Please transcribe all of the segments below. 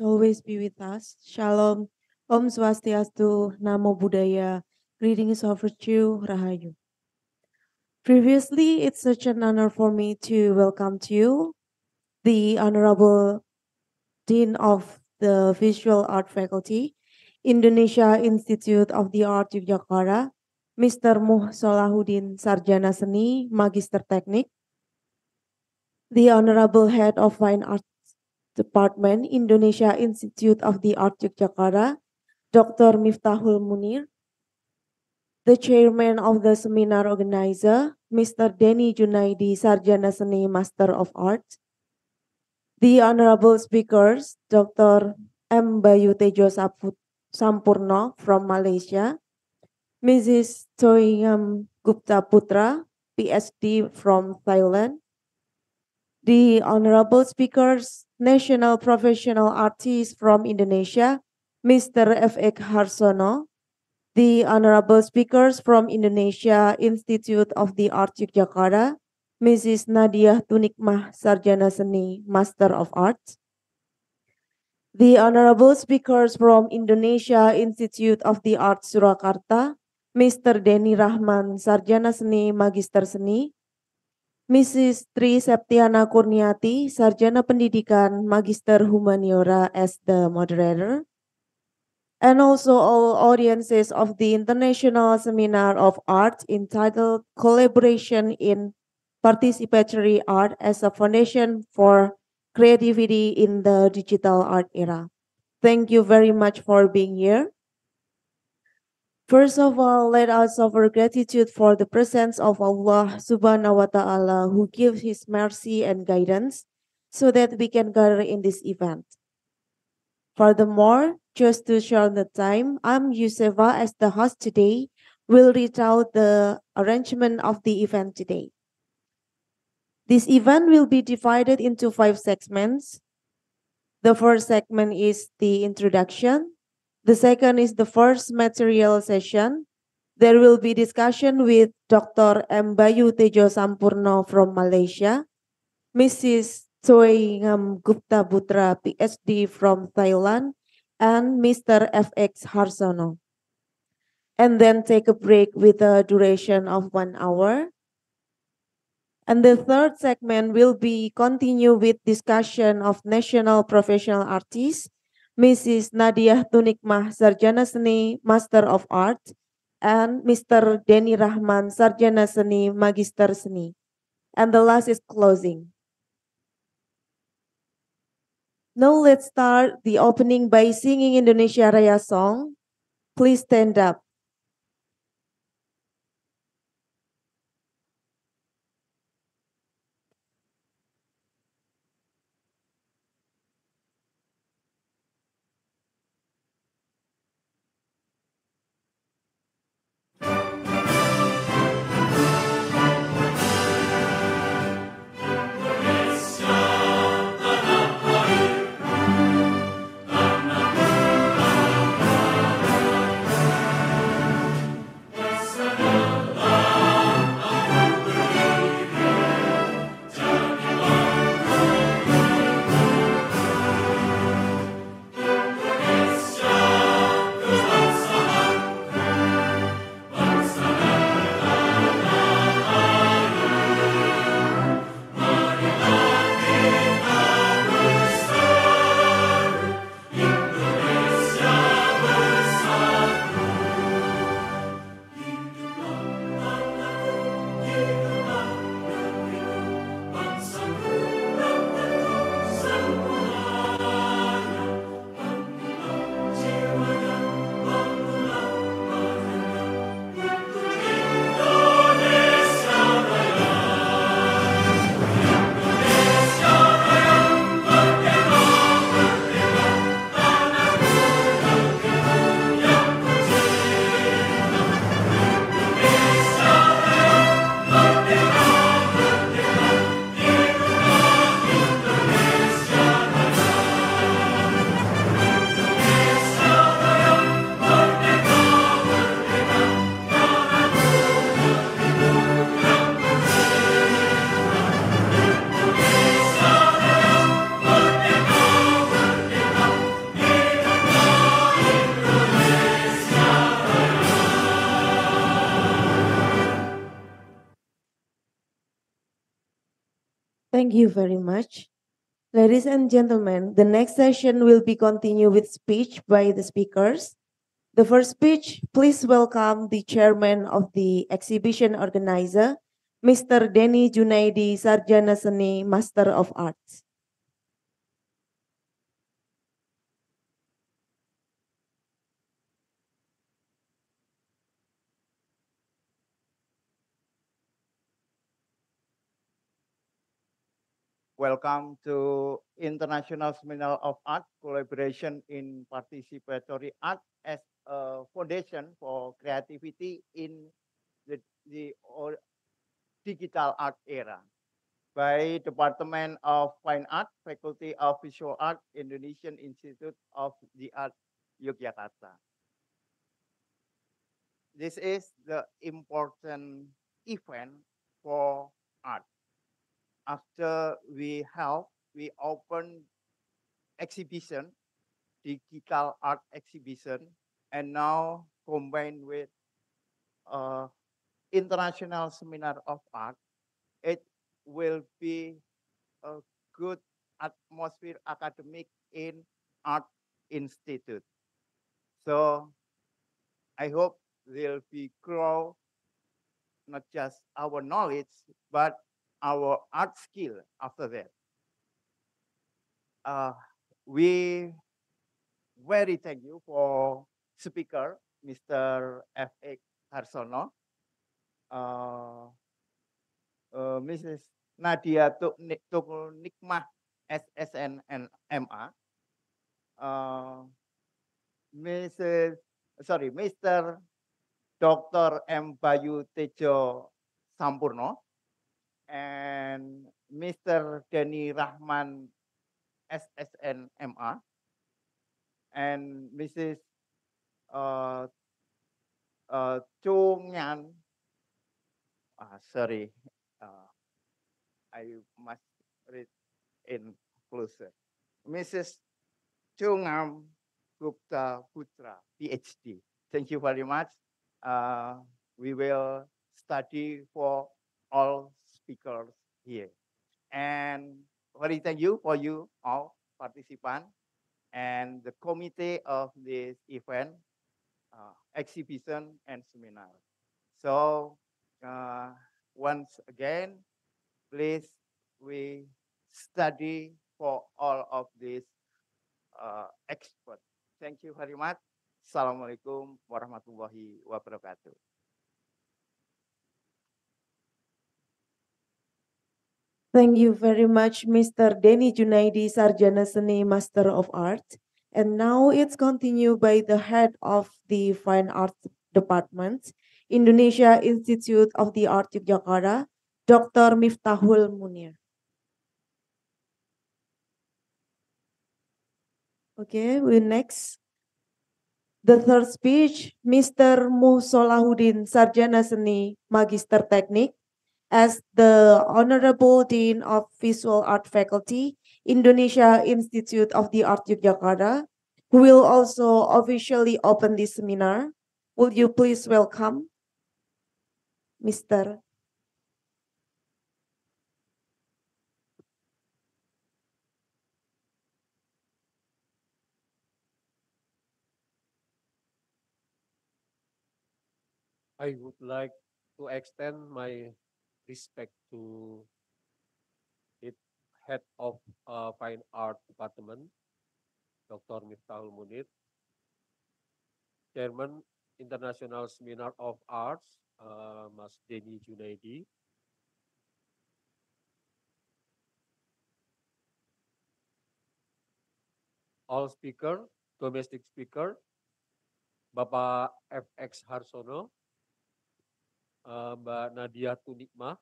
always be with us. Shalom. Om Swastiastu, Namo Buddhaya. Greetings of virtue, Rahayu. Previously, it's such an honor for me to welcome to you the Honorable Dean of the Visual Art Faculty, Indonesia Institute of the Art Yogyakarta, Mr. Muh Solahuddin Sarjana Seni, Magister Teknik, the Honorable Head of Fine Art Department Indonesia Institute of the Art Yogyakarta, Dr. Miftahul Munir, the chairman of the seminar organizer, Mr. Denny Junaidi, Sarjana Seni, Master of Arts, the honorable speakers, Dr. M. Bayu Tejo Sampurno from Malaysia, Mrs. Toyam Gupta Putra, PhD from Thailand, the honorable speakers, national professional artists from Indonesia, Mr. F E Harsono, the honorable speakers from Indonesia Institute of the Arts Yogyakarta, Mrs. Nadia Tunikmah Sarjana Seni, Master of Arts, the honorable speakers from Indonesia Institute of the Arts Surakarta, Mr. Denny Rahman Sarjana Seni, Magister Seni, Mrs. Tri Septiana Kurniati, Sarjana Pendidikan, Magister Humaniora as the moderator. And also all audiences of the International Seminar of art entitled Collaboration in Participatory Art as a Foundation for Creativity in the Digital Art Era. Thank you very much for being here. First of all, let us offer gratitude for the presence of Allah subhanahu wa ta'ala who gives his mercy and guidance so that we can gather in this event. Furthermore, just to share the time, I'm Yuseva as the host today will read out the arrangement of the event today. This event will be divided into five segments. The first segment is the introduction. The second is the first material session. There will be discussion with Dr. M. Bayu Tejo Sampurno from Malaysia, Mrs. Choi Gupta Butra PhD from Thailand, and Mr. F.X. Harsono. And then take a break with a duration of one hour. And the third segment will be continue with discussion of national professional artists Mrs. Nadia Tunikmah, Sarjana Seni, Master of Arts, and Mr. Denny Rahman, Sarjana Seni, Magister Seni. And the last is closing. Now let's start the opening by singing Indonesia Raya song. Please stand up. Thank you very much. Ladies and gentlemen, the next session will be continued with speech by the speakers. The first speech, please welcome the chairman of the exhibition organizer, Mr. Denny Junaidi, Sarjana Seni, Master of Arts. Welcome to International Seminar of Art Collaboration in Participatory Art as a foundation for creativity in the, the digital art era by Department of Fine Art, Faculty of Visual Art, Indonesian Institute of the Art, Yogyakarta. This is the important event for art. after we help, we open exhibition digital art exhibition and now combined with uh, international seminar of art it will be a good atmosphere academic in art institute so i hope there will be grow not just our knowledge but our art skill after that. Uh, we very thank you for speaker Mr. F A Harsono, uh, uh, Mrs. Nadia Tuknikmah N and MA, uh, Mrs. sorry Mr. Dr. M. Bayu Tejo Sampurno, and Mr. Dani Rahman SSN MA and Mrs. Uh, uh, Chung Yan. Uh, ah, sorry, uh, I must read in closer. Mrs. Chungam Gupta Putra, PhD. Thank you very much. Uh, we will study for all speakers here. And very thank you for you all participants and the committee of this event, uh, exhibition and seminar. So uh, once again, please we study for all of these uh, experts. Thank you very much. Assalamualaikum warahmatullahi wabarakatuh. Thank you very much, Mr. Denny Junaidi, Sarjana Seni, Master of Art. And now it's continued by the head of the Fine Arts Department, Indonesia Institute of the Art Yogyakarta, Dr. Miftahul Munir. Okay, we next. The third speech, Mr. Musolahuddin, Sarjana Seni, Magister Teknik, as the Honorable Dean of Visual Art Faculty, Indonesia Institute of the Arts Yogyakarta, who will also officially open this seminar. Will you please welcome Mr. I would like to extend my respect to head of uh, fine art department Dr. Miftahul Munir Chairman International Seminar of Arts uh, Mas Denny Junaidi all speaker domestic speaker Bapak FX Harsono Eh, Mbak Nadia Tunikma,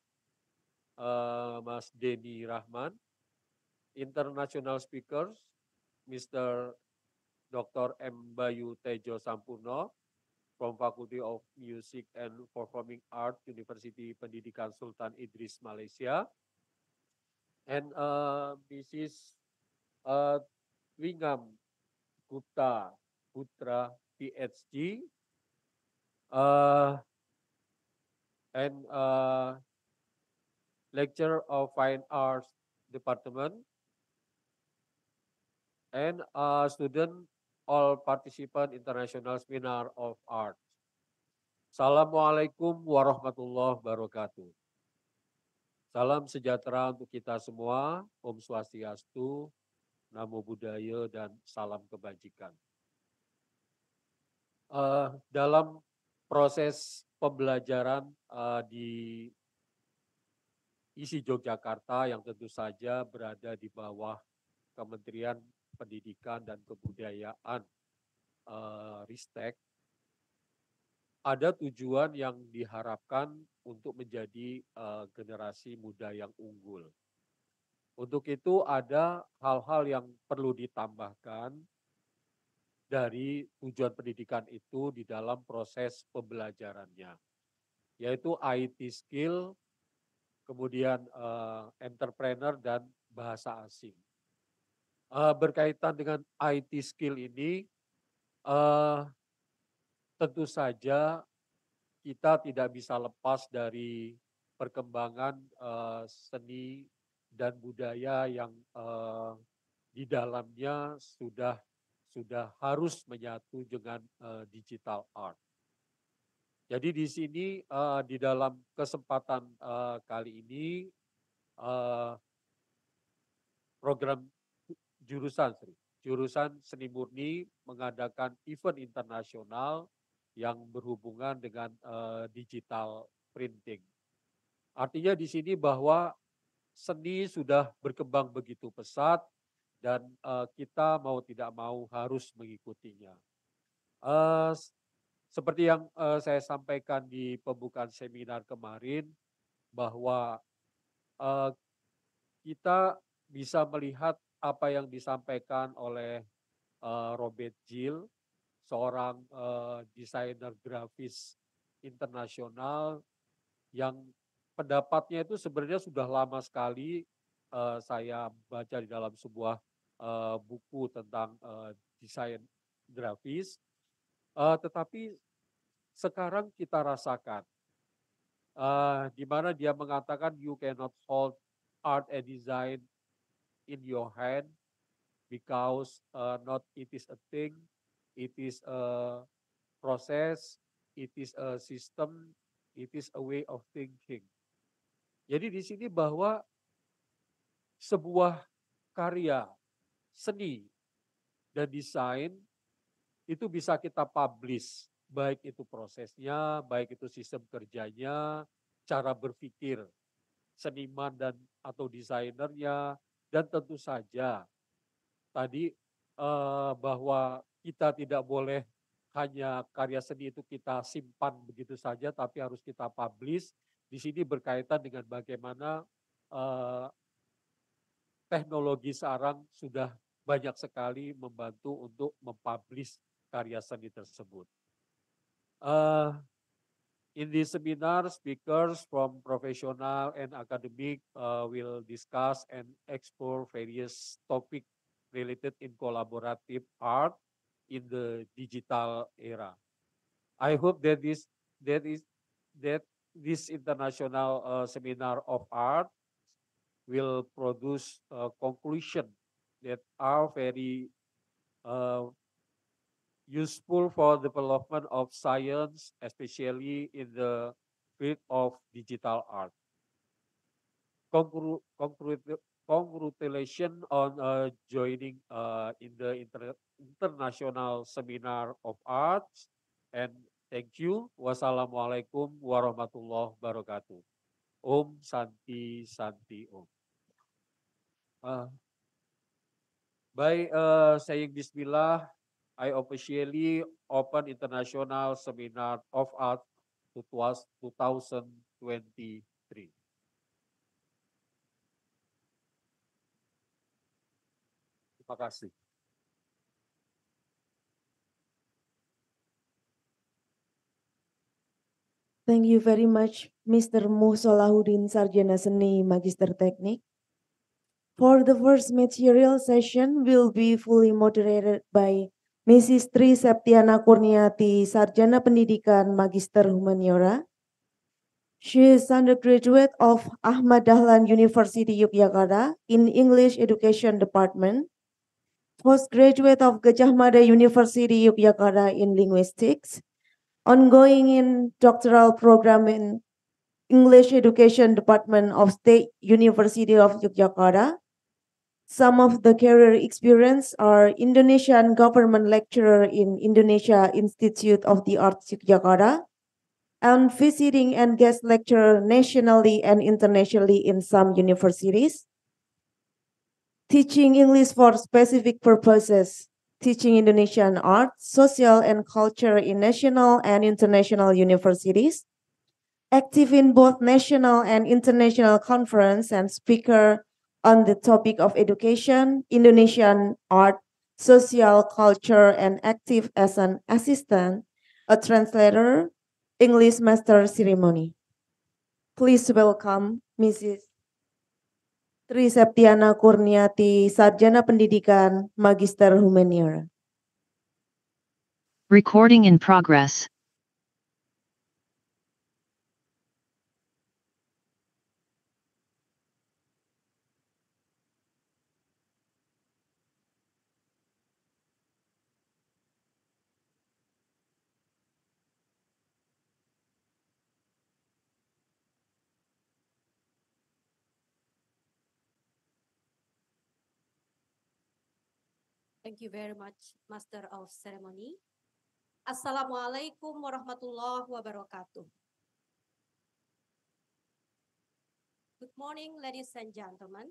eh, Mas Denny Rahman, international speakers, Mr. Dr. M. Bayu Tejo Sampurno from Faculty of Music and Performing Art University Pendidikan Sultan Idris Malaysia, and uh, eh, is Uh, Wingam Gupta Putra PhD, uh, and uh, lecturer of Fine Arts Department, and a uh, student all participant international seminar of art. Assalamualaikum warahmatullahi wabarakatuh. Salam sejahtera untuk kita semua, Om Swastiastu, Namo Buddhaya, dan salam kebajikan. Uh, dalam proses pembelajaran uh, di isi Yogyakarta yang tentu saja berada di bawah Kementerian Pendidikan dan Kebudayaan uh, Ristek ada tujuan yang diharapkan untuk menjadi uh, generasi muda yang unggul. Untuk itu ada hal-hal yang perlu ditambahkan dari tujuan pendidikan itu di dalam proses pembelajarannya, yaitu IT skill, kemudian uh, entrepreneur, dan bahasa asing. Uh, berkaitan dengan IT skill ini, uh, tentu saja kita tidak bisa lepas dari perkembangan uh, seni dan budaya yang uh, di dalamnya sudah sudah harus menyatu dengan uh, digital art. Jadi di sini uh, di dalam kesempatan uh, kali ini uh, program jurusan Sri, jurusan seni murni mengadakan event internasional yang berhubungan dengan uh, digital printing. Artinya di sini bahwa seni sudah berkembang begitu pesat dan uh, kita mau tidak mau harus mengikutinya. Uh, seperti yang uh, saya sampaikan di pembukaan seminar kemarin bahwa uh, kita bisa melihat apa yang disampaikan oleh uh, Robert Jill, seorang uh, desainer grafis internasional yang pendapatnya itu sebenarnya sudah lama sekali uh, saya baca di dalam sebuah uh, buku tentang uh, desain grafis, uh, tetapi sekarang kita rasakan uh, di mana dia mengatakan you cannot hold art and design in your hand because uh, not it is a thing, it is a process, it is a system, it is a way of thinking. Jadi di sini bahwa sebuah karya seni dan desain itu bisa kita publish baik itu prosesnya, baik itu sistem kerjanya, cara berpikir seniman dan atau desainernya dan tentu saja tadi eh, bahwa kita tidak boleh hanya karya seni itu kita simpan begitu saja tapi harus kita publish di sini berkaitan dengan bagaimana eh, teknologi sekarang sudah banyak sekali membantu untuk mempublish karya seni tersebut. Uh, in this seminar, speakers from professional and academic uh, will discuss and explore various topics related in collaborative art in the digital era. I hope that this that is that this international uh, seminar of art will produce a conclusion that are very uh, useful for development of science, especially in the field of digital art. congratulations on uh, joining uh, in the inter International Seminar of Arts and thank you. Wassalamualaikum warahmatullahi wabarakatuh. Om Santi Santi Om. Uh, Baik, uh, eh, saying bismillah, I officially open international seminar of art 2023. Terima kasih. Thank you very much, Mr. Muh Solahuddin Sarjana Seni Magister Teknik. For the first material session will be fully moderated by Mrs. Tri Septiana Kurniati, Sarjana Pendidikan Magister Humaniora. She is undergraduate of Ahmad Dahlan University Yogyakarta in English Education Department, postgraduate of Gajah Mada University Yogyakarta in Linguistics, ongoing in doctoral program in English Education Department of State University of Yogyakarta, Some of the career experience are Indonesian government lecturer in Indonesia Institute of the Arts Yogyakarta, and visiting and guest lecturer nationally and internationally in some universities. Teaching English for specific purposes, teaching Indonesian art, social and culture in national and international universities. Active in both national and international conference and speaker on the topic of education, Indonesian art, social culture, and active as an assistant, a translator, English master ceremony. Please welcome Mrs. Tri Septiana Kurniati, Sarjana Pendidikan, Magister Humaniora. Recording in progress. Thank you very much, Master of Ceremony. Assalamualaikum warahmatullahi wabarakatuh. Good morning, ladies and gentlemen.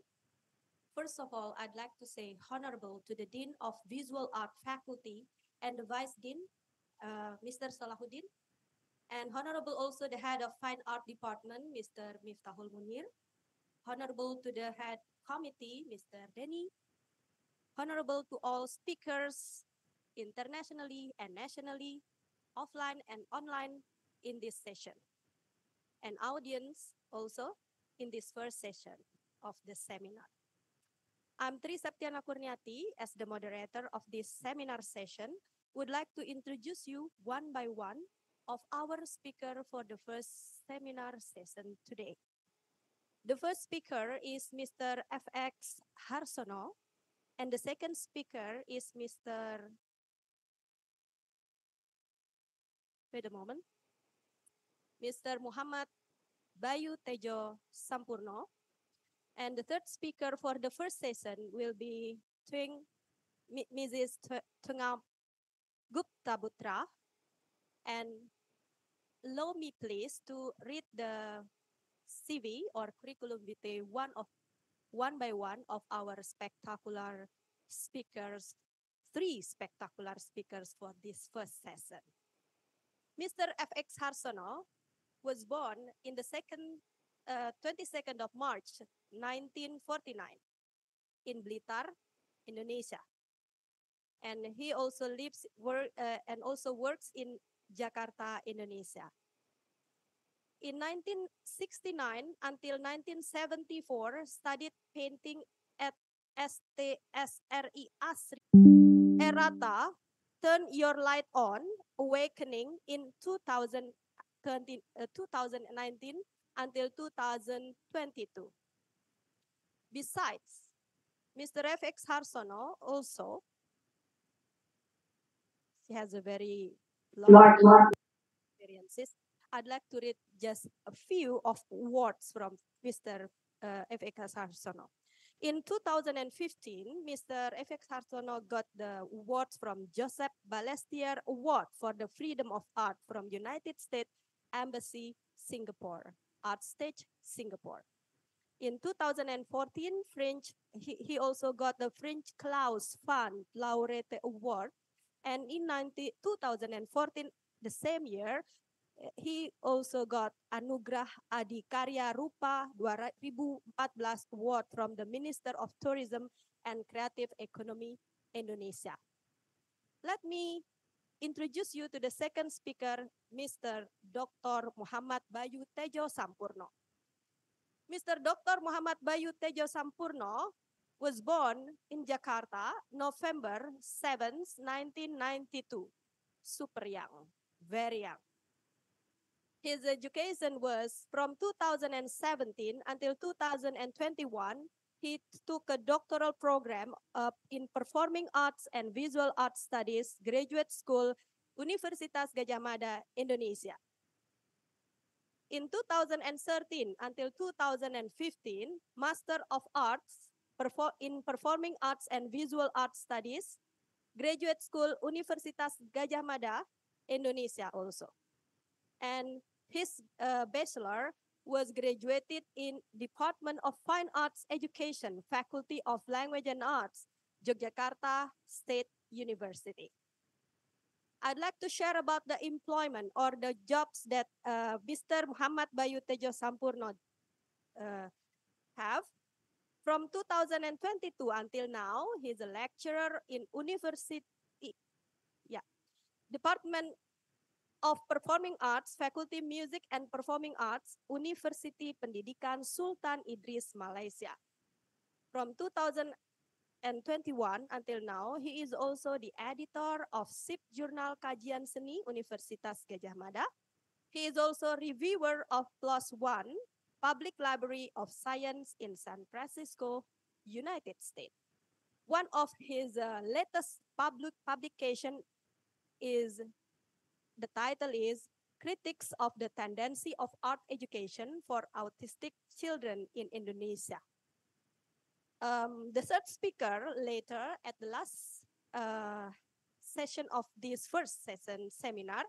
First of all, I'd like to say honorable to the Dean of Visual Art Faculty and the Vice Dean, uh, Mr. Salahuddin, and honorable also the Head of Fine Art Department, Mr. Miftahul Munir, honorable to the Head Committee, Mr. Denny, Honorable to all speakers internationally and nationally, offline and online in this session, and audience also in this first session of the seminar. I'm Tri Septiana Kurniati, as the moderator of this seminar session, would like to introduce you one by one of our speaker for the first seminar session today. The first speaker is Mr. FX Harsono, and the second speaker is Mr. Wait a moment. Mr. Muhammad Bayu Tejo Sampurno. And the third speaker for the first session will be Twing, Mrs. Tungam Gupta Butra. And allow me please to read the CV or curriculum vitae one of one by one of our spectacular speakers, three spectacular speakers for this first session. Mr. F.X. Harsono was born in the second, uh, 22nd of March, 1949 in Blitar, Indonesia. And he also lives work, uh, and also works in Jakarta, Indonesia. In 1969 until 1974, studied painting at STSRI Asri. Errata, Turn Your Light On, Awakening in 2000, uh, 2019 until 2022. Besides, Mr. F.X. Harsono also, She has a very long experiences, I'd like to read just a few of words from Mr. Uh, F.X. Harsono. In 2015, Mr. F.X. Harsono got the award from Joseph Balestier Award for the Freedom of Art from United States Embassy, Singapore, Art Stage, Singapore. In 2014, French, he, he also got the French Klaus Fund Laureate Award. And in 19, 2014, the same year, he also got Anugrah Adikarya Rupa 2014 award from the Minister of Tourism and Creative Economy Indonesia. Let me introduce you to the second speaker, Mr. Dr. Muhammad Bayu Tejo Sampurno. Mr. Dr. Muhammad Bayu Tejo Sampurno was born in Jakarta, November 7, 1992. Super young, very young. His education was from 2017 until 2021. He took a doctoral program uh, in Performing Arts and Visual Arts Studies, Graduate School, Universitas Gajah Mada, Indonesia. In 2013 until 2015, Master of Arts in Performing Arts and Visual Arts Studies, Graduate School Universitas Gajah Mada, Indonesia also and his uh, bachelor was graduated in Department of Fine Arts Education, Faculty of Language and Arts, Yogyakarta State University. I'd like to share about the employment or the jobs that uh, Mr. Muhammad Bayu Tejo Sampurno uh, have. From 2022 until now, he's a lecturer in University, yeah, Department of Performing Arts, Faculty Music and Performing Arts, University Pendidikan Sultan Idris, Malaysia. From 2021 until now, he is also the editor of SIP Journal Kajian Seni Universitas Gajah Mada. He is also reviewer of PLOS One, Public Library of Science in San Francisco, United States. One of his uh, latest public publication is the title is Critics of the Tendency of Art Education for Autistic Children in Indonesia. Um, the third speaker later at the last uh, session of this first session seminar,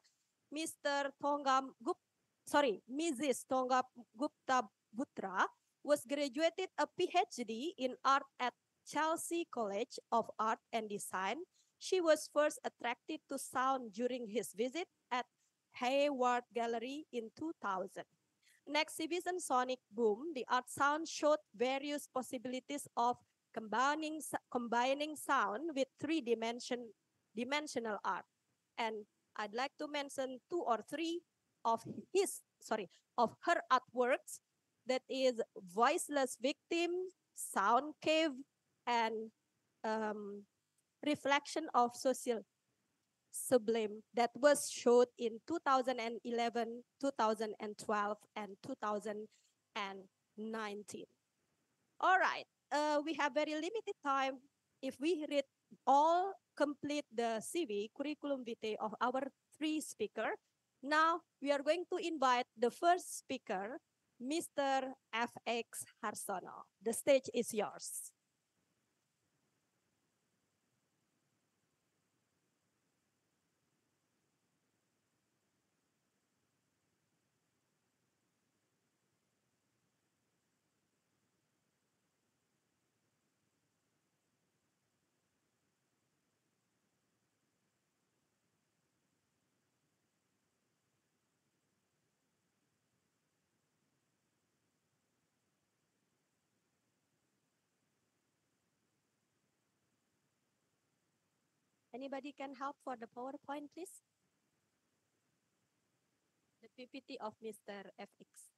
Mr. Tongam Gupta, sorry, Mrs. Tongam Gupta Butra was graduated a PhD in art at Chelsea College of Art and Design she was first attracted to sound during his visit at Hayward Gallery in 2000. An exhibition Sonic Boom, the art sound showed various possibilities of combining, combining sound with three-dimension dimensional art. And I'd like to mention two or three of his, sorry, of her artworks that is Voiceless Victim, Sound Cave, and um, reflection of social sublime that was showed in 2011, 2012, and 2019. All right, uh, we have very limited time. If we read all complete the CV, curriculum vitae of our three speakers. now we are going to invite the first speaker, Mr. F.X. Harsono. The stage is yours. Anybody can help for the PowerPoint, please? The PPT of Mr. FX.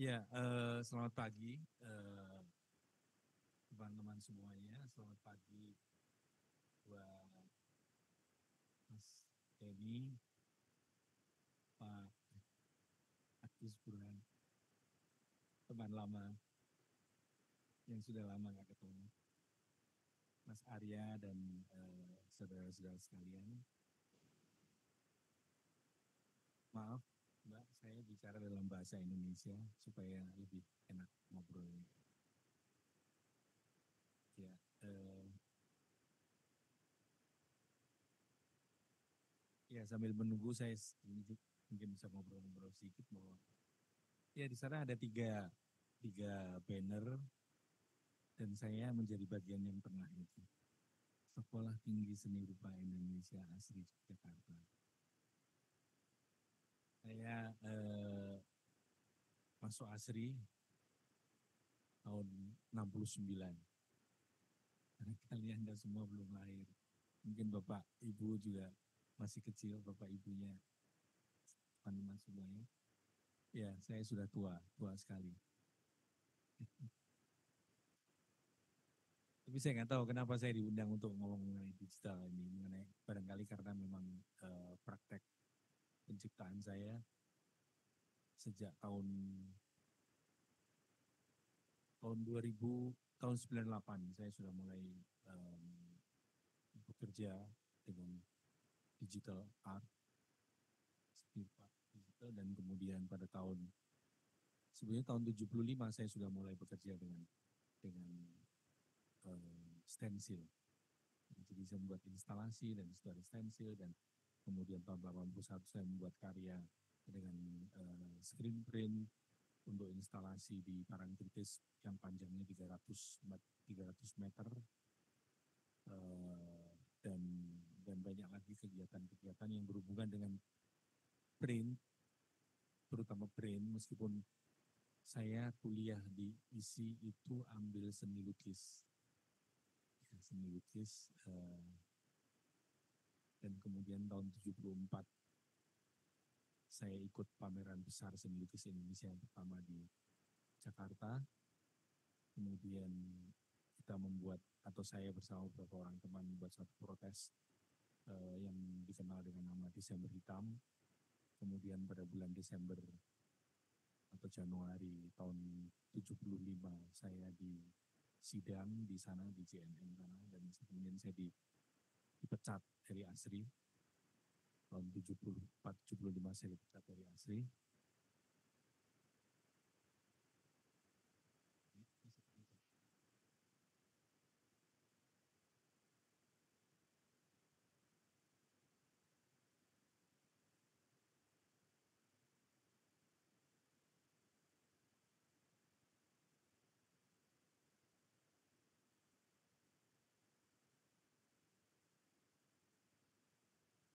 Ya, uh, selamat pagi eh, teman-teman uh, semuanya. Selamat pagi buat Mas Denny, Pak Agus Burhan, teman lama yang sudah lama nggak ketemu, Mas Arya dan saudara eh, saudara-saudara sekalian. Maaf Mbak, saya bicara dalam bahasa Indonesia supaya lebih enak ngobrol Ya, eh, ya sambil menunggu saya mungkin bisa ngobrol-ngobrol sedikit bahwa ya di sana ada tiga tiga banner dan saya menjadi bagian yang tengah itu. Sekolah Tinggi Seni Rupa Indonesia Asri Jakarta saya eh, masuk asri tahun 69. Karena kalian dan semua belum lahir. Mungkin Bapak Ibu juga masih kecil, Bapak Ibunya. Teman-teman semuanya. Ya, saya sudah tua, tua sekali. Tapi saya nggak tahu kenapa saya diundang untuk ngomong mengenai digital ini, mengenai barangkali karena memang eh, praktek penciptaan saya sejak tahun tahun 2000 tahun 98 saya sudah mulai um, bekerja dengan digital art digital dan kemudian pada tahun sebenarnya tahun 75 saya sudah mulai bekerja dengan dengan um, stensil jadi saya membuat instalasi dan sudah ada stensil dan kemudian tahun 81 saya membuat karya dengan uh, screen print untuk instalasi di Parangtritis yang panjangnya 300 300 meter uh, dan dan banyak lagi kegiatan-kegiatan yang berhubungan dengan print terutama print meskipun saya kuliah di ISI itu ambil seni lukis seni lukis uh, dan kemudian tahun 74 saya ikut pameran besar seni lukis Indonesia yang pertama di Jakarta. Kemudian kita membuat atau saya bersama beberapa orang teman membuat satu protes uh, yang dikenal dengan nama Desember Hitam. Kemudian pada bulan Desember atau Januari tahun 75 saya di sidang di sana di CNN sana dan kemudian saya di dipecat dari asri tahun 74 75 saya dipecat dari asri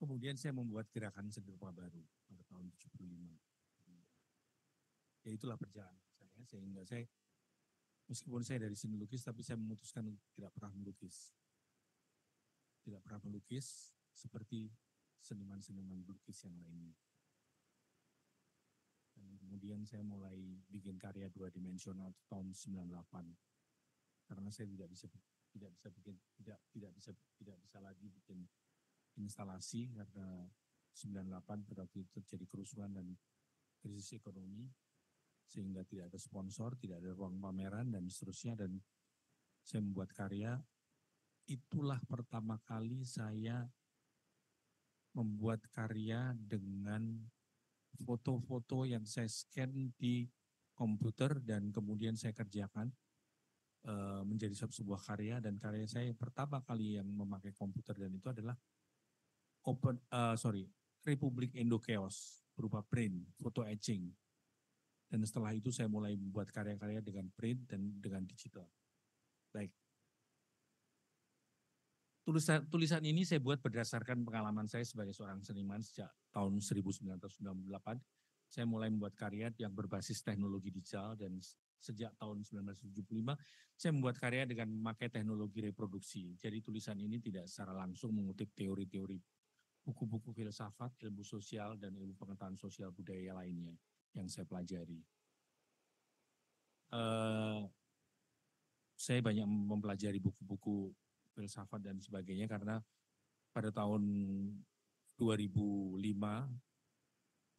kemudian saya membuat gerakan serupa baru pada tahun 75. Ya itulah perjalanan saya sehingga saya meskipun saya dari seni lukis tapi saya memutuskan tidak pernah melukis. Tidak pernah melukis seperti seniman-seniman lukis yang lainnya. Dan kemudian saya mulai bikin karya dua dimensional tahun 98 karena saya tidak bisa tidak bisa bikin tidak tidak bisa tidak bisa lagi bikin instalasi karena 98 pada waktu itu terjadi kerusuhan dan krisis ekonomi sehingga tidak ada sponsor, tidak ada ruang pameran dan seterusnya dan saya membuat karya itulah pertama kali saya membuat karya dengan foto-foto yang saya scan di komputer dan kemudian saya kerjakan eh, menjadi sebuah karya dan karya saya pertama kali yang memakai komputer dan itu adalah open uh, sorry Republik Indo Chaos berupa print, foto etching. Dan setelah itu saya mulai membuat karya-karya dengan print dan dengan digital. Baik. Tulisan, tulisan ini saya buat berdasarkan pengalaman saya sebagai seorang seniman sejak tahun 1998. Saya mulai membuat karya yang berbasis teknologi digital dan sejak tahun 1975 saya membuat karya dengan memakai teknologi reproduksi. Jadi tulisan ini tidak secara langsung mengutip teori-teori buku-buku filsafat, ilmu sosial, dan ilmu pengetahuan sosial budaya lainnya yang saya pelajari. Uh, saya banyak mempelajari buku-buku filsafat dan sebagainya karena pada tahun 2005,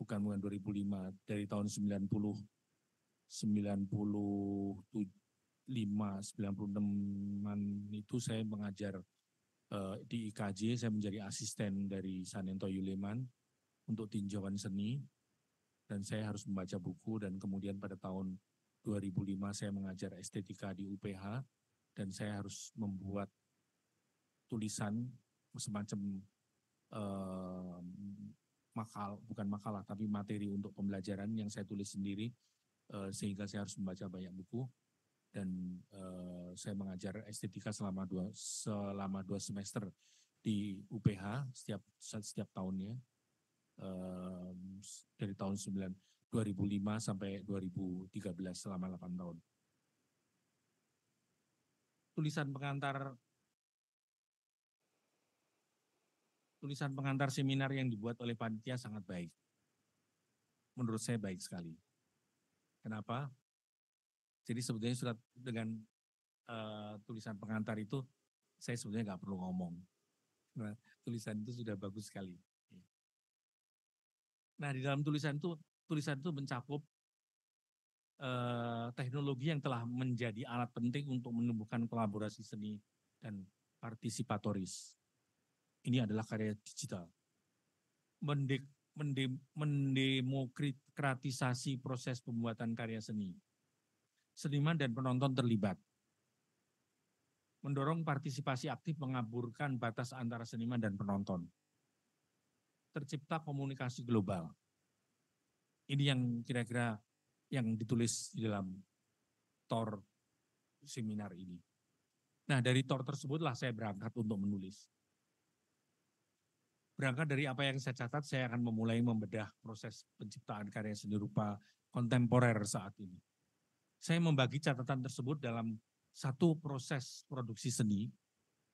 bukan bukan 2005, dari tahun 90, 95, 96 itu saya mengajar uh, di IKJ saya menjadi asisten dari Sanento Yuleman untuk tinjauan seni dan saya harus membaca buku dan kemudian pada tahun 2005 saya mengajar estetika di UPH dan saya harus membuat tulisan semacam uh, makal bukan makalah tapi materi untuk pembelajaran yang saya tulis sendiri uh, sehingga saya harus membaca banyak buku dan uh, saya mengajar estetika selama dua selama dua semester di UPH setiap setiap tahunnya uh, dari tahun 9 2005 sampai 2013 selama 8 tahun. Tulisan pengantar tulisan pengantar seminar yang dibuat oleh panitia sangat baik. Menurut saya baik sekali. Kenapa? Jadi sebetulnya surat dengan uh, tulisan pengantar itu saya sebetulnya nggak perlu ngomong. Nah, tulisan itu sudah bagus sekali. Nah di dalam tulisan itu tulisan itu mencakup uh, teknologi yang telah menjadi alat penting untuk menumbuhkan kolaborasi seni dan partisipatoris. Ini adalah karya digital. Mendek, mendem, mendemokratisasi proses pembuatan karya seni seniman dan penonton terlibat. Mendorong partisipasi aktif mengaburkan batas antara seniman dan penonton. Tercipta komunikasi global. Ini yang kira-kira yang ditulis di dalam TOR seminar ini. Nah dari TOR tersebutlah saya berangkat untuk menulis. Berangkat dari apa yang saya catat, saya akan memulai membedah proses penciptaan karya seni rupa kontemporer saat ini saya membagi catatan tersebut dalam satu proses produksi seni,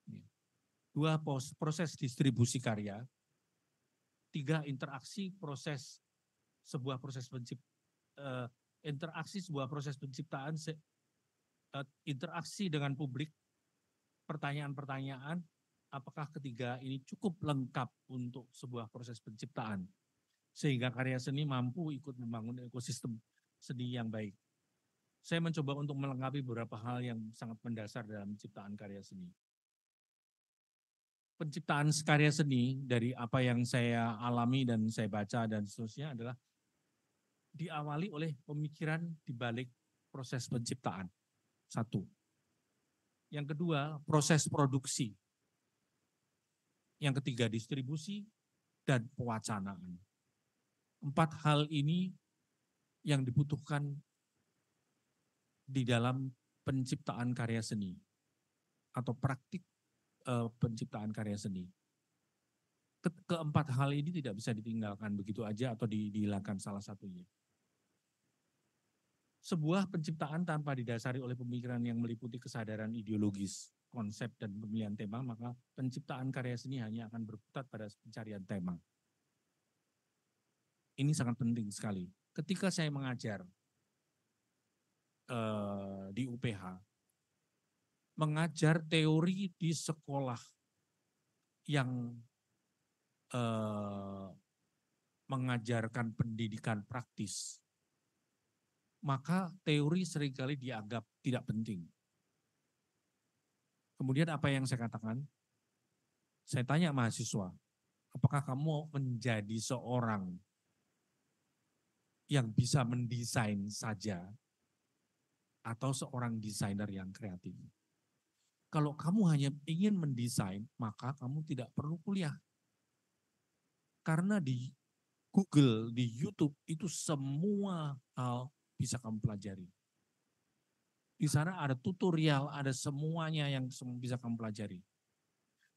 ya. dua proses distribusi karya, tiga interaksi proses sebuah proses pencipta, eh, interaksi sebuah proses penciptaan, eh, interaksi dengan publik, pertanyaan-pertanyaan, apakah ketiga ini cukup lengkap untuk sebuah proses penciptaan sehingga karya seni mampu ikut membangun ekosistem seni yang baik saya mencoba untuk melengkapi beberapa hal yang sangat mendasar dalam penciptaan karya seni. Penciptaan karya seni dari apa yang saya alami dan saya baca dan seterusnya adalah diawali oleh pemikiran di balik proses penciptaan. Satu. Yang kedua, proses produksi. Yang ketiga, distribusi dan pewacanaan. Empat hal ini yang dibutuhkan di dalam penciptaan karya seni atau praktik uh, penciptaan karya seni. Ke keempat hal ini tidak bisa ditinggalkan begitu aja atau di dihilangkan salah satunya. Sebuah penciptaan tanpa didasari oleh pemikiran yang meliputi kesadaran ideologis, konsep dan pemilihan tema, maka penciptaan karya seni hanya akan berputar pada pencarian tema. Ini sangat penting sekali. Ketika saya mengajar, Eh, di UPH mengajar teori di sekolah yang eh, mengajarkan pendidikan praktis, maka teori seringkali dianggap tidak penting. Kemudian apa yang saya katakan? Saya tanya mahasiswa, apakah kamu menjadi seorang yang bisa mendesain saja atau seorang desainer yang kreatif. Kalau kamu hanya ingin mendesain, maka kamu tidak perlu kuliah. Karena di Google, di YouTube itu semua hal bisa kamu pelajari. Di sana ada tutorial, ada semuanya yang bisa kamu pelajari.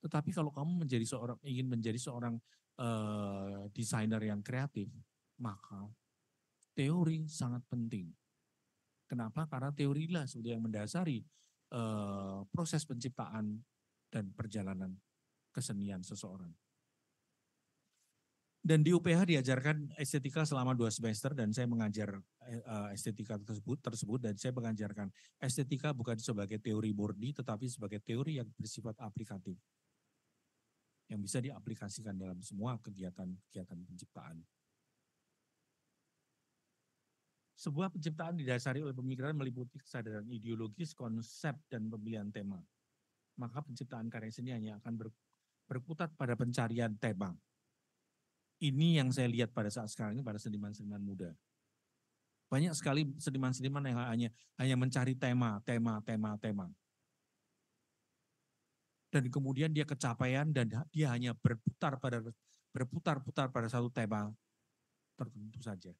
Tetapi kalau kamu menjadi seorang ingin menjadi seorang uh, desainer yang kreatif, maka teori sangat penting. Kenapa? Karena teorilah sudah yang mendasari e, proses penciptaan dan perjalanan kesenian seseorang. Dan di UPH diajarkan estetika selama dua semester dan saya mengajar eh, estetika tersebut tersebut dan saya mengajarkan estetika bukan sebagai teori murni tetapi sebagai teori yang bersifat aplikatif yang bisa diaplikasikan dalam semua kegiatan-kegiatan penciptaan. Sebuah penciptaan didasari oleh pemikiran meliputi kesadaran ideologis, konsep, dan pemilihan tema. Maka penciptaan karya seni hanya akan ber, berkutat pada pencarian tema. Ini yang saya lihat pada saat sekarang ini pada seniman-seniman muda. Banyak sekali seniman-seniman yang hanya hanya mencari tema, tema, tema, tema. Dan kemudian dia kecapaian dan dia hanya berputar pada berputar-putar pada satu tema tertentu saja.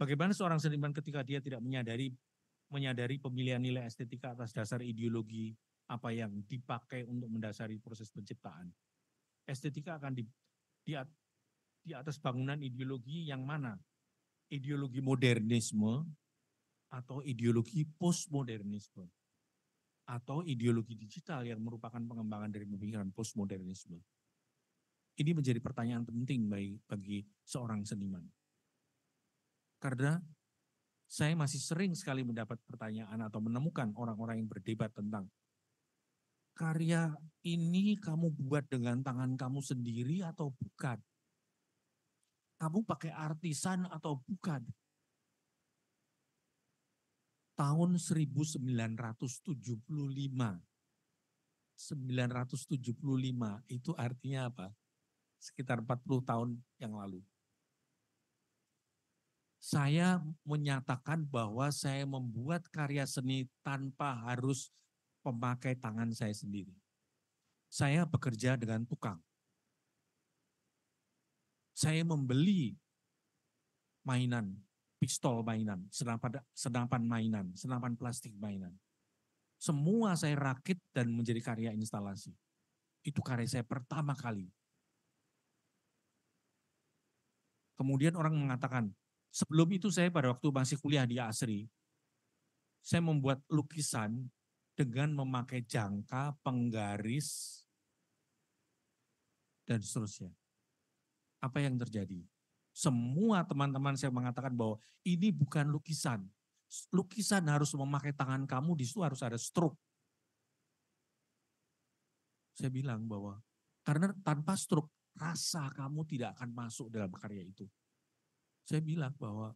Bagaimana seorang seniman ketika dia tidak menyadari menyadari pemilihan nilai estetika atas dasar ideologi apa yang dipakai untuk mendasari proses penciptaan. Estetika akan di, di, di atas bangunan ideologi yang mana? Ideologi modernisme atau ideologi postmodernisme atau ideologi digital yang merupakan pengembangan dari pemikiran postmodernisme. Ini menjadi pertanyaan penting bagi, bagi seorang seniman karena saya masih sering sekali mendapat pertanyaan atau menemukan orang-orang yang berdebat tentang karya ini kamu buat dengan tangan kamu sendiri atau bukan? Kamu pakai artisan atau bukan? Tahun 1975, 975 itu artinya apa? Sekitar 40 tahun yang lalu saya menyatakan bahwa saya membuat karya seni tanpa harus pemakai tangan saya sendiri. Saya bekerja dengan tukang. Saya membeli mainan, pistol mainan, senapan, senapan mainan, senapan plastik mainan. Semua saya rakit dan menjadi karya instalasi. Itu karya saya pertama kali. Kemudian orang mengatakan, Sebelum itu saya pada waktu masih kuliah di Asri, saya membuat lukisan dengan memakai jangka, penggaris, dan seterusnya. Apa yang terjadi? Semua teman-teman saya mengatakan bahwa ini bukan lukisan. Lukisan harus memakai tangan kamu, di situ harus ada stroke. Saya bilang bahwa karena tanpa stroke rasa kamu tidak akan masuk dalam karya itu. Saya bilang bahwa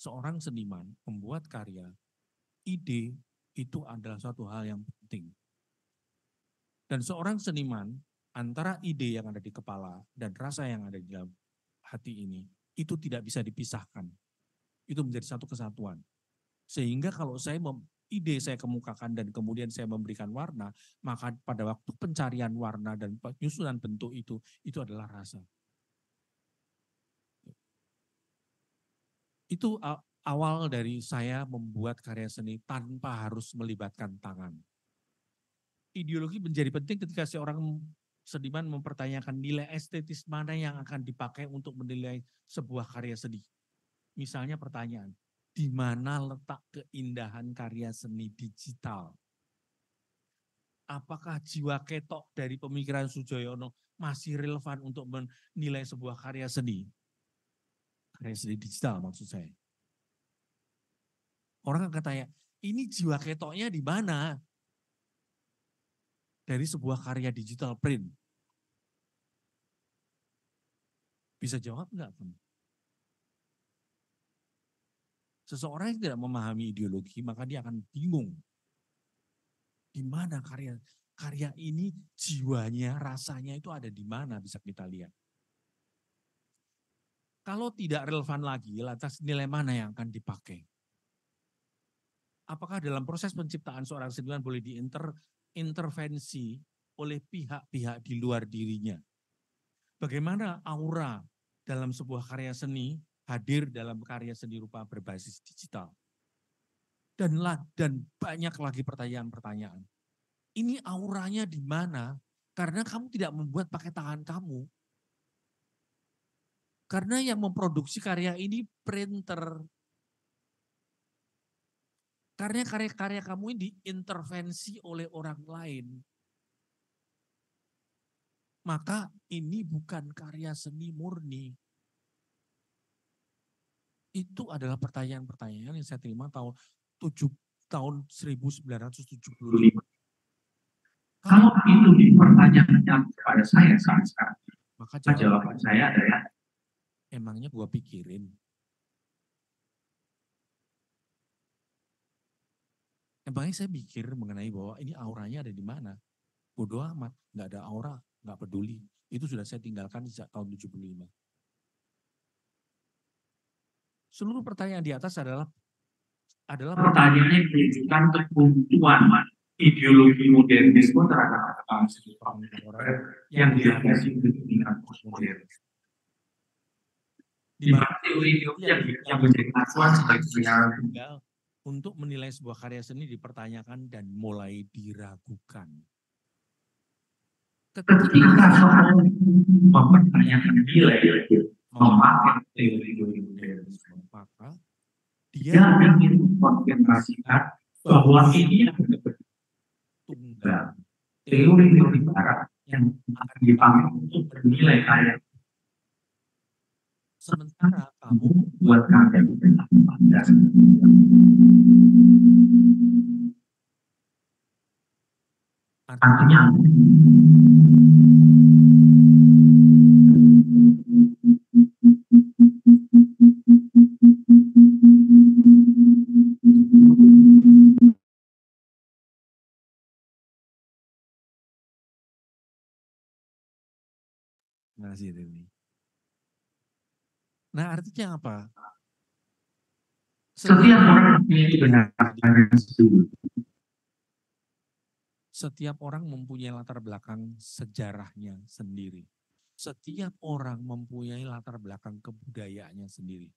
seorang seniman, membuat karya, ide itu adalah suatu hal yang penting. Dan seorang seniman antara ide yang ada di kepala dan rasa yang ada di dalam hati ini itu tidak bisa dipisahkan. Itu menjadi satu kesatuan. Sehingga kalau saya mem, ide saya kemukakan dan kemudian saya memberikan warna, maka pada waktu pencarian warna dan penyusunan bentuk itu itu adalah rasa. itu awal dari saya membuat karya seni tanpa harus melibatkan tangan. Ideologi menjadi penting ketika seorang seniman mempertanyakan nilai estetis mana yang akan dipakai untuk menilai sebuah karya seni. Misalnya pertanyaan, di mana letak keindahan karya seni digital? Apakah jiwa ketok dari pemikiran Sujoyono masih relevan untuk menilai sebuah karya seni? restoran digital maksud saya. Orang akan tanya, ini jiwa ketoknya di mana? Dari sebuah karya digital print. Bisa jawab enggak Seseorang yang tidak memahami ideologi, maka dia akan bingung. Di mana karya karya ini jiwanya, rasanya itu ada di mana bisa kita lihat. Kalau tidak relevan lagi, lantas nilai mana yang akan dipakai? Apakah dalam proses penciptaan seorang seniman boleh diintervensi oleh pihak-pihak di luar dirinya? Bagaimana aura dalam sebuah karya seni hadir dalam karya seni rupa berbasis digital? Dan, dan banyak lagi pertanyaan-pertanyaan. Ini auranya di mana? Karena kamu tidak membuat pakai tangan kamu, karena yang memproduksi karya ini printer. Karena karya-karya kamu ini diintervensi oleh orang lain. Maka ini bukan karya seni murni. Itu adalah pertanyaan-pertanyaan yang saya terima tahun 7 tahun 1975. Kalau itu dipertanyakan kepada saya saat sekarang, maka jawaban saya adalah emangnya gue pikirin. Emangnya saya pikir mengenai bahwa ini auranya ada di mana? Bodoh amat, nggak ada aura, nggak peduli. Itu sudah saya tinggalkan sejak tahun 75. Seluruh pertanyaan di atas adalah adalah pertanyaan yang menunjukkan kebutuhan ideologi modernisme terhadap yang diadaptasi dengan dunia di mana teori teori iya, yang, yang menjadi acuan sebagai untuk menilai sebuah karya seni dipertanyakan dan mulai diragukan. Ketika mempertanyakan nilai ya, oh. memakai teori-teori modernisme, maka dia ingin mengkonfirmasikan bahwa ini adalah tunggal teori-teori barat yang akan dipakai untuk menilai karya sementara kamu buat artinya Terima kasih, Dewi. Artinya apa? Setiap orang mempunyai yang Setiap orang mempunyai latar belakang sejarahnya sendiri. Setiap orang mempunyai latar belakang kebudayaannya sendiri.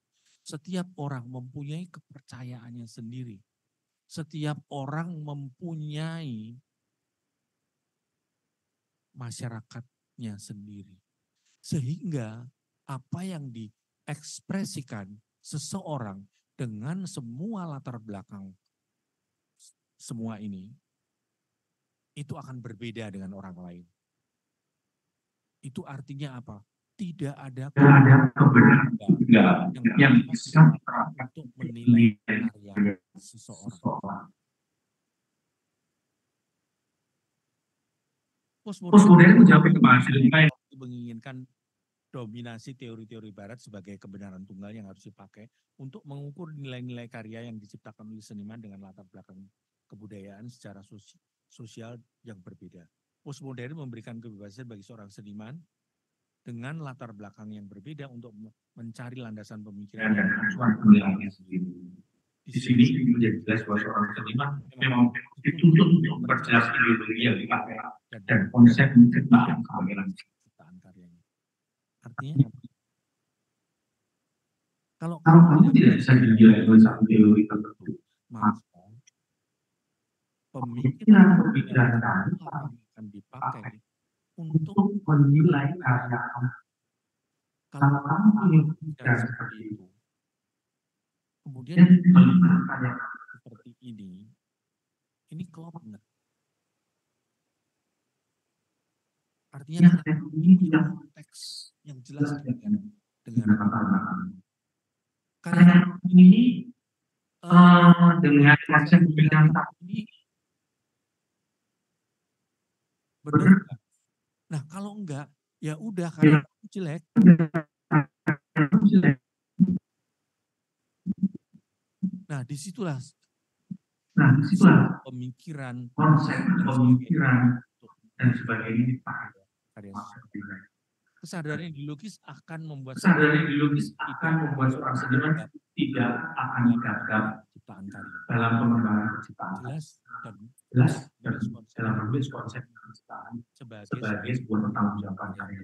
Setiap orang mempunyai kepercayaannya sendiri. Setiap orang mempunyai masyarakatnya sendiri. Sehingga apa yang di mengekspresikan seseorang dengan semua latar belakang semua ini, itu akan berbeda dengan orang lain. Itu artinya apa? Tidak ada kebenaran yang bisa untuk menilai karya seseorang. Postmodern menjawab kebahagiaan menginginkan dominasi teori-teori barat sebagai kebenaran tunggal yang harus dipakai untuk mengukur nilai-nilai karya yang diciptakan oleh seniman dengan latar belakang kebudayaan secara sosial yang berbeda. Postmodern memberikan kebebasan bagi seorang seniman dengan latar belakang yang berbeda untuk mencari landasan pemikiran dan acuan penilaiannya sendiri. Di sini menjadi jelas bahwa seorang seniman memang dituntut untuk memperjelas ideologi yang dipakai dan konsep kebenaran kehamilan artinya iya. kalau kamu tidak bisa dinilai oleh satu teori tertentu maka pemikiran-pemikiran kamu akan dipakai untuk menilai karya kamu kalau kamu punya pemikiran seperti itu kemudian melihat karya kamu seperti ini ini klop nggak artinya ya, ini tidak konteks yang jelas dengan nah, eh, eh, dengan karena ini uh, dengan macam pemilihan ini benar Nah kalau enggak ya udah karena ya. aku jelek. Nah disitulah Nah, disitulah pemikiran, konsep, pemikiran, dan sebagainya dipakai kesadaran ideologis akan membuat kesadaran ideologis akan membuat seorang seniman tidak akan gagap ciptaan karya dalam pengembangan penciptaan jelas dan jelas dan dalam menulis konsep penciptaan sebagai, sebagai sebuah pertanggung jawaban karya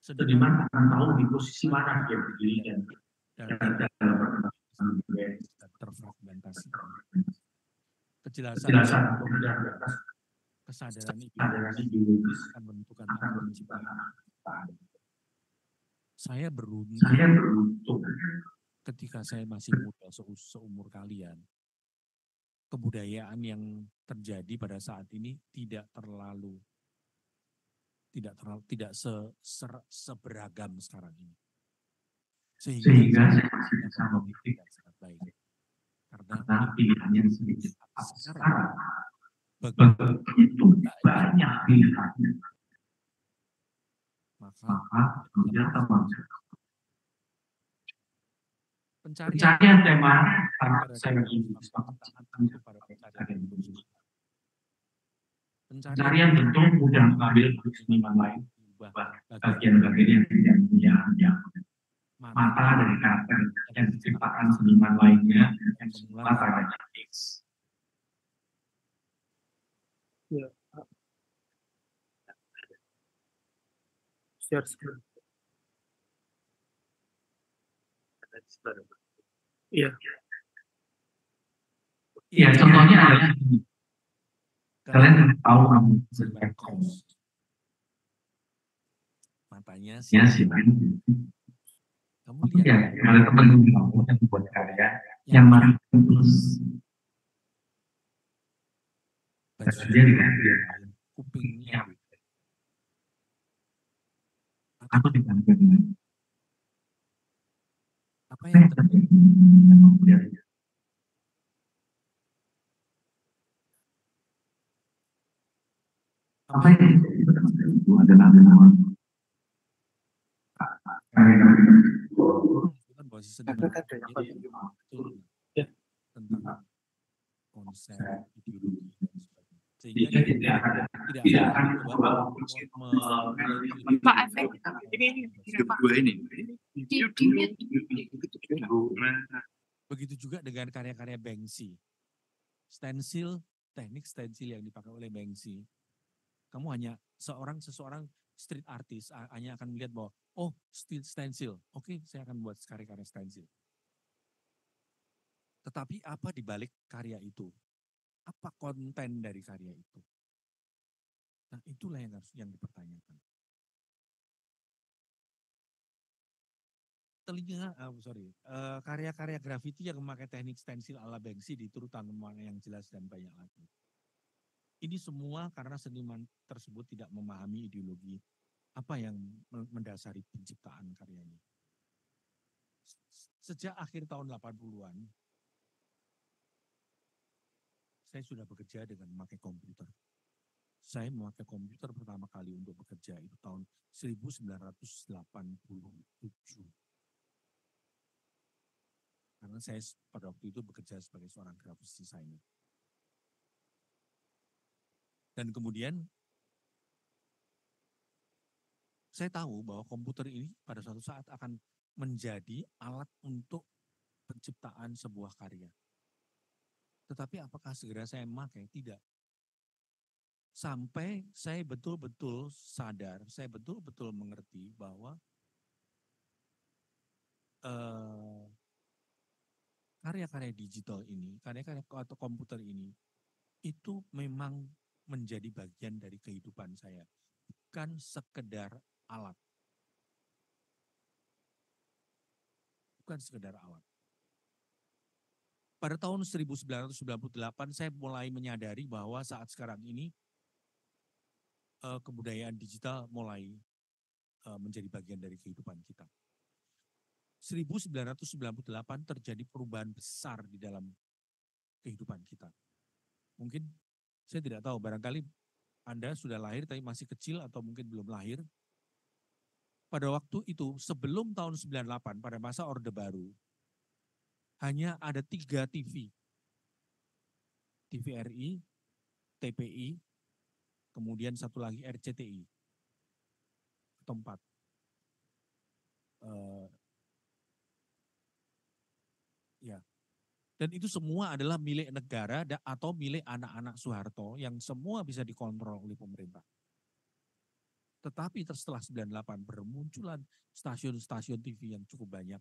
seniman akan tahu di posisi mana dia berdiri dan dalam perkembangan terfragmentasi kejelasan kejelasan kesadaran ideologis akan menentukan akan menciptakan depan. Saya beruntung. Saya beruntung. Ketika saya masih muda seumur kalian, kebudayaan yang terjadi pada saat ini tidak terlalu tidak terlalu tidak se, se, seberagam sekarang ini. Sehingga, Sehingga saya masih bisa memiliki sangat baik. Karena, pilihannya sedikit sekarang begitu banyak pilihannya maka ternyata macet. Pencarian tema karena saya ini kepada pencarian bentuk. Pencarian tentu mudah mengambil seniman lain bagian-bagian yang tidak punya yang mata dari karakter yang diciptakan seniman lainnya yang semula sangat X. Yeah. share screen. Iya. Iya, contohnya adalah kalian tahu kamu sebagai cost. Matanya sih. Ya, sih. Kamu lihat. Ya, ada teman kamu oh, yang buat karya yang marah plus. Bajunya ya. kupingnya iya aku ditanya dengan apa yang terjadi dengan apa yang terjadi pada masa itu adalah memang kan konsep ideologi sehingga iya, tidak tidak akan Pak Efek ini begitu juga dengan karya-karya Banksy stensil teknik stensil yang dipakai oleh Banksy kamu hanya seorang seseorang street artist hanya akan melihat bahwa oh stensil oke okay, saya akan buat karya-karya stensil tetapi apa di balik karya itu apa konten dari karya itu? Nah, itulah yang harus yang dipertanyakan. telinga, oh sorry, eh, karya-karya grafiti yang memakai teknik stensil ala Banksy di terutama yang jelas dan banyak lagi. Ini semua karena seniman tersebut tidak memahami ideologi apa yang mendasari penciptaan karyanya. Sejak akhir tahun 80-an, saya sudah bekerja dengan memakai komputer. Saya memakai komputer pertama kali untuk bekerja itu tahun 1987. Karena saya pada waktu itu bekerja sebagai seorang grafis desainer. Dan kemudian saya tahu bahwa komputer ini pada suatu saat akan menjadi alat untuk penciptaan sebuah karya. Tetapi apakah segera saya memakai? Tidak. Sampai saya betul-betul sadar, saya betul-betul mengerti bahwa karya eh, karya-karya digital ini, karya-karya atau komputer ini, itu memang menjadi bagian dari kehidupan saya. Bukan sekedar alat. Bukan sekedar alat. Pada tahun 1998 saya mulai menyadari bahwa saat sekarang ini eh, kebudayaan digital mulai eh, menjadi bagian dari kehidupan kita. 1998 terjadi perubahan besar di dalam kehidupan kita. Mungkin saya tidak tahu, barangkali Anda sudah lahir tapi masih kecil atau mungkin belum lahir. Pada waktu itu, sebelum tahun 98, pada masa Orde Baru, hanya ada tiga TV. TVRI, TPI, kemudian satu lagi RCTI. Tempat. Uh, eh, ya. Dan itu semua adalah milik negara atau milik anak-anak Soeharto yang semua bisa dikontrol oleh pemerintah. Tetapi setelah 98 bermunculan stasiun-stasiun TV yang cukup banyak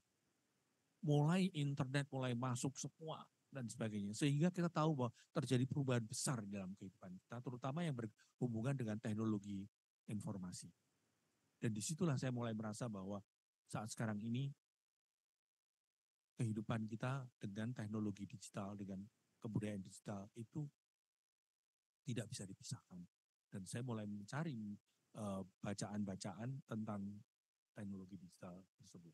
mulai internet mulai masuk semua dan sebagainya. Sehingga kita tahu bahwa terjadi perubahan besar dalam kehidupan kita, terutama yang berhubungan dengan teknologi informasi. Dan disitulah saya mulai merasa bahwa saat sekarang ini kehidupan kita dengan teknologi digital, dengan kebudayaan digital itu tidak bisa dipisahkan. Dan saya mulai mencari eh, bacaan-bacaan bacaan -bacaan tentang teknologi digital tersebut.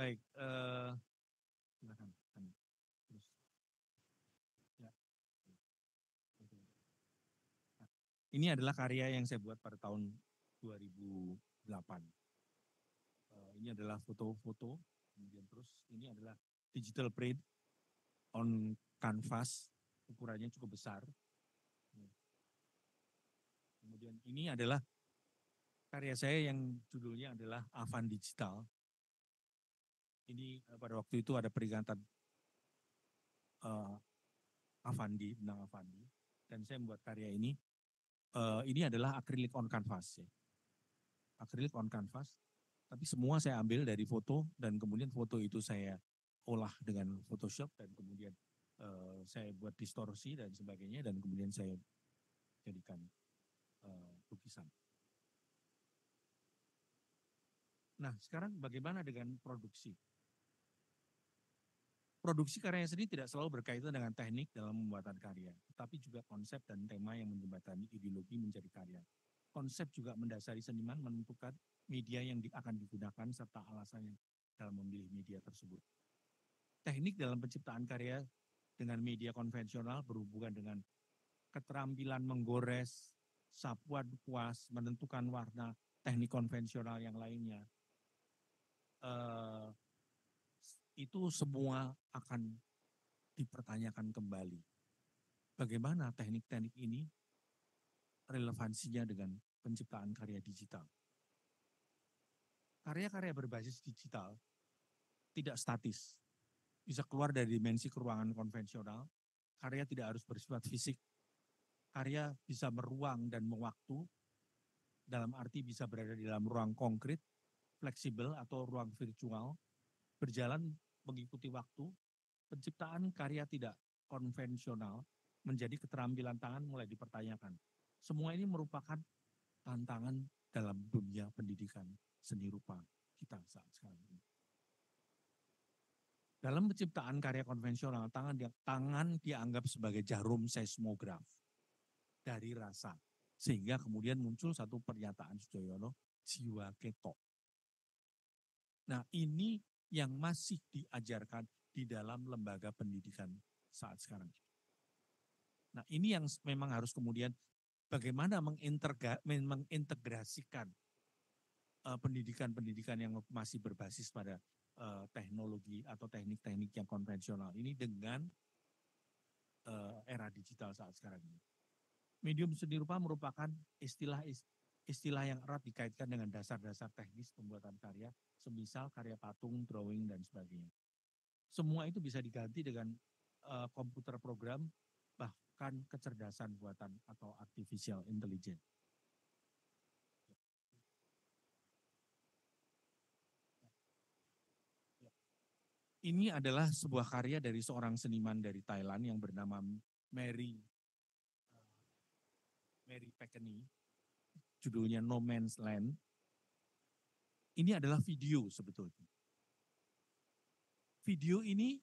Baik. Uh, Ini adalah karya yang saya buat pada tahun 2008. Uh, eh, ini adalah foto-foto, kemudian terus ini adalah digital print on canvas, ukurannya cukup besar. Ya. Kemudian ini adalah karya saya yang judulnya adalah Avan Digital ini eh, pada waktu itu ada peringatan uh, Avandi, benang Avandi, dan saya membuat karya ini. Uh, ini adalah akrilik on canvas, ya. akrilik on canvas. Tapi semua saya ambil dari foto dan kemudian foto itu saya olah dengan Photoshop dan kemudian uh, saya buat distorsi dan sebagainya dan kemudian saya jadikan uh, lukisan. Nah, sekarang bagaimana dengan produksi? Produksi karya seni tidak selalu berkaitan dengan teknik dalam pembuatan karya, tapi juga konsep dan tema yang menjembatani ideologi menjadi karya. Konsep juga mendasari seniman menentukan media yang akan digunakan serta alasannya dalam memilih media tersebut. Teknik dalam penciptaan karya dengan media konvensional berhubungan dengan keterampilan menggores, sapuan kuas, menentukan warna, teknik konvensional yang lainnya. Uh, itu semua akan dipertanyakan kembali. Bagaimana teknik-teknik ini relevansinya dengan penciptaan karya digital? Karya-karya berbasis digital tidak statis, bisa keluar dari dimensi ruangan konvensional. Karya tidak harus bersifat fisik. Karya bisa meruang dan mewaktu, dalam arti bisa berada di dalam ruang konkret, fleksibel atau ruang virtual, berjalan mengikuti waktu, penciptaan karya tidak konvensional menjadi keterampilan tangan mulai dipertanyakan. Semua ini merupakan tantangan dalam dunia pendidikan seni rupa kita saat sekarang ini. Dalam penciptaan karya konvensional, tangan dia, tangan dianggap sebagai jarum seismograf dari rasa. Sehingga kemudian muncul satu pernyataan Sujoyono, jiwa ketok. Nah ini yang masih diajarkan di dalam lembaga pendidikan saat sekarang. Nah ini yang memang harus kemudian bagaimana mengintegrasikan eh, pendidikan-pendidikan yang masih berbasis pada eh, teknologi atau teknik-teknik yang konvensional ini dengan eh, era digital saat sekarang ini. Medium seni rupa merupakan istilah istilah yang erat dikaitkan dengan dasar-dasar teknis pembuatan karya, semisal karya patung, drawing, dan sebagainya. Semua itu bisa diganti dengan uh, komputer program, bahkan kecerdasan buatan atau artificial intelligence. Ini adalah sebuah karya dari seorang seniman dari Thailand yang bernama Mary eh, Mary Pekeny judulnya No Man's Land. Ini adalah video sebetulnya. Video ini,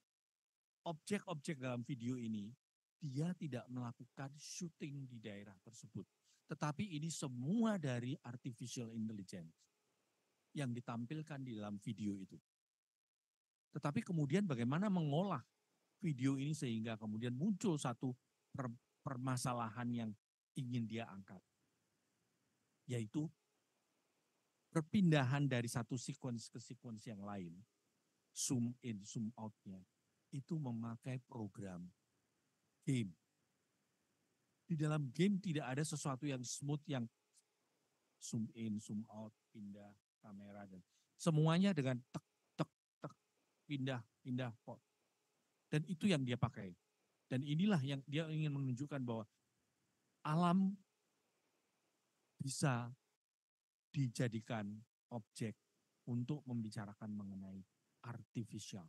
objek-objek dalam video ini, dia tidak melakukan syuting di daerah tersebut. Tetapi ini semua dari artificial intelligence yang ditampilkan di dalam video itu. Tetapi kemudian bagaimana mengolah video ini sehingga kemudian muncul satu permasalahan yang ingin dia angkat yaitu perpindahan dari satu sequence ke sequence yang lain, zoom in, zoom out itu memakai program game. Di dalam game tidak ada sesuatu yang smooth yang zoom in, zoom out, pindah kamera dan semuanya dengan tek tek tek pindah pindah pot. Dan itu yang dia pakai. Dan inilah yang dia ingin menunjukkan bahwa alam bisa dijadikan objek untuk membicarakan mengenai artificial.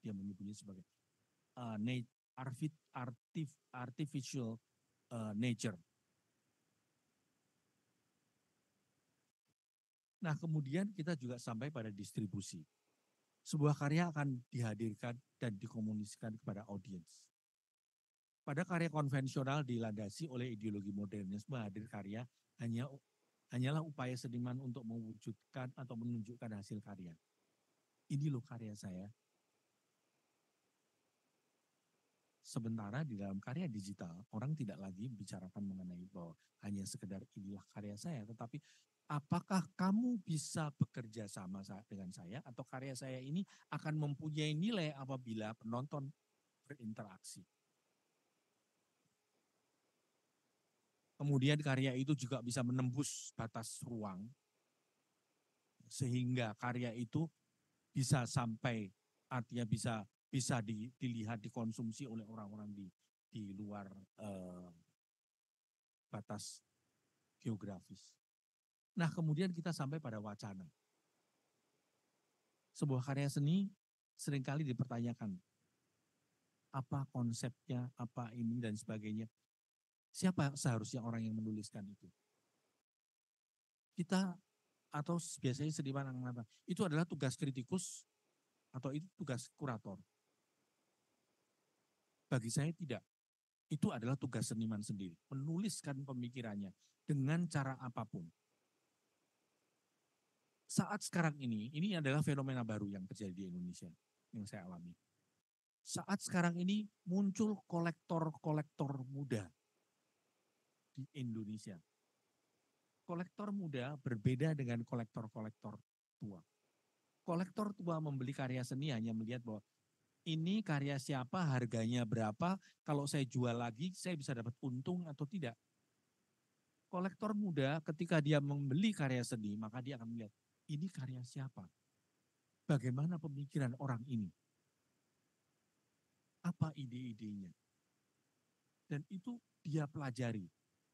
Dia menyebutnya sebagai uh, artificial uh, nature. Nah, kemudian kita juga sampai pada distribusi. Sebuah karya akan dihadirkan dan dikomunikasikan kepada audiens. Pada karya konvensional dilandasi oleh ideologi modernisme, hadir karya hanya hanyalah upaya seniman untuk mewujudkan atau menunjukkan hasil karya. Ini loh karya saya. Sementara di dalam karya digital, orang tidak lagi bicarakan mengenai bahwa hanya sekedar inilah karya saya, tetapi apakah kamu bisa bekerja sama dengan saya atau karya saya ini akan mempunyai nilai apabila penonton berinteraksi. Kemudian karya itu juga bisa menembus batas ruang. Sehingga karya itu bisa sampai artinya bisa bisa di, dilihat dikonsumsi oleh orang-orang di di luar eh, batas geografis. Nah, kemudian kita sampai pada wacana. Sebuah karya seni seringkali dipertanyakan apa konsepnya, apa ini dan sebagainya. Siapa seharusnya orang yang menuliskan itu? Kita atau biasanya seniman yang mengatakan itu adalah tugas kritikus atau itu tugas kurator. Bagi saya tidak. Itu adalah tugas seniman sendiri, menuliskan pemikirannya dengan cara apapun. Saat sekarang ini, ini adalah fenomena baru yang terjadi di Indonesia yang saya alami. Saat sekarang ini muncul kolektor-kolektor muda di Indonesia. Kolektor muda berbeda dengan kolektor-kolektor tua. Kolektor tua membeli karya seni hanya melihat bahwa ini karya siapa, harganya berapa, kalau saya jual lagi saya bisa dapat untung atau tidak. Kolektor muda ketika dia membeli karya seni, maka dia akan melihat ini karya siapa. Bagaimana pemikiran orang ini? Apa ide-idenya? Dan itu dia pelajari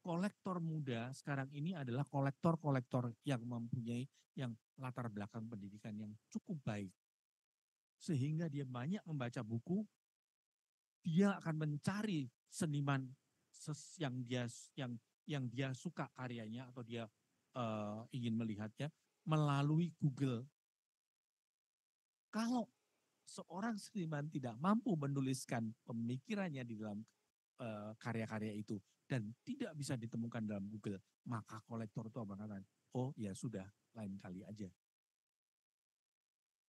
kolektor muda sekarang ini adalah kolektor-kolektor yang mempunyai yang latar belakang pendidikan yang cukup baik. Sehingga dia banyak membaca buku, dia akan mencari seniman yang dia yang yang dia suka karyanya atau dia uh, ingin melihatnya melalui Google. Kalau seorang seniman tidak mampu menuliskan pemikirannya di dalam eh, karya -karya itu dan tidak bisa ditemukan dalam Google, maka kolektor itu akan oh ya sudah, lain kali aja.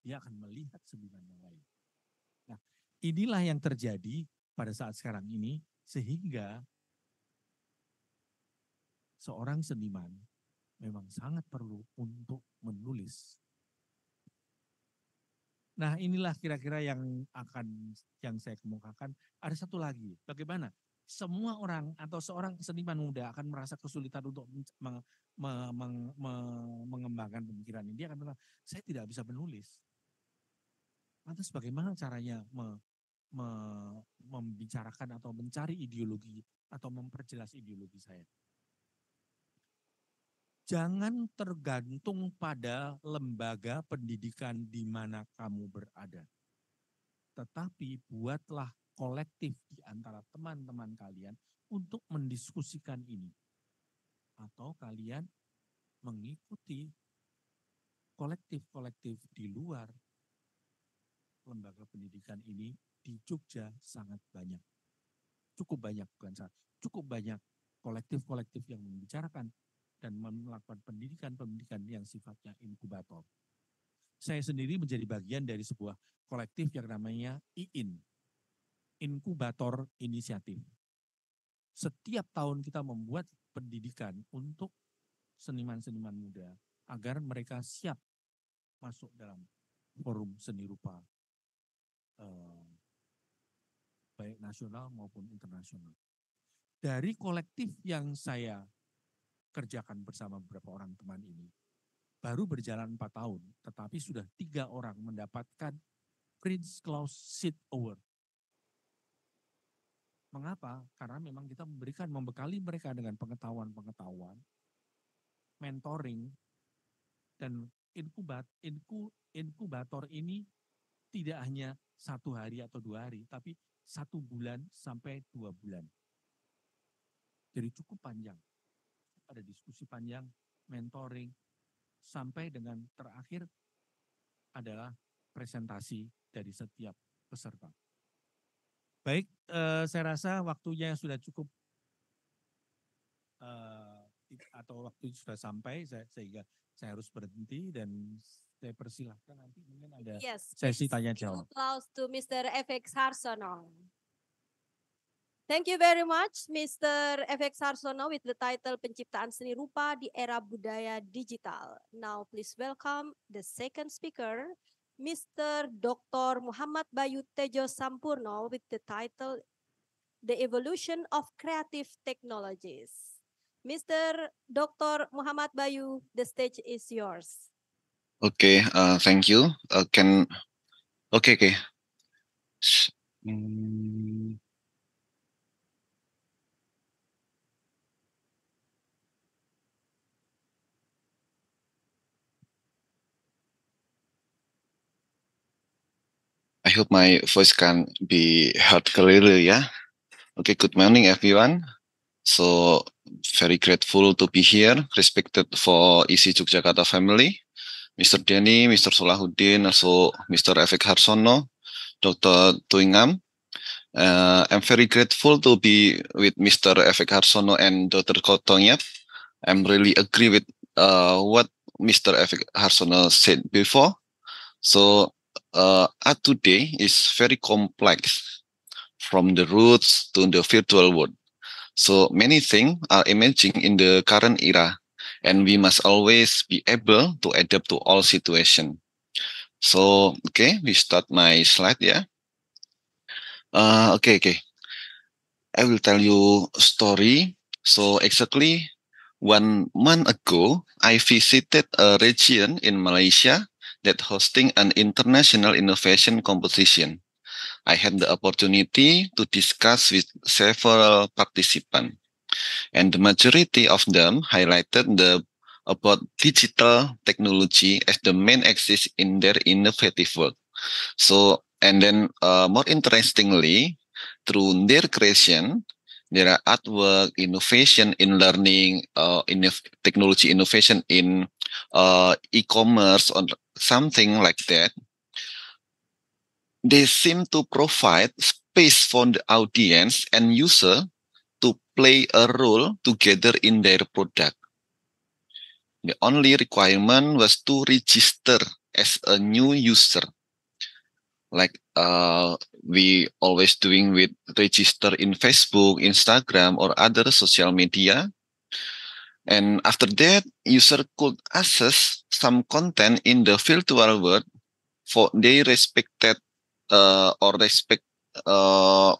Dia akan melihat sembilan yang lain. Nah, inilah yang terjadi pada saat sekarang ini, sehingga seorang seniman memang sangat perlu untuk menulis. Nah, inilah kira-kira yang akan yang saya kemukakan. Ada satu lagi, bagaimana semua orang atau seorang seniman muda akan merasa kesulitan untuk meng, meng, meng, mengembangkan pemikiran ini. Dia akan bilang, saya tidak bisa menulis. Lantas bagaimana caranya me, me, membicarakan atau mencari ideologi atau memperjelas ideologi saya? Jangan tergantung pada lembaga pendidikan di mana kamu berada. Tetapi buatlah kolektif di antara teman-teman kalian untuk mendiskusikan ini. Atau kalian mengikuti kolektif-kolektif di luar lembaga pendidikan ini di Jogja sangat banyak. Cukup banyak, bukan sangat. Cukup banyak kolektif-kolektif yang membicarakan dan melakukan pendidikan-pendidikan yang sifatnya inkubator. Saya sendiri menjadi bagian dari sebuah kolektif yang namanya IIN, inkubator inisiatif. Setiap tahun kita membuat pendidikan untuk seniman-seniman muda agar mereka siap masuk dalam forum seni rupa eh, baik nasional maupun internasional. Dari kolektif yang saya kerjakan bersama beberapa orang teman ini, baru berjalan empat tahun, tetapi sudah tiga orang mendapatkan Prince Claus Seed Award Mengapa? Karena memang kita memberikan, membekali mereka dengan pengetahuan-pengetahuan, mentoring, dan inkubator ini tidak hanya satu hari atau dua hari, tapi satu bulan sampai dua bulan. Jadi cukup panjang. Ada diskusi panjang, mentoring, sampai dengan terakhir adalah presentasi dari setiap peserta. Baik, eh, saya rasa waktunya sudah cukup eh, atau waktu sudah sampai saya, sehingga saya harus berhenti dan saya persilahkan nanti mungkin ada yes, sesi tanya jawab. Applause to Mr. FX Harsono. Thank you very much, Mr. FX Harsono, with the title Penciptaan Seni Rupa di Era Budaya Digital. Now, please welcome the second speaker, Mr. Dr. Muhammad Bayu Tejo Sampurno with the title The Evolution of Creative Technologies. Mr. Dr. Muhammad Bayu, the stage is yours. Okay, uh, thank you. Uh, can okay, okay. Mm. hope my voice can be heard clearly, yeah? Okay, good morning, everyone. So, very grateful to be here, respected for isi e Yogyakarta family, Mr. Denny, Mr. Solahuddin, also Mr. Efek Harsono, Dr. Tuingam. Uh, I'm very grateful to be with Mr. Efek Harsono and Dr. Kotonyap. I'm really agree with uh, what Mr. Efek Harsono said before. So uh, art today is very complex from the roots to the virtual world. So many things are emerging in the current era, and we must always be able to adapt to all situation. So okay, we start my slide. Yeah. Uh, okay, okay. I will tell you a story. So exactly one month ago, I visited a region in Malaysia that hosting an international innovation competition. I had the opportunity to discuss with several participants, and the majority of them highlighted the about digital technology as the main axis in their innovative work. So, and then uh, more interestingly, through their creation, there are artwork, innovation in learning, uh, in technology innovation in uh, e-commerce or something like that, they seem to provide space for the audience and user to play a role together in their product. The only requirement was to register as a new user like uh, we always doing with register in Facebook, Instagram, or other social media. And after that, user could access some content in the virtual world for their respected uh, or respect uh,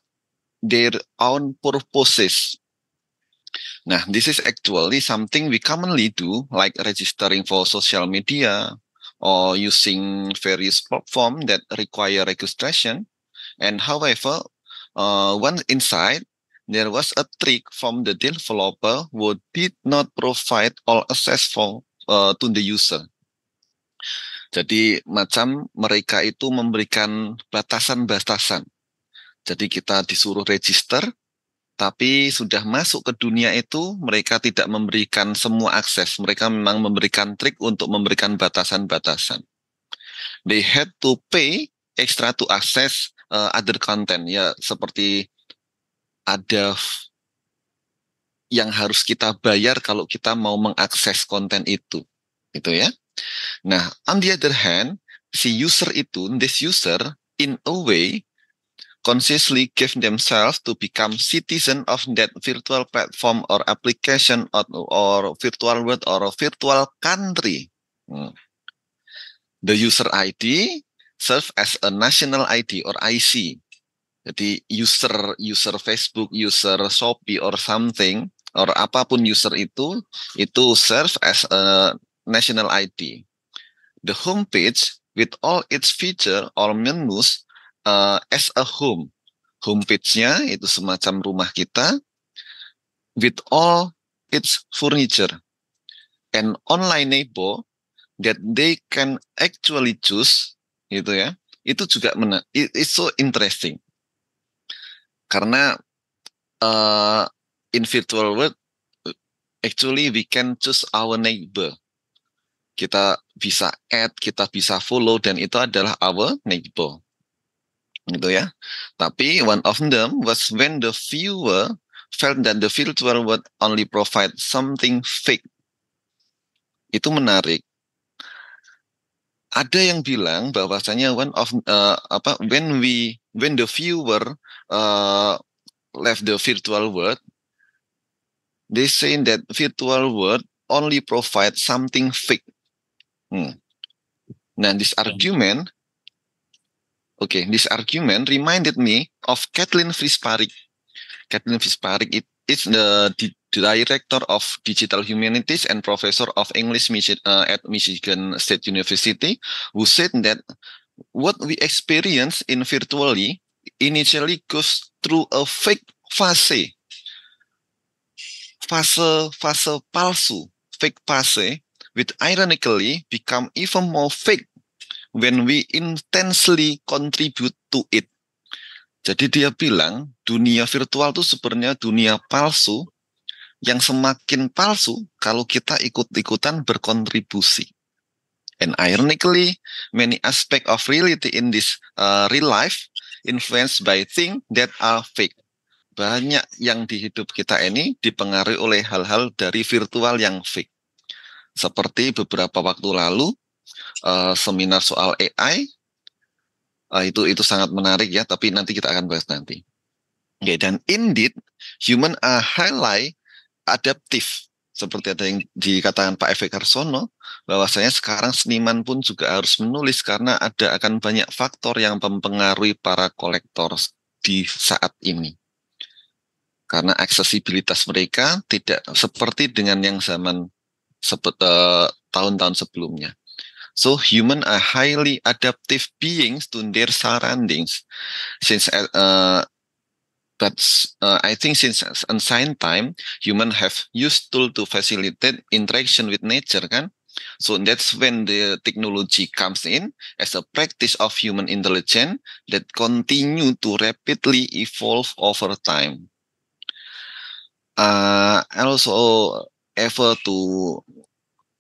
their own purposes. Nah, this is actually something we commonly do, like registering for social media or using various platforms that require registration. And however, uh, once inside, there was a trick from the developer who did not provide all access for uh, to the user. Jadi macam mereka itu memberikan batasan-batasan. Jadi kita disuruh register, tapi sudah masuk ke dunia itu mereka tidak memberikan semua akses. Mereka memang memberikan trik untuk memberikan batasan-batasan. They had to pay extra to access uh, other content ya seperti ada yang harus kita bayar kalau kita mau mengakses konten itu, gitu ya. Nah, on the other hand, si user itu, this user, in a way, consciously give themselves to become citizen of that virtual platform or application or, or virtual world or virtual country. Hmm. The user ID serve as a national ID or IC jadi user user Facebook, user Shopee or something or apapun user itu itu serve as a national ID. The homepage with all its feature or menus uh, as a home. Homepage-nya itu semacam rumah kita with all its furniture. and online neighbor that they can actually choose gitu ya. Itu juga menarik. it's so interesting karena uh, in virtual world actually we can choose our neighbor kita bisa add kita bisa follow dan itu adalah our neighbor gitu ya tapi one of them was when the viewer felt that the virtual world only provide something fake itu menarik ada yang bilang bahwasanya one of uh, apa when we when the viewer Uh, left the virtual world, they say that virtual world only provide something fake. Hmm. Now nah, this hmm. argument, okay, this argument reminded me of Kathleen Frisparik. Kathleen Frisparik it, is the, the director of digital humanities and professor of English uh, at Michigan State University, who said that what we experience in virtually initially goes through a fake fase. Fase fase palsu, fake fase, which ironically become even more fake when we intensely contribute to it. Jadi dia bilang dunia virtual itu sebenarnya dunia palsu yang semakin palsu kalau kita ikut-ikutan berkontribusi. And ironically, many aspects of reality in this uh, real life influenced by things that are fake. Banyak yang di hidup kita ini dipengaruhi oleh hal-hal dari virtual yang fake. Seperti beberapa waktu lalu uh, seminar soal AI uh, eh, itu itu sangat menarik ya, tapi nanti kita akan bahas nanti. okay, dan indeed human are highly adaptive seperti ada yang dikatakan Pak Efek Harsono, bahwasanya sekarang seniman pun juga harus menulis karena ada akan banyak faktor yang mempengaruhi para kolektor di saat ini. Karena aksesibilitas mereka tidak seperti dengan yang zaman tahun-tahun eh, tahun-tahun sebelumnya. So human are highly adaptive beings to their surroundings, since uh, but uh, I think since ancient time, human have used tool to facilitate interaction with nature, kan? So that's when the technology comes in as a practice of human intelligence that continue to rapidly evolve over time. Uh, I also uh, ever to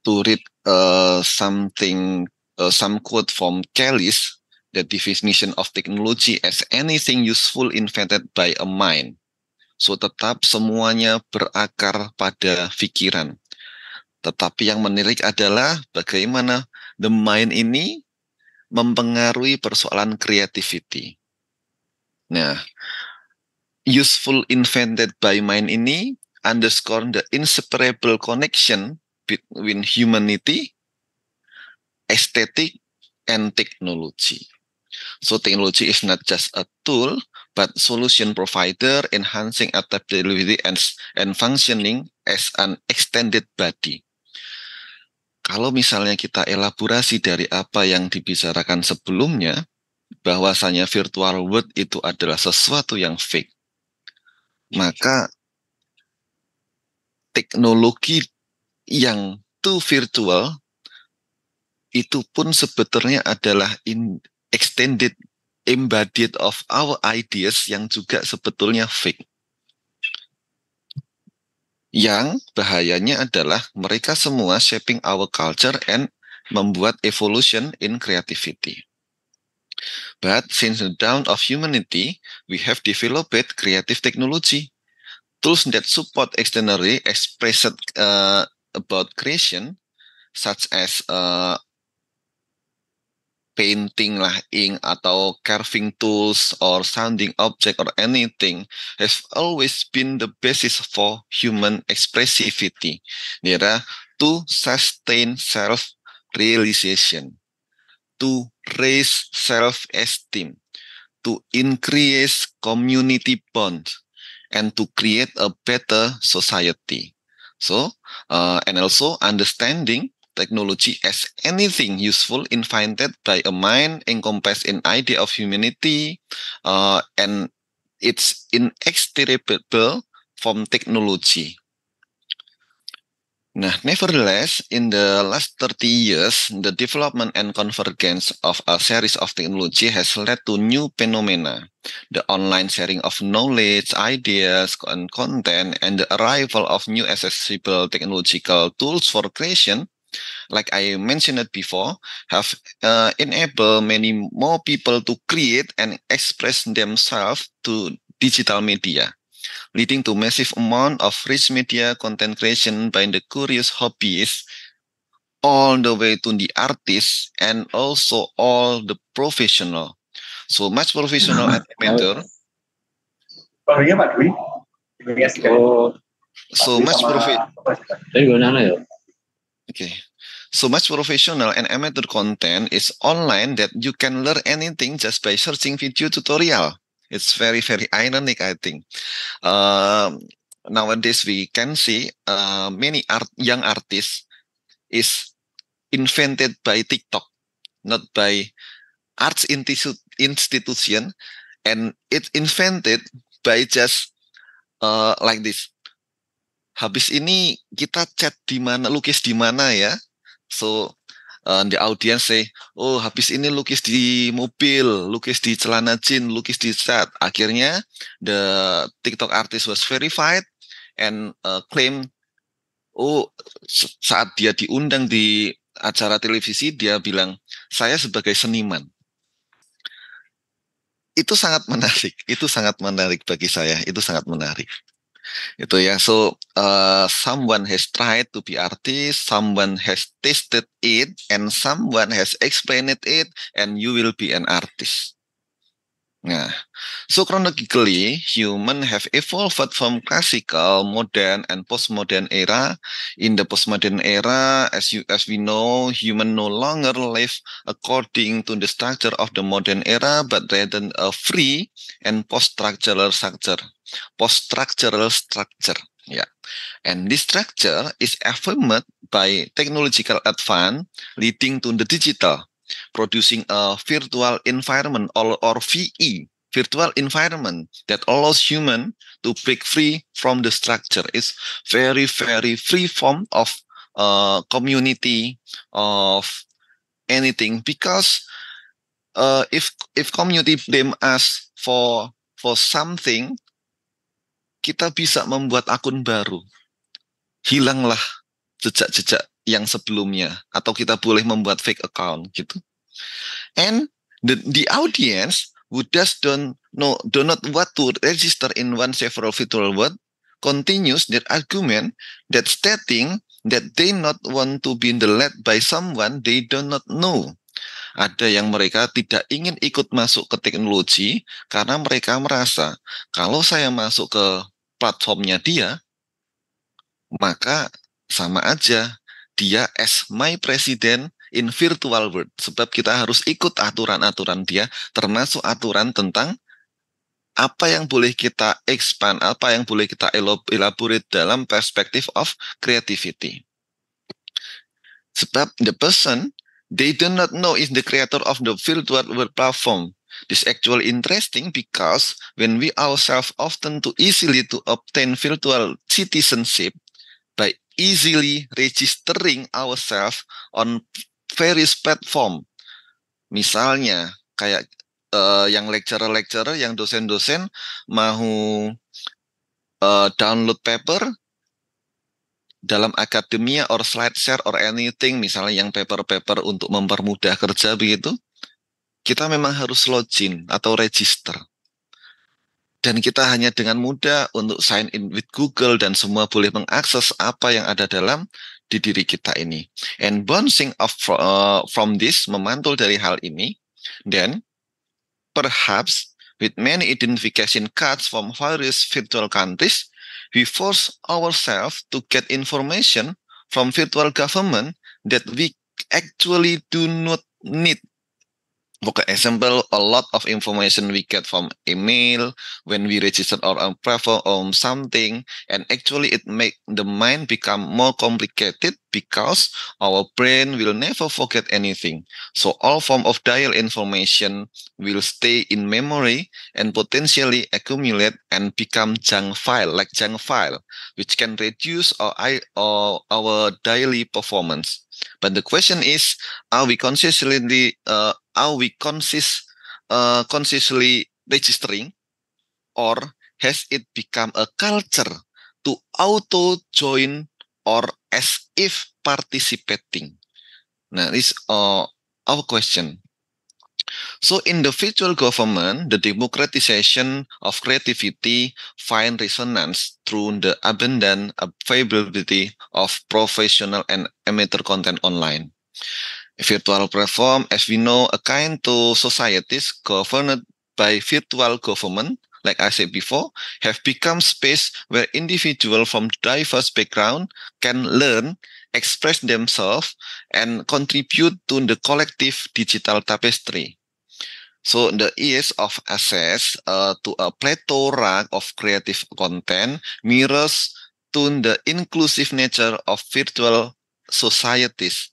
to read uh, something uh, some quote from Kelly's the definition of technology as anything useful invented by a mind. So tetap semuanya berakar pada pikiran. Tetapi yang menarik adalah bagaimana the mind ini mempengaruhi persoalan creativity. Nah, useful invented by mind ini underscore the inseparable connection between humanity, aesthetic, and technology. So technology is not just a tool, but solution provider enhancing adaptability and, and functioning as an extended body. Kalau misalnya kita elaborasi dari apa yang dibicarakan sebelumnya, bahwasanya virtual world itu adalah sesuatu yang fake, maka teknologi yang too virtual itu pun sebetulnya adalah in, extended embodied of our ideas yang juga sebetulnya fake. Yang bahayanya adalah mereka semua shaping our culture and membuat evolution in creativity. But since the dawn of humanity, we have developed creative technology, tools that support externally expressed uh, about creation, such as uh, painting lah ink atau carving tools or sounding object or anything has always been the basis for human expressivity Nira, to sustain self realization to raise self esteem to increase community bonds and to create a better society so uh, and also understanding technology as anything useful invented by a mind encompassed in idea of humanity uh, and it's inextricable from technology. Nah, nevertheless, in the last 30 years, the development and convergence of a series of technology has led to new phenomena. The online sharing of knowledge, ideas, and content, and the arrival of new accessible technological tools for creation like I mentioned it before, have uh, enabled many more people to create and express themselves to digital media, leading to massive amount of rich media content creation by the curious hobbyists, all the way to the artists and also all the professional. So much professional mm-hmm. and amateur. So much profit. Okay. So much professional and amateur content is online that you can learn anything just by searching video tutorial. It's very, very ironic, I think. Uh, nowadays, we can see uh, many art, young artists is invented by TikTok, not by arts institu- institution, and it's invented by just uh, like this habis ini kita chat di mana, lukis di mana ya. So uh, eh, the audience say, oh habis ini lukis di mobil, lukis di celana jeans, lukis di chat. Akhirnya the TikTok artist was verified and uh, claim, oh saat dia diundang di acara televisi dia bilang saya sebagai seniman. Itu sangat menarik, itu sangat menarik bagi saya, itu sangat menarik itu ya so uh, someone has tried to be artist someone has tasted it and someone has explained it and you will be an artist Nah, so chronologically, human have evolved from classical, modern, and postmodern era. In the postmodern era, as you as we know, human no longer live according to the structure of the modern era, but rather a free and post-structural structure, post-structural structure. Yeah, and this structure is affirmed by technological advance, leading to the digital producing a virtual environment or, or VE, virtual environment that allows human to break free from the structure. It's very, very free form of uh, community of anything because uh, if if community them ask for for something, kita bisa membuat akun baru. Hilanglah jejak-jejak yang sebelumnya atau kita boleh membuat fake account gitu. And the the audience who just don't know do not want to register in one several virtual world continues their argument that stating that they not want to be the led by someone they do not know. Ada yang mereka tidak ingin ikut masuk ke teknologi karena mereka merasa kalau saya masuk ke platformnya dia, maka sama aja dia as my president in virtual world sebab kita harus ikut aturan-aturan dia termasuk aturan tentang apa yang boleh kita expand, apa yang boleh kita elaborate dalam perspektif of creativity. Sebab the person they do not know is the creator of the virtual world platform. This actually interesting because when we ourselves often too easily to obtain virtual citizenship, easily registering ourselves on various platform. Misalnya kayak uh, yang lecturer-lecturer, yang dosen-dosen mau uh, eh, download paper dalam akademia or slide share or anything misalnya yang paper-paper untuk mempermudah kerja begitu kita memang harus login atau register dan kita hanya dengan mudah untuk sign in with Google dan semua boleh mengakses apa yang ada dalam di diri kita ini. And bouncing off from, uh, from this memantul dari hal ini, then perhaps with many identification cards from various virtual countries, we force ourselves to get information from virtual government that we actually do not need for example, a lot of information we get from email when we register or prefer on something, and actually it make the mind become more complicated because our brain will never forget anything. So all form of dial information will stay in memory and potentially accumulate and become junk file, like junk file, which can reduce our, our, our daily performance. But the question is, are we consciously uh, are we consist uh, consciously registering or has it become a culture to auto join or as if participating now this uh, our question so in the virtual government, the democratization of creativity find resonance through the abundant availability of professional and amateur content online virtual platform, as we know, akin to societies governed by virtual government, like I said before, have become space where individuals from diverse background can learn, express themselves, and contribute to the collective digital tapestry. So the ease of access uh, to a plethora of creative content mirrors to the inclusive nature of virtual societies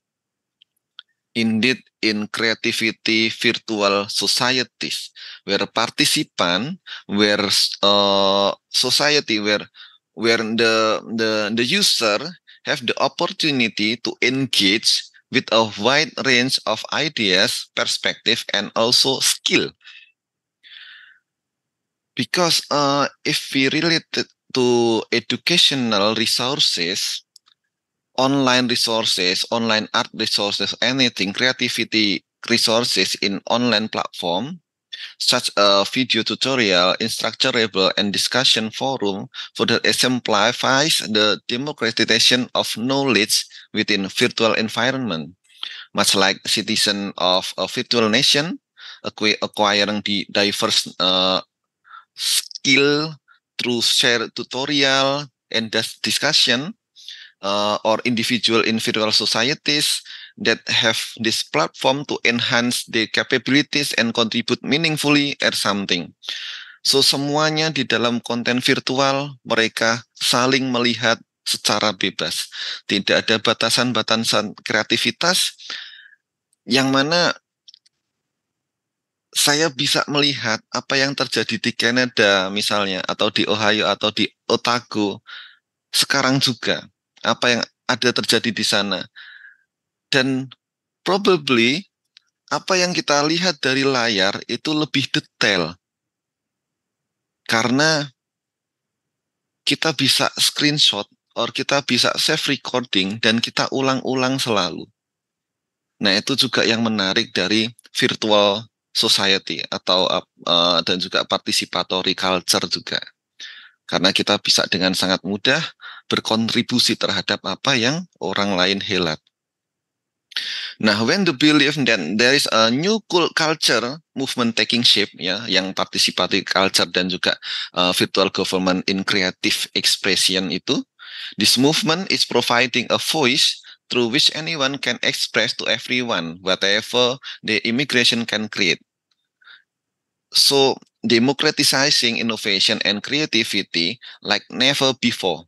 indeed in creativity virtual societies where participant where uh, society where where the the the user have the opportunity to engage with a wide range of ideas perspective and also skill because uh, if we relate to educational resources online resources, online art resources, anything, creativity resources in online platform, such a video tutorial, instructorable, and discussion forum for further exemplifies the democratization of knowledge within virtual environment, much like citizen of a virtual nation, acquiring the diverse uh, skill through shared tutorial and discussion uh, or individual individual societies that have this platform to enhance their capabilities and contribute meaningfully at something. So semuanya di dalam konten virtual mereka saling melihat secara bebas. Tidak ada batasan-batasan kreativitas yang mana saya bisa melihat apa yang terjadi di Kanada misalnya atau di Ohio atau di Otago sekarang juga apa yang ada terjadi di sana. Dan probably apa yang kita lihat dari layar itu lebih detail. Karena kita bisa screenshot or kita bisa save recording dan kita ulang-ulang selalu. Nah, itu juga yang menarik dari virtual society atau uh, dan juga participatory culture juga. Karena kita bisa dengan sangat mudah berkontribusi terhadap apa yang orang lain helat. Nah, when the belief that there is a new culture movement taking shape, ya, yang partisipatif culture dan juga uh, virtual government in creative expression itu, this movement is providing a voice through which anyone can express to everyone whatever the immigration can create. So, democratizing innovation and creativity like never before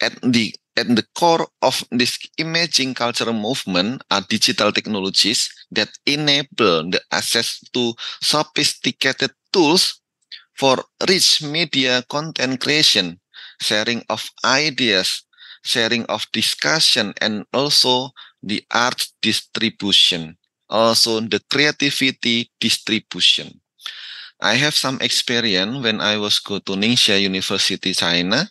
at the at the core of this imaging culture movement are digital technologies that enable the access to sophisticated tools for rich media content creation, sharing of ideas, sharing of discussion, and also the art distribution, also the creativity distribution. I have some experience when I was go to Ningxia University, China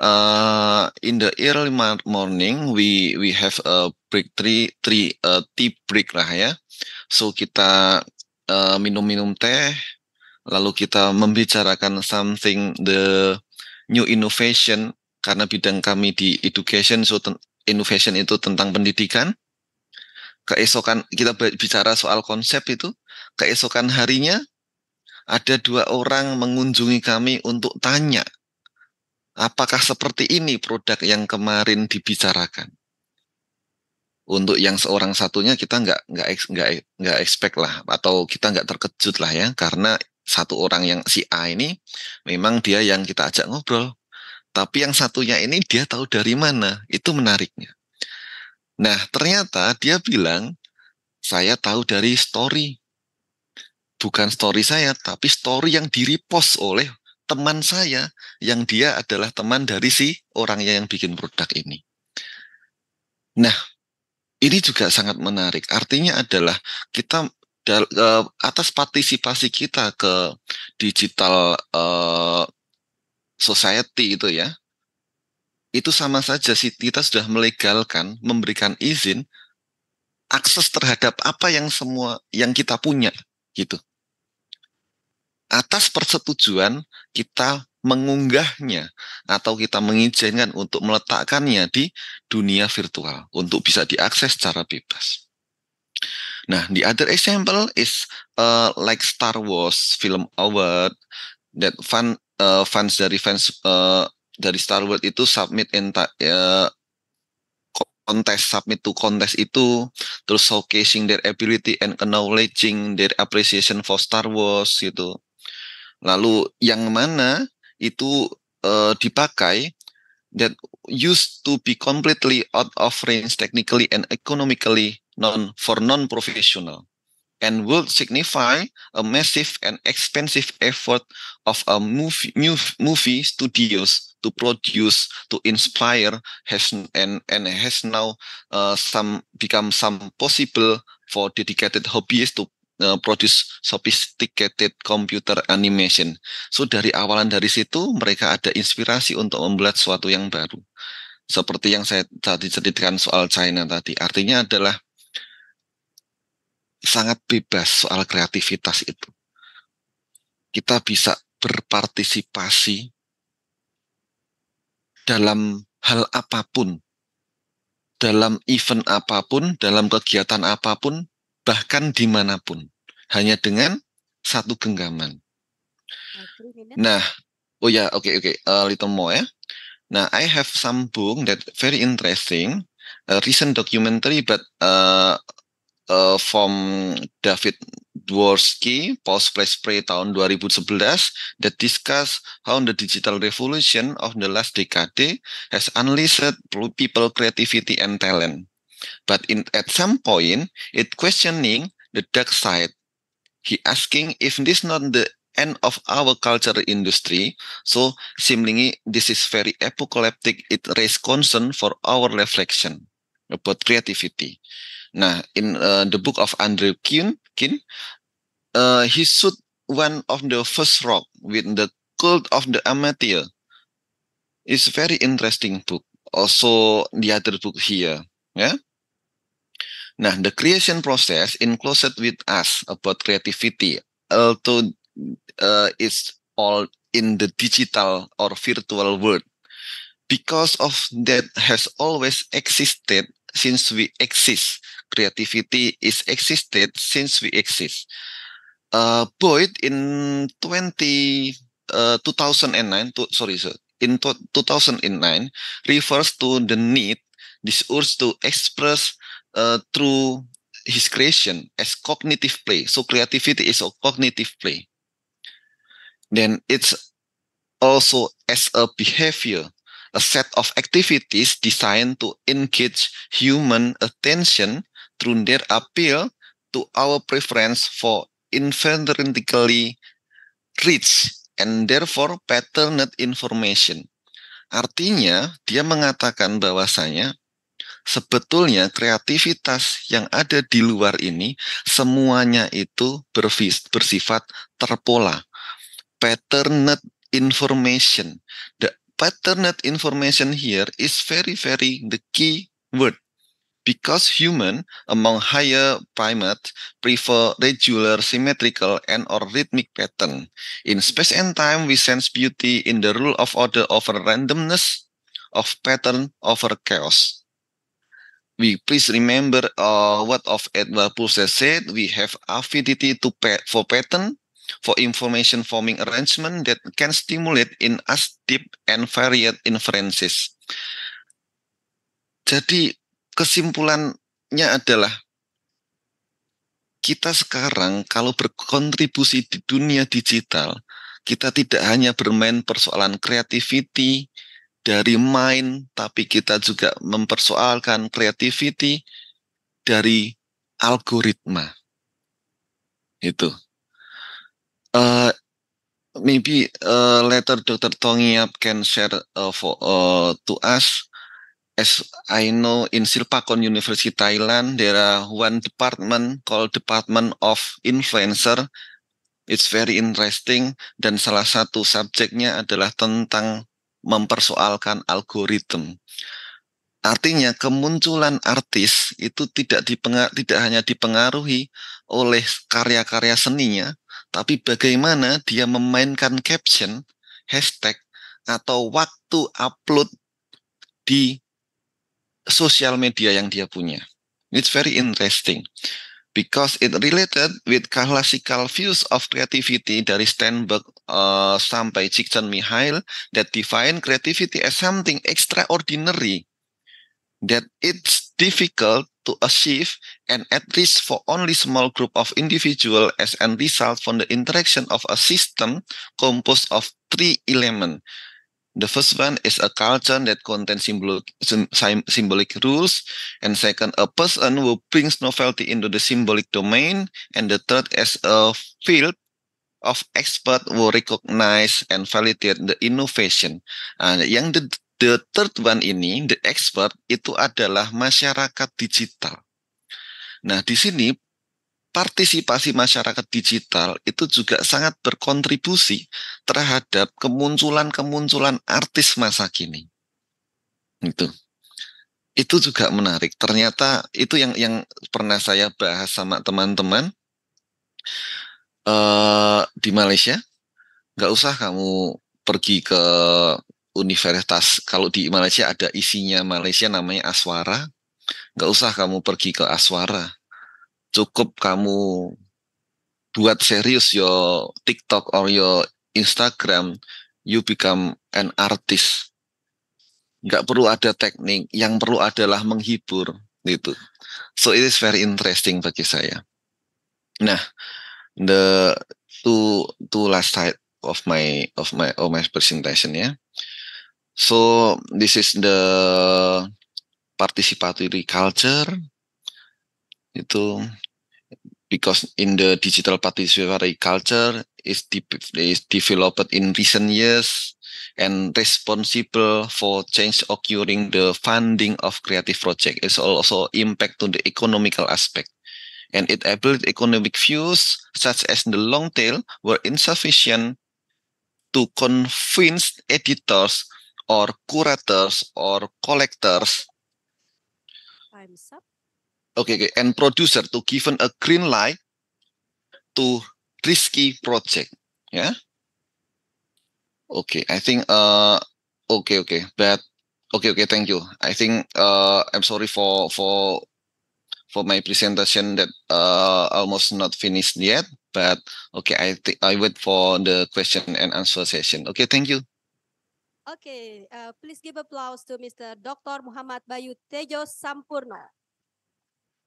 uh, in the early morning we we have a break three three uh, tea break lah ya so kita uh, minum-minum uh, minum -minum teh lalu kita membicarakan something the new innovation karena bidang kami di education so innovation itu tentang pendidikan keesokan kita bicara soal konsep itu keesokan harinya ada dua orang mengunjungi kami untuk tanya Apakah seperti ini produk yang kemarin dibicarakan? Untuk yang seorang satunya kita nggak nggak nggak nggak expect lah atau kita nggak terkejut lah ya karena satu orang yang si A ini memang dia yang kita ajak ngobrol tapi yang satunya ini dia tahu dari mana itu menariknya. Nah ternyata dia bilang saya tahu dari story bukan story saya tapi story yang direpost oleh teman saya yang dia adalah teman dari si orangnya yang bikin produk ini. Nah, ini juga sangat menarik. Artinya adalah kita eh, atas partisipasi kita ke digital uh, society itu ya, itu sama saja sih kita sudah melegalkan, memberikan izin akses terhadap apa yang semua yang kita punya gitu atas persetujuan kita mengunggahnya atau kita mengizinkan untuk meletakkannya di dunia virtual untuk bisa diakses secara bebas. Nah, the other example is uh, like Star Wars Film Award that fan uh, fans dari fans uh, dari Star Wars itu submit ta, uh, kontes submit to kontes itu terus showcasing their ability and acknowledging their appreciation for Star Wars gitu Lalu yang mana itu uh, dipakai that used to be completely out of range technically and economically non for non-professional and will signify a massive and expensive effort of a movie, movie studios to produce, to inspire, has and and has now uh, some become some possible for dedicated hobbyists to uh, produce sophisticated computer animation. So dari awalan dari situ mereka ada inspirasi untuk membuat sesuatu yang baru. Seperti yang saya tadi ceritakan soal China tadi. Artinya adalah sangat bebas soal kreativitas itu. Kita bisa berpartisipasi dalam hal apapun, dalam event apapun, dalam kegiatan apapun, bahkan dimanapun, hanya dengan satu genggaman. Nah, nah oh ya, oke, okay, oke, okay, uh, a little more ya. Nah, I have some book that very interesting, a uh, recent documentary, but uh, uh, from David Dworsky, Post Press Spray tahun 2011, that discuss how the digital revolution of the last decade has unleashed people creativity and talent. But in at some point, it questioning the dark side. He asking if this not the end of our culture industry. So seemingly this is very apocalyptic. It raise concern for our reflection about creativity. Now, in uh, the book of Andrew Kien, Kin uh, he shoot one of the first rock with the cult of the amateur. It's very interesting book. Also the other book here. Yeah. Nah, the creation process enclosed with us about creativity, although uh, it's all in the digital or virtual world. Because of that has always existed since we exist. Creativity is existed since we exist. Uh, Boyd in 20, uh, 2009, to, sorry, sir, in to, 2009 refers to the need, this urge to express uh, through his creation as cognitive play. So creativity is a cognitive play. Then it's also as a behavior, a set of activities designed to engage human attention through their appeal to our preference for inventorically rich and therefore patterned information. Artinya, dia mengatakan bahwasanya sebetulnya kreativitas yang ada di luar ini semuanya itu bersifat terpola. Patterned information. The patterned information here is very, very the key word. Because human among higher primates prefer regular, symmetrical, and or rhythmic pattern. In space and time, we sense beauty in the rule of order over randomness, of pattern over chaos we please remember uh, what of Edward Purcell said. We have affinity to pa for pattern, for information forming arrangement that can stimulate in us deep and varied inferences. Jadi kesimpulannya adalah kita sekarang kalau berkontribusi di dunia digital, kita tidak hanya bermain persoalan creativity, dari mind, tapi kita juga mempersoalkan creativity dari algoritma. Itu. Uh, maybe uh, later Dr. Tongiap can share uh, for uh, to us. As I know, in Silpakon University Thailand, there are one department called Department of Influencer. It's very interesting dan salah satu subjeknya adalah tentang mempersoalkan algoritma. Artinya kemunculan artis itu tidak dipengar tidak hanya dipengaruhi oleh karya-karya seninya, tapi bagaimana dia memainkan caption, hashtag atau waktu upload di sosial media yang dia punya. It's very interesting because it related with classical views of creativity dari Steinberg uh, sampai Mihail that define creativity as something extraordinary that it's difficult to achieve and at least for only small group of individual as a result from the interaction of a system composed of three elements The first one is a culture that contains symbolic, symbolic rules, and second, a person who brings novelty into the symbolic domain, and the third is a field of expert who recognize and validate the innovation. Uh, yang the, the third one ini, the expert, itu adalah masyarakat digital. Nah, di sini partisipasi masyarakat digital itu juga sangat berkontribusi terhadap kemunculan-kemunculan artis masa kini. Itu. Itu juga menarik. Ternyata itu yang yang pernah saya bahas sama teman-teman uh, di Malaysia. Gak usah kamu pergi ke universitas. Kalau di Malaysia ada isinya Malaysia namanya Aswara. Gak usah kamu pergi ke Aswara cukup kamu buat serius yo TikTok or yo Instagram, you become an artist. Nggak perlu ada teknik, yang perlu adalah menghibur gitu. So it is very interesting bagi saya. Nah, the two two last side of my of my of my presentation ya. So this is the participatory culture itu because in the digital participatory culture is, de is developed in recent years and responsible for change occurring the funding of creative project is also impact to the economical aspect and it applied economic views such as the long tail were insufficient to convince editors or curators or collectors Time's up. okay, okay, and producer to given a green light to risky project. Yeah. Okay, I think. Uh, okay, okay, but okay, okay. Thank you. I think. Uh, I'm sorry for for for my presentation that uh almost not finished yet. But okay, I think I wait for the question and answer session. Okay, thank you. Okay, uh, please give applause to Mr. Dr. Muhammad Bayu Tejo Sampurna.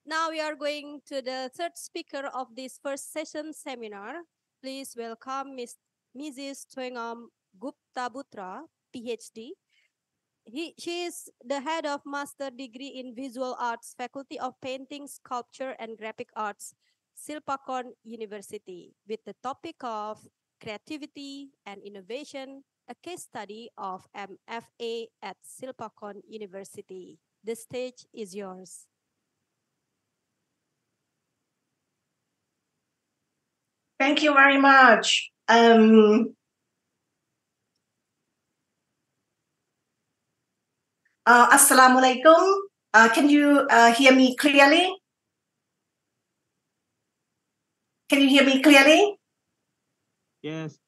Now we are going to the third speaker of this first session seminar. Please welcome Ms. Mrs. Twengam Gupta Butra, PhD. He, she is the head of master degree in visual arts, faculty of painting, sculpture, and graphic arts, Silpakon University, with the topic of creativity and innovation, a case study of MFA at Silpakon University. The stage is yours. Thank you very much. Um, uh, Assalamu alaikum. Uh, can you uh, hear me clearly? Can you hear me clearly? Yes.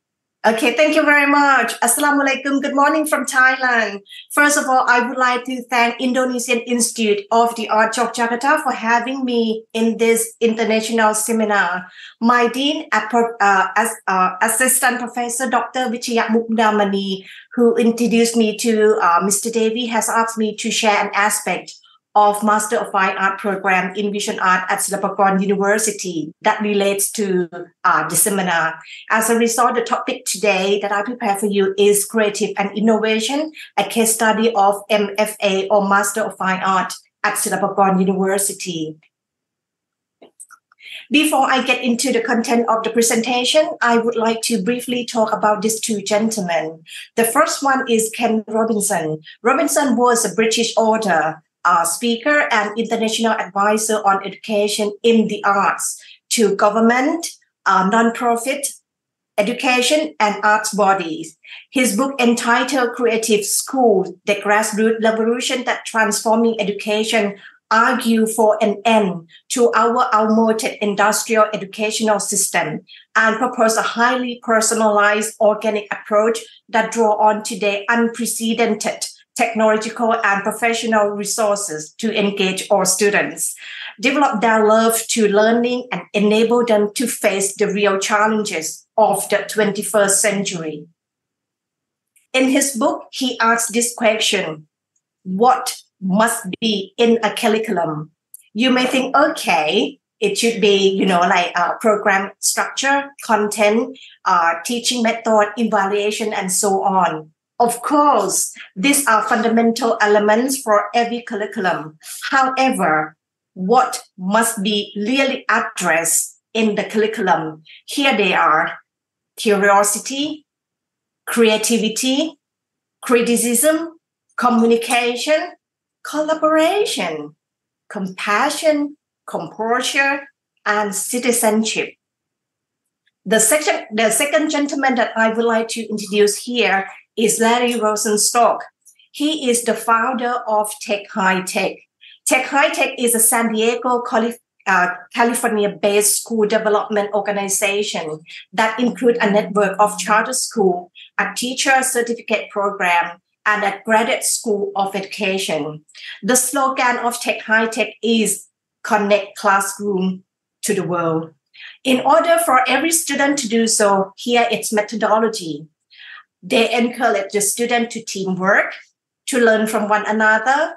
Okay, thank you very much. Assalamualaikum. Good morning from Thailand. First of all, I would like to thank Indonesian Institute of the Art Yogyakarta for having me in this international seminar. My dean, uh, as, uh, Assistant Professor Dr. Vichaya Mukdamani, who introduced me to uh, Mr. Devi, has asked me to share an aspect of Master of Fine Art program in Vision Art at Silapakorn University that relates to uh, the seminar. As a result, the topic today that I prepare for you is Creative and Innovation, a case study of MFA or Master of Fine Art at Silapakorn University. Before I get into the content of the presentation, I would like to briefly talk about these two gentlemen. The first one is Ken Robinson. Robinson was a British author uh, speaker and international advisor on education in the arts to government, uh, nonprofit, education, and arts bodies. His book entitled Creative School, The Grassroots Revolution That Transforming Education argue for an end to our outmoded industrial educational system and propose a highly personalized organic approach that draw on today unprecedented technological and professional resources to engage all students, develop their love to learning, and enable them to face the real challenges of the 21st century. In his book, he asks this question What must be in a curriculum? You may think, okay, it should be, you know, like uh, program structure, content, uh, teaching method, evaluation, and so on. Of course, these are fundamental elements for every curriculum. However, what must be really addressed in the curriculum? Here they are curiosity, creativity, criticism, communication, collaboration, compassion, composure, and citizenship. The second, the second gentleman that I would like to introduce here is Larry Rosenstock. He is the founder of Tech High Tech. Tech High Tech is a San Diego, uh, California. California-based school development organization that include a network of charter school, a teacher certificate program, and a graduate school of education. The slogan of Tech High Tech is connect classroom to the world. In order for every student to do so, here it's methodology. They encourage the student to teamwork, to learn from one another,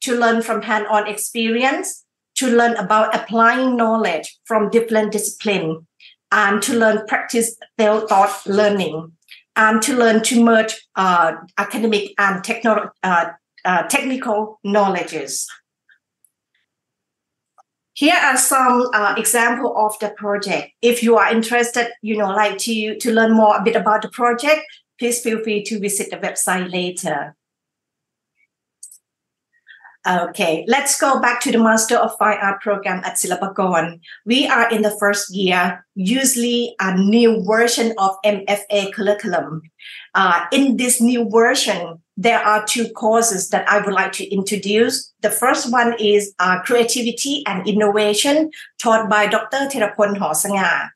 to learn from hand-on experience, to learn about applying knowledge from different discipline, and to learn practice thought learning, and to learn to merge uh, academic and techno- uh, uh, technical knowledges. Here are some uh, example of the project. If you are interested, you know, like to to learn more a bit about the project, please feel free to visit the website later. Okay, let's go back to the Master of Fine Art program at Silabakon. We are in the first year, usually a new version of MFA curriculum. Uh, in this new version, there are two courses that I would like to introduce. The first one is uh, Creativity and Innovation, taught by Dr. Terapon Hosanga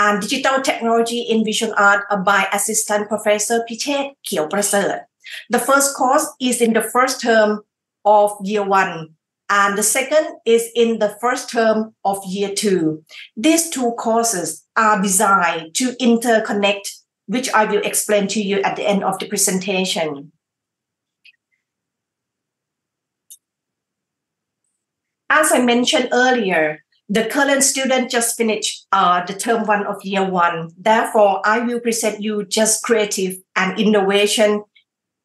um, Digital Technology in Visual Art uh, by Assistant Professor Pichet Kiel Prasad. The first course is in the first term of year one, and the second is in the first term of year two. These two courses are designed to interconnect, which I will explain to you at the end of the presentation. As I mentioned earlier, the current student just finished uh, the term one of year one. Therefore, I will present you just creative and innovation.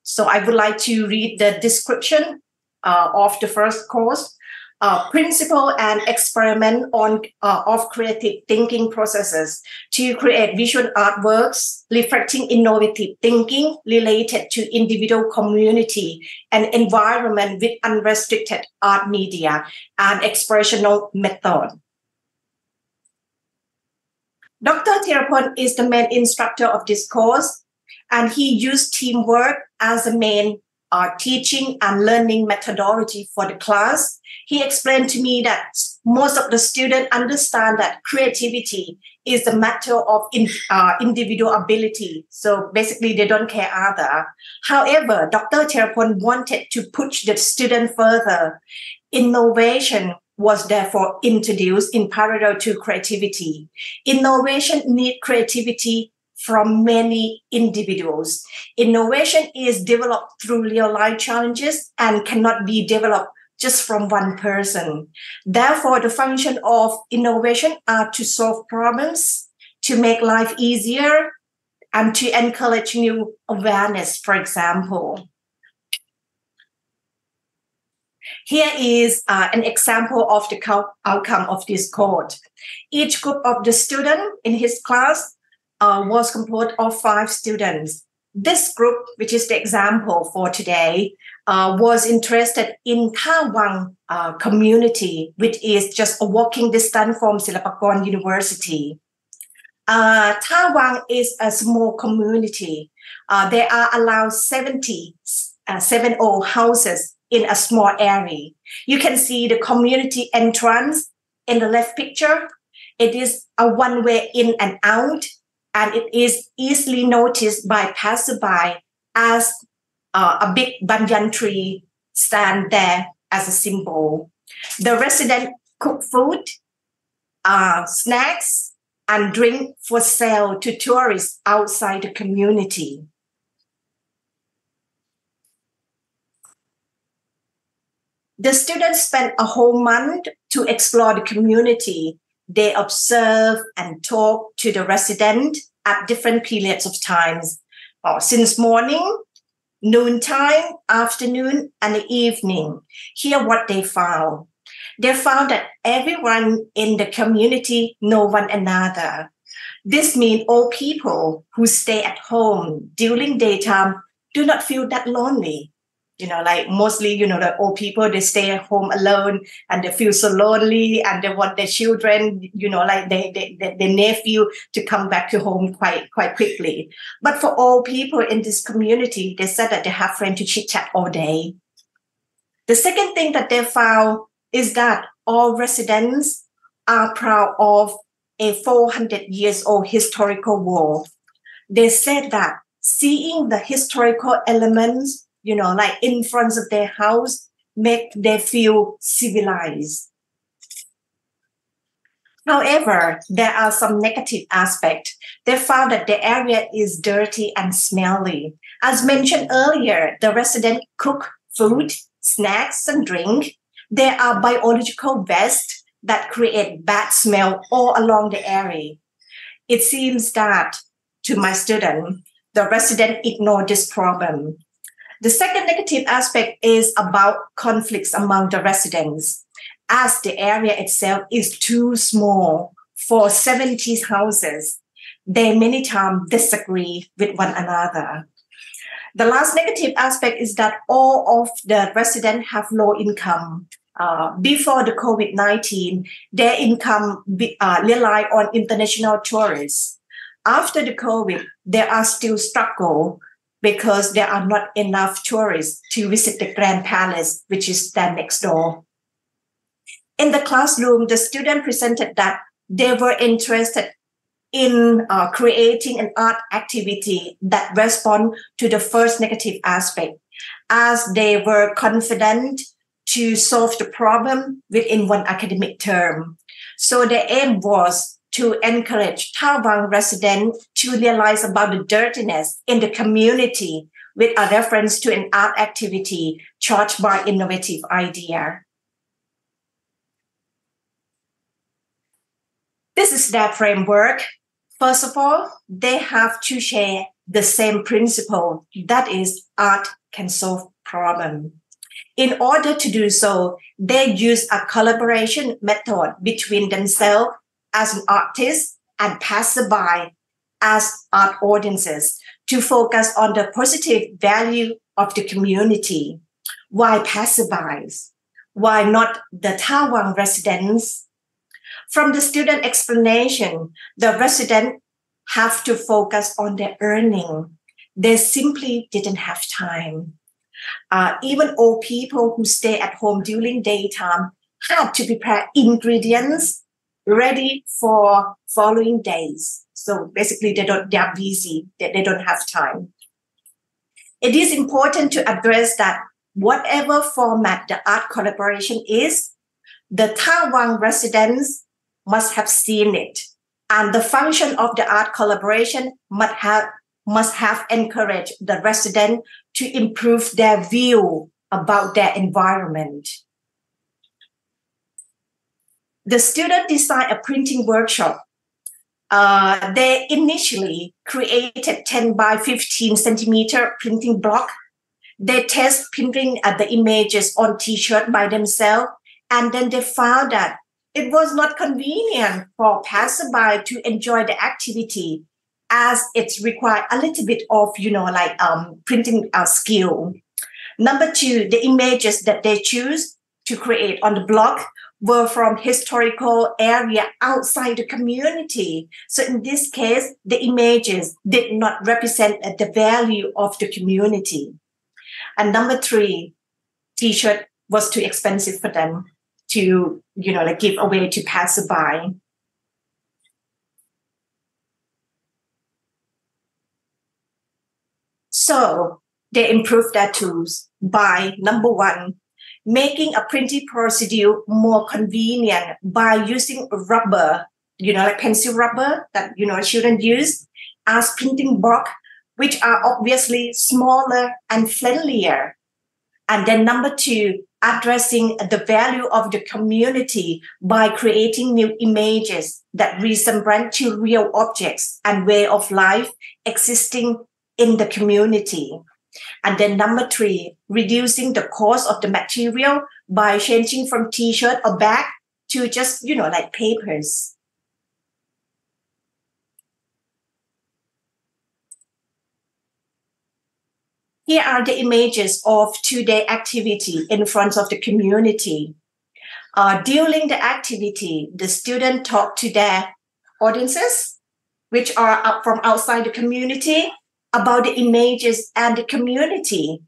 So I would like to read the description uh, of the first course uh, principle and experiment on uh, of creative thinking processes to create visual artworks reflecting innovative thinking related to individual community and environment with unrestricted art media and expressional method. Dr. Therapon is the main instructor of this course, and he used teamwork as the main our teaching and learning methodology for the class, he explained to me that most of the students understand that creativity is a matter of in, uh, individual ability. So basically, they don't care either. However, Dr. Terapon wanted to push the student further. Innovation was therefore introduced in parallel to creativity. Innovation need creativity from many individuals. Innovation is developed through real life challenges and cannot be developed just from one person. Therefore, the function of innovation are to solve problems, to make life easier, and to encourage new awareness, for example. Here is uh, an example of the outcome of this code. Each group of the student in his class uh, was composed of five students. This group, which is the example for today, uh, was interested in Tawang uh, community, which is just a walking distance from Silapakon University. Uh, Tawang is a small community. Uh, there are around 70, uh, houses in a small area. You can see the community entrance in the left picture. It is a one way in and out and it is easily noticed by passerby as uh, a big banyan tree stand there as a symbol. The resident cook food, uh, snacks, and drink for sale to tourists outside the community. The students spent a whole month to explore the community they observe and talk to the resident at different periods of times or uh, since morning noontime afternoon and the evening hear what they found they found that everyone in the community know one another this means all people who stay at home during daytime do not feel that lonely you know like mostly you know the old people they stay at home alone and they feel so lonely and they want their children you know like they, they, they their nephew to come back to home quite quite quickly but for all people in this community they said that they have friends to chit chat all day the second thing that they found is that all residents are proud of a 400 years old historical wall they said that seeing the historical elements you know, like in front of their house, make them feel civilized. However, there are some negative aspects. They found that the area is dirty and smelly. As mentioned earlier, the resident cook food, snacks, and drink. There are biological waste that create bad smell all along the area. It seems that to my student, the resident ignore this problem. The second negative aspect is about conflicts among the residents, as the area itself is too small for 70 houses. They many times disagree with one another. The last negative aspect is that all of the residents have low income. Uh, before the COVID 19, their income be, uh, rely on international tourists. After the COVID, they are still struggle because there are not enough tourists to visit the Grand Palace, which is stand next door. In the classroom, the student presented that they were interested in uh, creating an art activity that respond to the first negative aspect as they were confident to solve the problem within one academic term. So the aim was to encourage Tawang residents to realize about the dirtiness in the community with a reference to an art activity charged by innovative idea. This is their framework. First of all, they have to share the same principle that is art can solve problem. In order to do so, they use a collaboration method between themselves as an artist and passerby as art audiences to focus on the positive value of the community. Why passerbys? Why not the Taiwan residents? From the student explanation, the resident have to focus on their earning. They simply didn't have time. Uh, even old people who stay at home during daytime had to prepare ingredients ready for following days. So basically, they don't they are busy. They, they don't have time. It is important to address that whatever format the art collaboration is, the Taiwan residents must have seen it, and the function of the art collaboration must have must have encouraged the resident to improve their view about their environment the student designed a printing workshop. Uh, they initially created 10 by 15 centimeter printing block. They test printing at the images on t-shirt by themselves. And then they found that it was not convenient for passerby to enjoy the activity as it required a little bit of, you know, like um, printing uh, skill. Number two, the images that they choose to create on the block were from historical area outside the community. So in this case, the images did not represent the value of the community. And number three, t-shirt was too expensive for them to, you know, like give away to passerby. So they improved their tools by number one, making a printing procedure more convenient by using rubber, you know, like pencil rubber that, you know, children use as printing block, which are obviously smaller and friendlier. And then number two, addressing the value of the community by creating new images that resemble to real objects and way of life existing in the community. And then number three, reducing the cost of the material by changing from t-shirt or bag to just, you know, like papers. Here are the images of two-day activity in front of the community. Uh, during the activity, the student talk to their audiences, which are from outside the community, about the images and the community.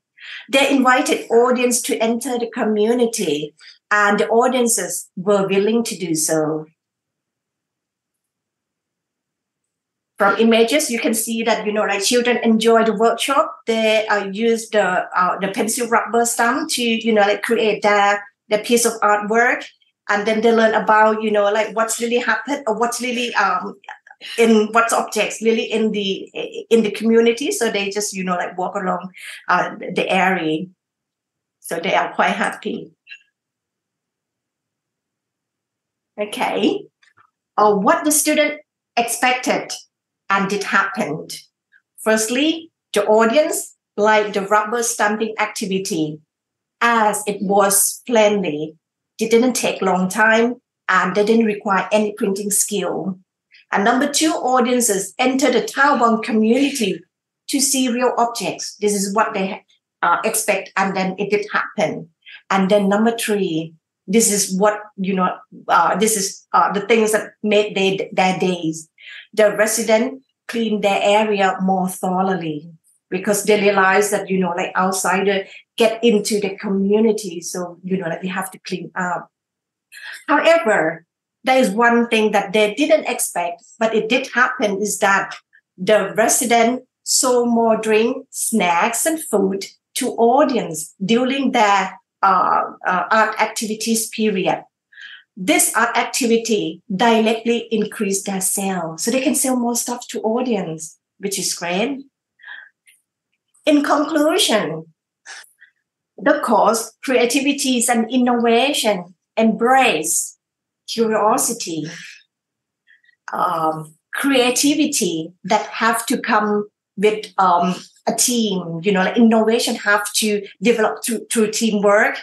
They invited audience to enter the community, and the audiences were willing to do so. From images, you can see that you know, like children enjoy the workshop. They uh, use the uh, the pencil rubber stamp to you know like create their their piece of artwork, and then they learn about you know like what's really happened or what's really um, in what's objects really in the in the community so they just you know like walk along uh, the area so they are quite happy okay uh, what the student expected and it happened firstly the audience liked the rubber stamping activity as it was plainly it didn't take long time and they didn't require any printing skill and number two, audiences enter the Taiwan community to see real objects. This is what they uh, expect, and then it did happen. And then number three, this is what you know. Uh, this is uh, the things that made they, their days. The resident cleaned their area more thoroughly because they realize that you know, like outsider get into the community, so you know, like they have to clean up. However, there is one thing that they didn't expect, but it did happen is that the resident sold more drink, snacks, and food to audience during their uh, uh, art activities period. This art activity directly increased their sales, so they can sell more stuff to audience, which is great. In conclusion, the course, creativity, and innovation embrace curiosity, um, creativity that have to come with um, a team. You know, like innovation have to develop through, through teamwork.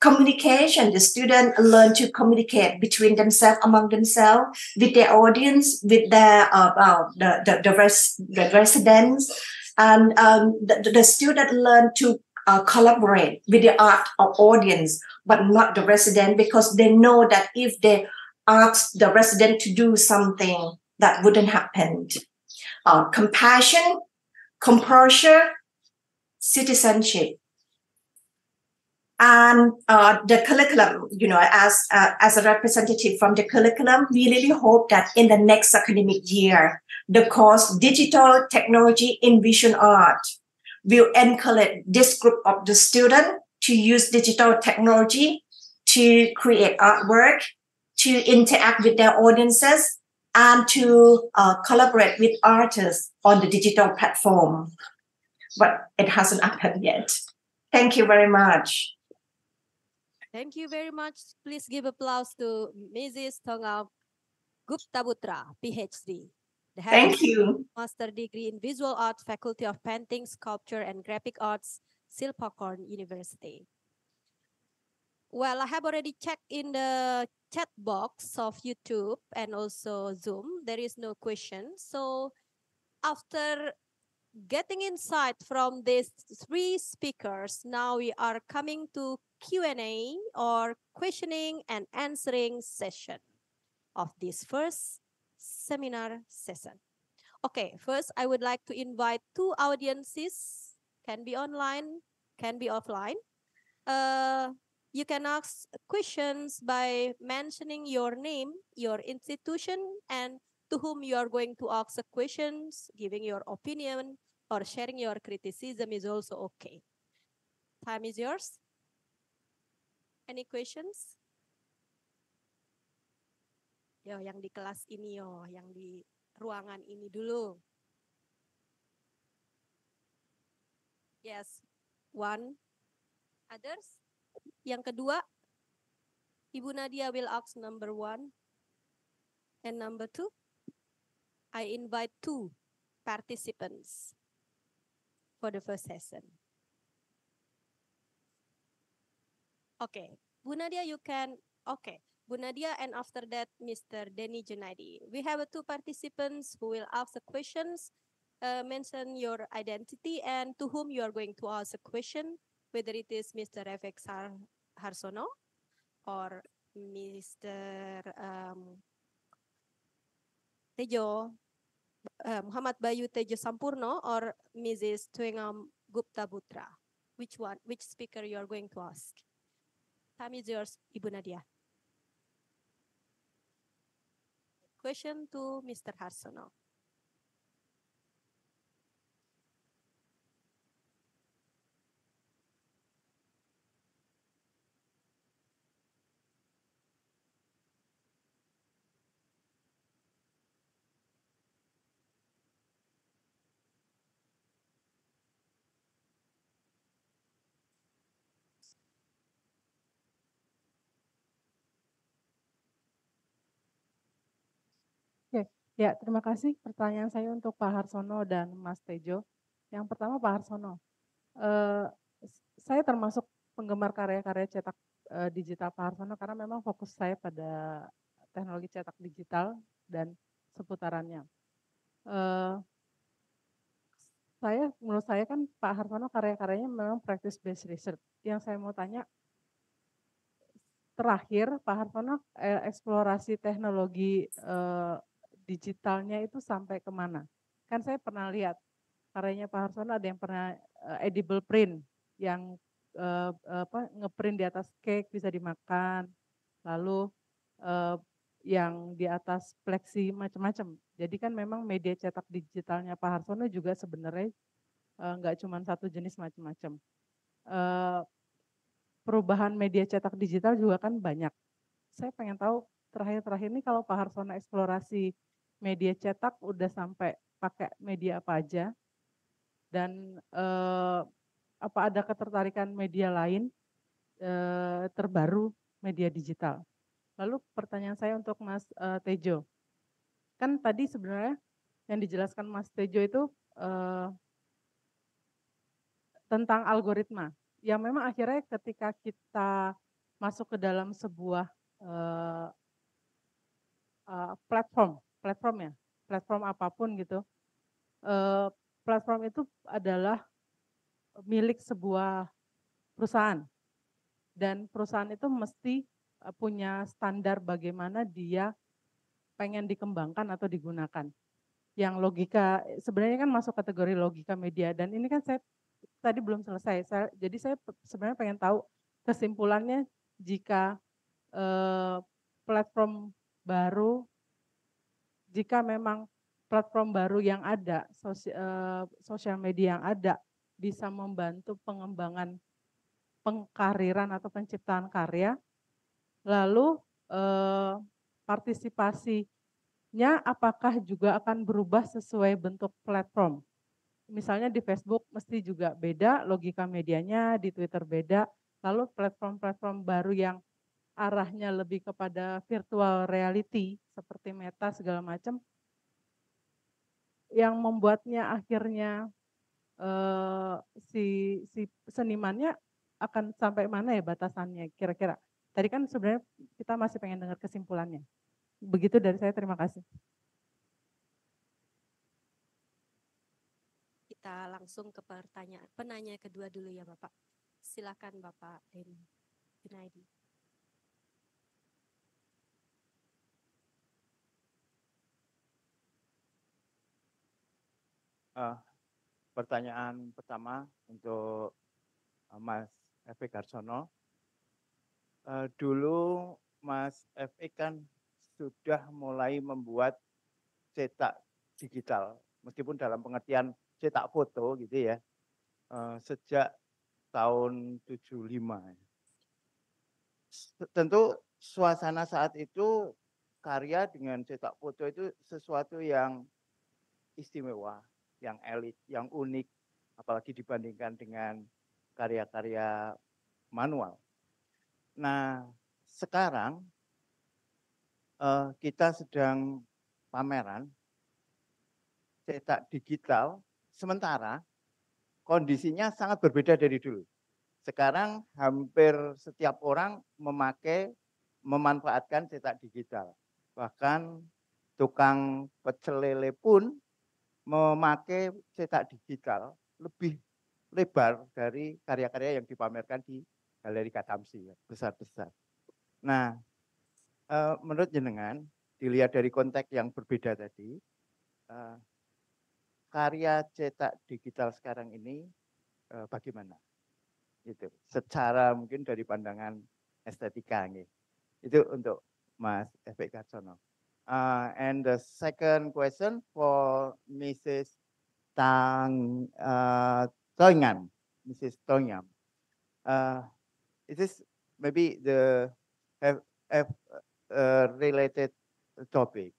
Communication, the student learn to communicate between themselves, among themselves, with their audience, with their uh, uh, the the the, res- the residents, and um, the, the student learn to uh, collaborate with the art or audience, but not the resident, because they know that if they ask the resident to do something, that wouldn't happen. Uh, compassion, composure, citizenship. And uh, the curriculum, you know, as uh, as a representative from the curriculum, we really hope that in the next academic year, the course Digital Technology in Visual Art will encourage this group of the student to use digital technology to create artwork, to interact with their audiences, and to uh, collaborate with artists on the digital platform. But it hasn't happened yet. Thank you very much. Thank you very much. Please give applause to Mrs. Tonga Butra, PhD. Thank you. Master degree in Visual Art, Faculty of Painting, Sculpture, and Graphic Arts, Silpakorn University. Well, I have already checked in the chat box of YouTube and also Zoom. There is no question. So after getting insight from these three speakers, now we are coming to Q&A or questioning and answering session of this first seminar session. Okay, first I would like to invite two audiences, can be online, can be offline. Uh, you can ask questions by mentioning your name, your institution, and to whom you are going to ask the questions, giving your opinion, or sharing your criticism is also okay. Time is yours. Any questions? yo yang di kelas ini yo yang di ruangan ini dulu yes one others yang kedua Ibu Nadia will ask number one and number two I invite two participants for the first session. Okay, Bu Nadia, you can. Okay, Bu Nadia, and after that, Mr. Denny Junadi. We have uh, two participants who will ask the questions. Uh, mention your identity and to whom you are going to ask a question, whether it is Mr. FX Har- Harsono or Mr. Um, Tejo uh, Muhammad Bayu Tejo Sampurno or Mrs. Tuengam Gupta Butra. Which one, which speaker you are going to ask? Time is yours, Ibu Nadia. question to Mr. Harsono. Ya, terima kasih pertanyaan saya untuk Pak Harsono dan Mas Tejo. Yang pertama Pak Harsono, eh, saya termasuk penggemar karya-karya cetak eh, digital Pak Harsono karena memang fokus saya pada teknologi cetak digital dan seputarannya. Eh, saya menurut saya kan Pak Harsono karya-karyanya memang practice based research. Yang saya mau tanya terakhir Pak Harsono eh, eksplorasi teknologi eh, digitalnya itu sampai kemana? Kan saya pernah lihat karyanya Pak Harsono ada yang pernah uh, edible print yang uh, apa ngeprint di atas cake bisa dimakan, lalu uh, yang di atas fleksi macam-macam. Jadi kan memang media cetak digitalnya Pak Harsono juga sebenarnya nggak uh, cuma satu jenis macam-macam. Uh, perubahan media cetak digital juga kan banyak. Saya pengen tahu terakhir-terakhir ini kalau Pak Harsono eksplorasi media cetak udah sampai pakai media apa aja dan eh, apa ada ketertarikan media lain eh, terbaru media digital. Lalu pertanyaan saya untuk Mas eh, Tejo, kan tadi sebenarnya yang dijelaskan Mas Tejo itu eh, tentang algoritma. Ya memang akhirnya ketika kita masuk ke dalam sebuah eh, uh, platform platform ya, platform apapun gitu. Eh, platform itu adalah milik sebuah perusahaan dan perusahaan itu mesti eh, punya standar bagaimana dia pengen dikembangkan atau digunakan. Yang logika sebenarnya kan masuk kategori logika media dan ini kan saya tadi belum selesai. Saya, jadi saya sebenarnya pengen tahu kesimpulannya jika eh, platform baru jika memang platform baru yang ada, eh, sosial media yang ada bisa membantu pengembangan pengkariran atau penciptaan karya. Lalu eh, partisipasinya apakah juga akan berubah sesuai bentuk platform? Misalnya di Facebook mesti juga beda logika medianya, di Twitter beda. Lalu platform-platform baru yang arahnya lebih kepada virtual reality seperti meta segala macam yang membuatnya akhirnya uh, si si senimannya akan sampai mana ya batasannya kira-kira tadi kan sebenarnya kita masih pengen dengar kesimpulannya begitu dari saya terima kasih kita langsung ke pertanyaan penanya kedua dulu ya bapak silakan bapak Denny Junaidi. uh, pertanyaan pertama untuk uh, Mas Efek Garsono. Uh, dulu Mas Efek kan sudah mulai membuat cetak digital, meskipun dalam pengertian cetak foto gitu ya, uh, sejak tahun 75. Tentu suasana saat itu karya dengan cetak foto itu sesuatu yang istimewa yang elit, yang unik, apalagi dibandingkan dengan karya-karya manual. Nah, sekarang uh, kita sedang pameran cetak digital sementara kondisinya sangat berbeda dari dulu. Sekarang hampir setiap orang memakai memanfaatkan cetak digital. Bahkan tukang pecel pun memakai cetak digital lebih lebar dari karya-karya yang dipamerkan di Galeri Katamsi ya, besar-besar. Nah, eh, menurut jenengan dilihat dari konteks yang berbeda tadi, eh, karya cetak digital sekarang ini eh, bagaimana? Itu secara mungkin dari pandangan estetika nih. Itu untuk Mas Efek Karsono. Uh, and the second question for Mrs. Tang uh, Toingan, Mrs. Toingan. Uh, is this maybe the have, have, uh, related topic?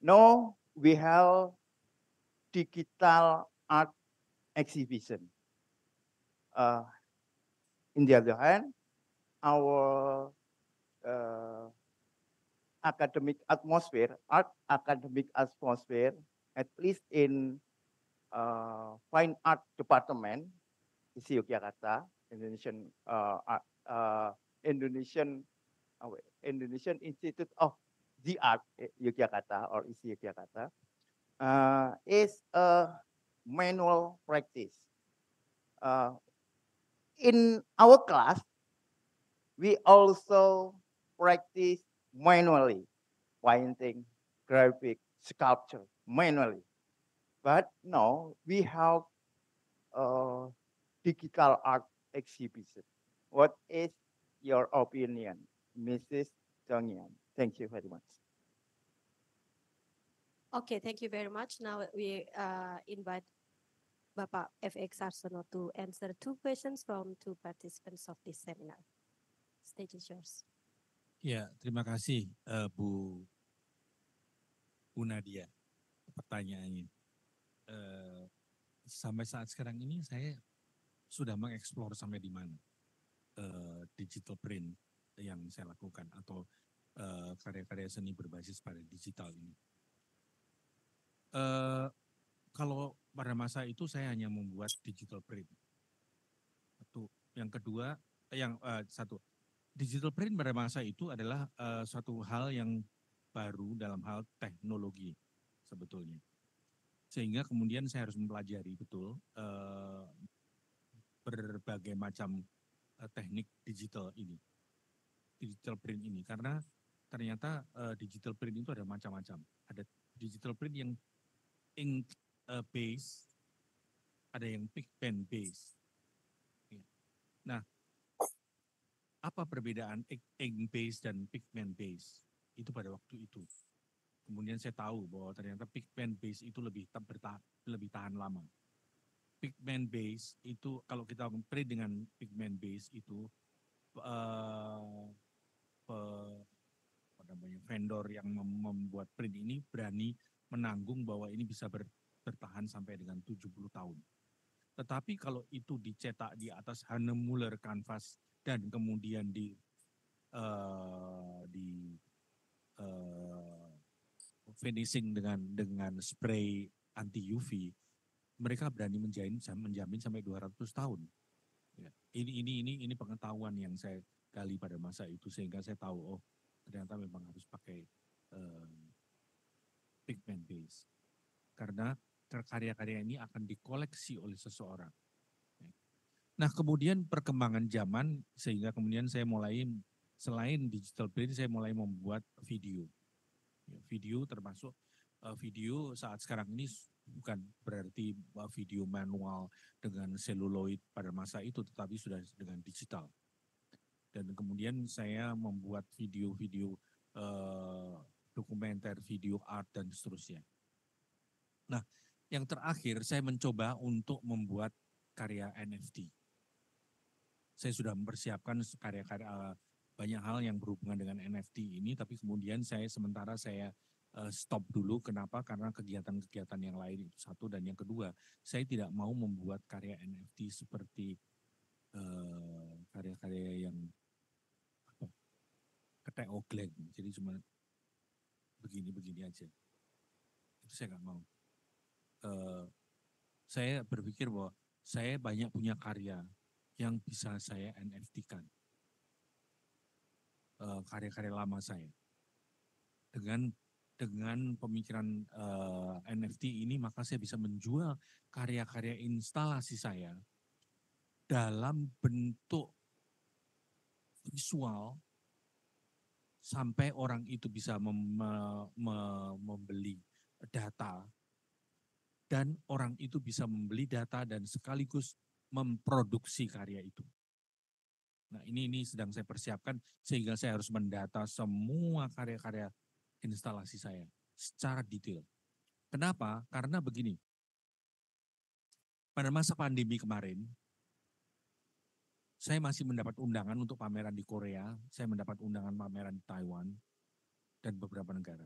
No, we have digital art exhibition. Uh, in the other hand, our uh, academic atmosphere, art academic atmosphere, at least in uh, fine art department, isi Yogyakarta, Indonesian uh, art, uh, Indonesian uh, Indonesian Institute of the Art eh, Yogyakarta or isi e Yogyakarta uh, is a manual practice. Uh, in our class, we also practice manually painting graphic sculpture manually. But now we have uh, digital art exhibition. What is your opinion, Mrs. Dong Yan? Thank you very much. Okay, thank you very much. Now we uh, invite Bapa FX Arsono to answer two questions from two participants of this seminar. Stage is yours. Ya, terima kasih uh, Bu, Bu Nadia pertanyaannya. Uh, sampai saat sekarang ini saya sudah mengeksplor sampai di mana uh, digital print yang saya lakukan atau karya karya-karya seni berbasis pada digital ini. Uh, kalau pada masa itu saya hanya membuat digital print. Satu, yang kedua, yang uh, satu, digital print pada masa itu adalah uh, eh, suatu hal yang baru dalam hal teknologi sebetulnya. Sehingga kemudian saya harus mempelajari betul uh, berbagai macam uh, teknik digital ini. Digital print ini karena ternyata uh, digital print itu ada macam-macam. Ada digital print yang ink uh, base, ada yang pigpen base. Ya. Nah, apa perbedaan egg base dan pigment base itu pada waktu itu. Kemudian saya tahu bahwa ternyata pigment base itu lebih bertahan, lebih tahan lama. Pigment base itu kalau kita print dengan pigment base itu uh, pe, vendor yang membuat print ini berani menanggung bahwa ini bisa ber, bertahan sampai dengan 70 tahun. Tetapi kalau itu dicetak di atas Hanne canvas dan kemudian di uh, di uh, finishing dengan dengan spray anti UV mereka berani menjamin menjamin sampai 200 tahun. Ya. Ini ini ini ini pengetahuan yang saya gali pada masa itu sehingga saya tahu oh ternyata memang harus pakai uh, pigment base karena karya-karya ini akan dikoleksi oleh seseorang Nah kemudian perkembangan zaman sehingga kemudian saya mulai selain digital print saya mulai membuat video. Ya, video termasuk eh, video saat sekarang ini bukan berarti eh, video manual dengan seluloid pada masa itu tetapi sudah dengan digital. Dan kemudian saya membuat video-video eh, dokumenter, video art dan seterusnya. Nah, yang terakhir saya mencoba untuk membuat karya NFT saya sudah mempersiapkan karya-karya uh, banyak hal yang berhubungan dengan NFT ini tapi kemudian saya sementara saya uh, stop dulu kenapa karena kegiatan-kegiatan yang lain itu satu dan yang kedua saya tidak mau membuat karya NFT seperti karya eh, karya-karya yang apa ketek ogleng jadi cuma begini-begini aja itu saya nggak mau uh, saya berpikir bahwa saya banyak punya karya yang bisa saya NFT-kan karya eh, karya-karya lama saya dengan dengan pemikiran uh, eh, NFT ini maka saya bisa menjual karya-karya instalasi saya dalam bentuk visual sampai orang itu bisa mem, me, membeli data dan orang itu bisa membeli data dan sekaligus memproduksi karya itu. Nah ini ini sedang saya persiapkan sehingga saya harus mendata semua karya-karya instalasi saya secara detail. Kenapa? Karena begini, pada masa pandemi kemarin, saya masih mendapat undangan untuk pameran di Korea, saya mendapat undangan pameran di Taiwan, dan beberapa negara.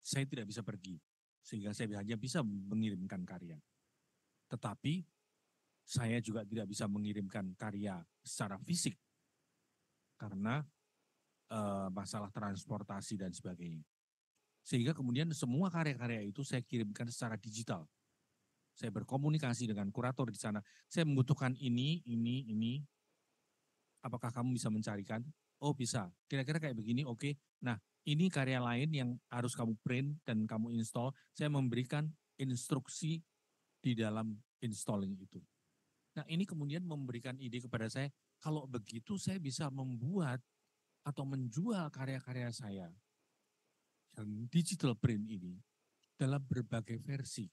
Saya tidak bisa pergi, sehingga saya hanya bisa mengirimkan karya. Tetapi saya juga tidak bisa mengirimkan karya secara fisik karena uh, masalah transportasi dan sebagainya. Sehingga kemudian semua karya-karya itu saya kirimkan secara digital. Saya berkomunikasi dengan kurator di sana. Saya membutuhkan ini, ini, ini. Apakah kamu bisa mencarikan? Oh bisa. Kira-kira kayak begini, oke. Okay. Nah ini karya lain yang harus kamu print dan kamu install. Saya memberikan instruksi di dalam installing itu. Nah ini kemudian memberikan ide kepada saya, kalau begitu saya bisa membuat atau menjual karya-karya saya yang digital print ini dalam berbagai versi.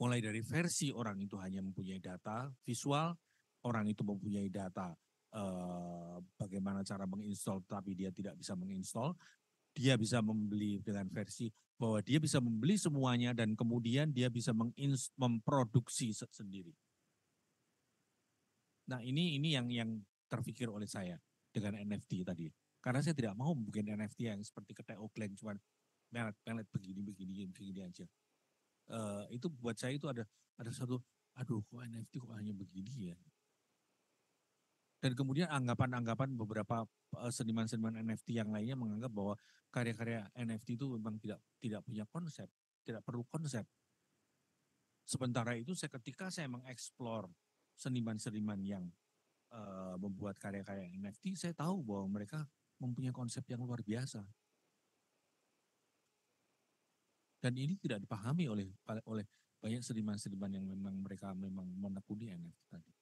Mulai dari versi orang itu hanya mempunyai data visual, orang itu mempunyai data eh, bagaimana cara menginstall tapi dia tidak bisa menginstall, dia bisa membeli dengan versi bahwa dia bisa membeli semuanya dan kemudian dia bisa memproduksi sendiri. Nah ini ini yang yang terpikir oleh saya dengan NFT tadi. Karena saya tidak mau bikin NFT yang seperti kedai Oakland cuman melet pelet begini begini begini aja. Uh, itu buat saya itu ada ada satu aduh kok NFT kok hanya begini ya dan kemudian anggapan-anggapan beberapa eh, seniman-seniman NFT yang lainnya menganggap bahwa karya-karya NFT itu memang tidak tidak punya konsep, tidak perlu konsep. Sementara itu saya ketika saya mengeksplor seniman-seniman yang uh, membuat karya-karya NFT, saya tahu bahwa mereka mempunyai konsep yang luar biasa. Dan ini tidak dipahami oleh oleh banyak seniman-seniman yang memang mereka memang menekuni NFT tadi.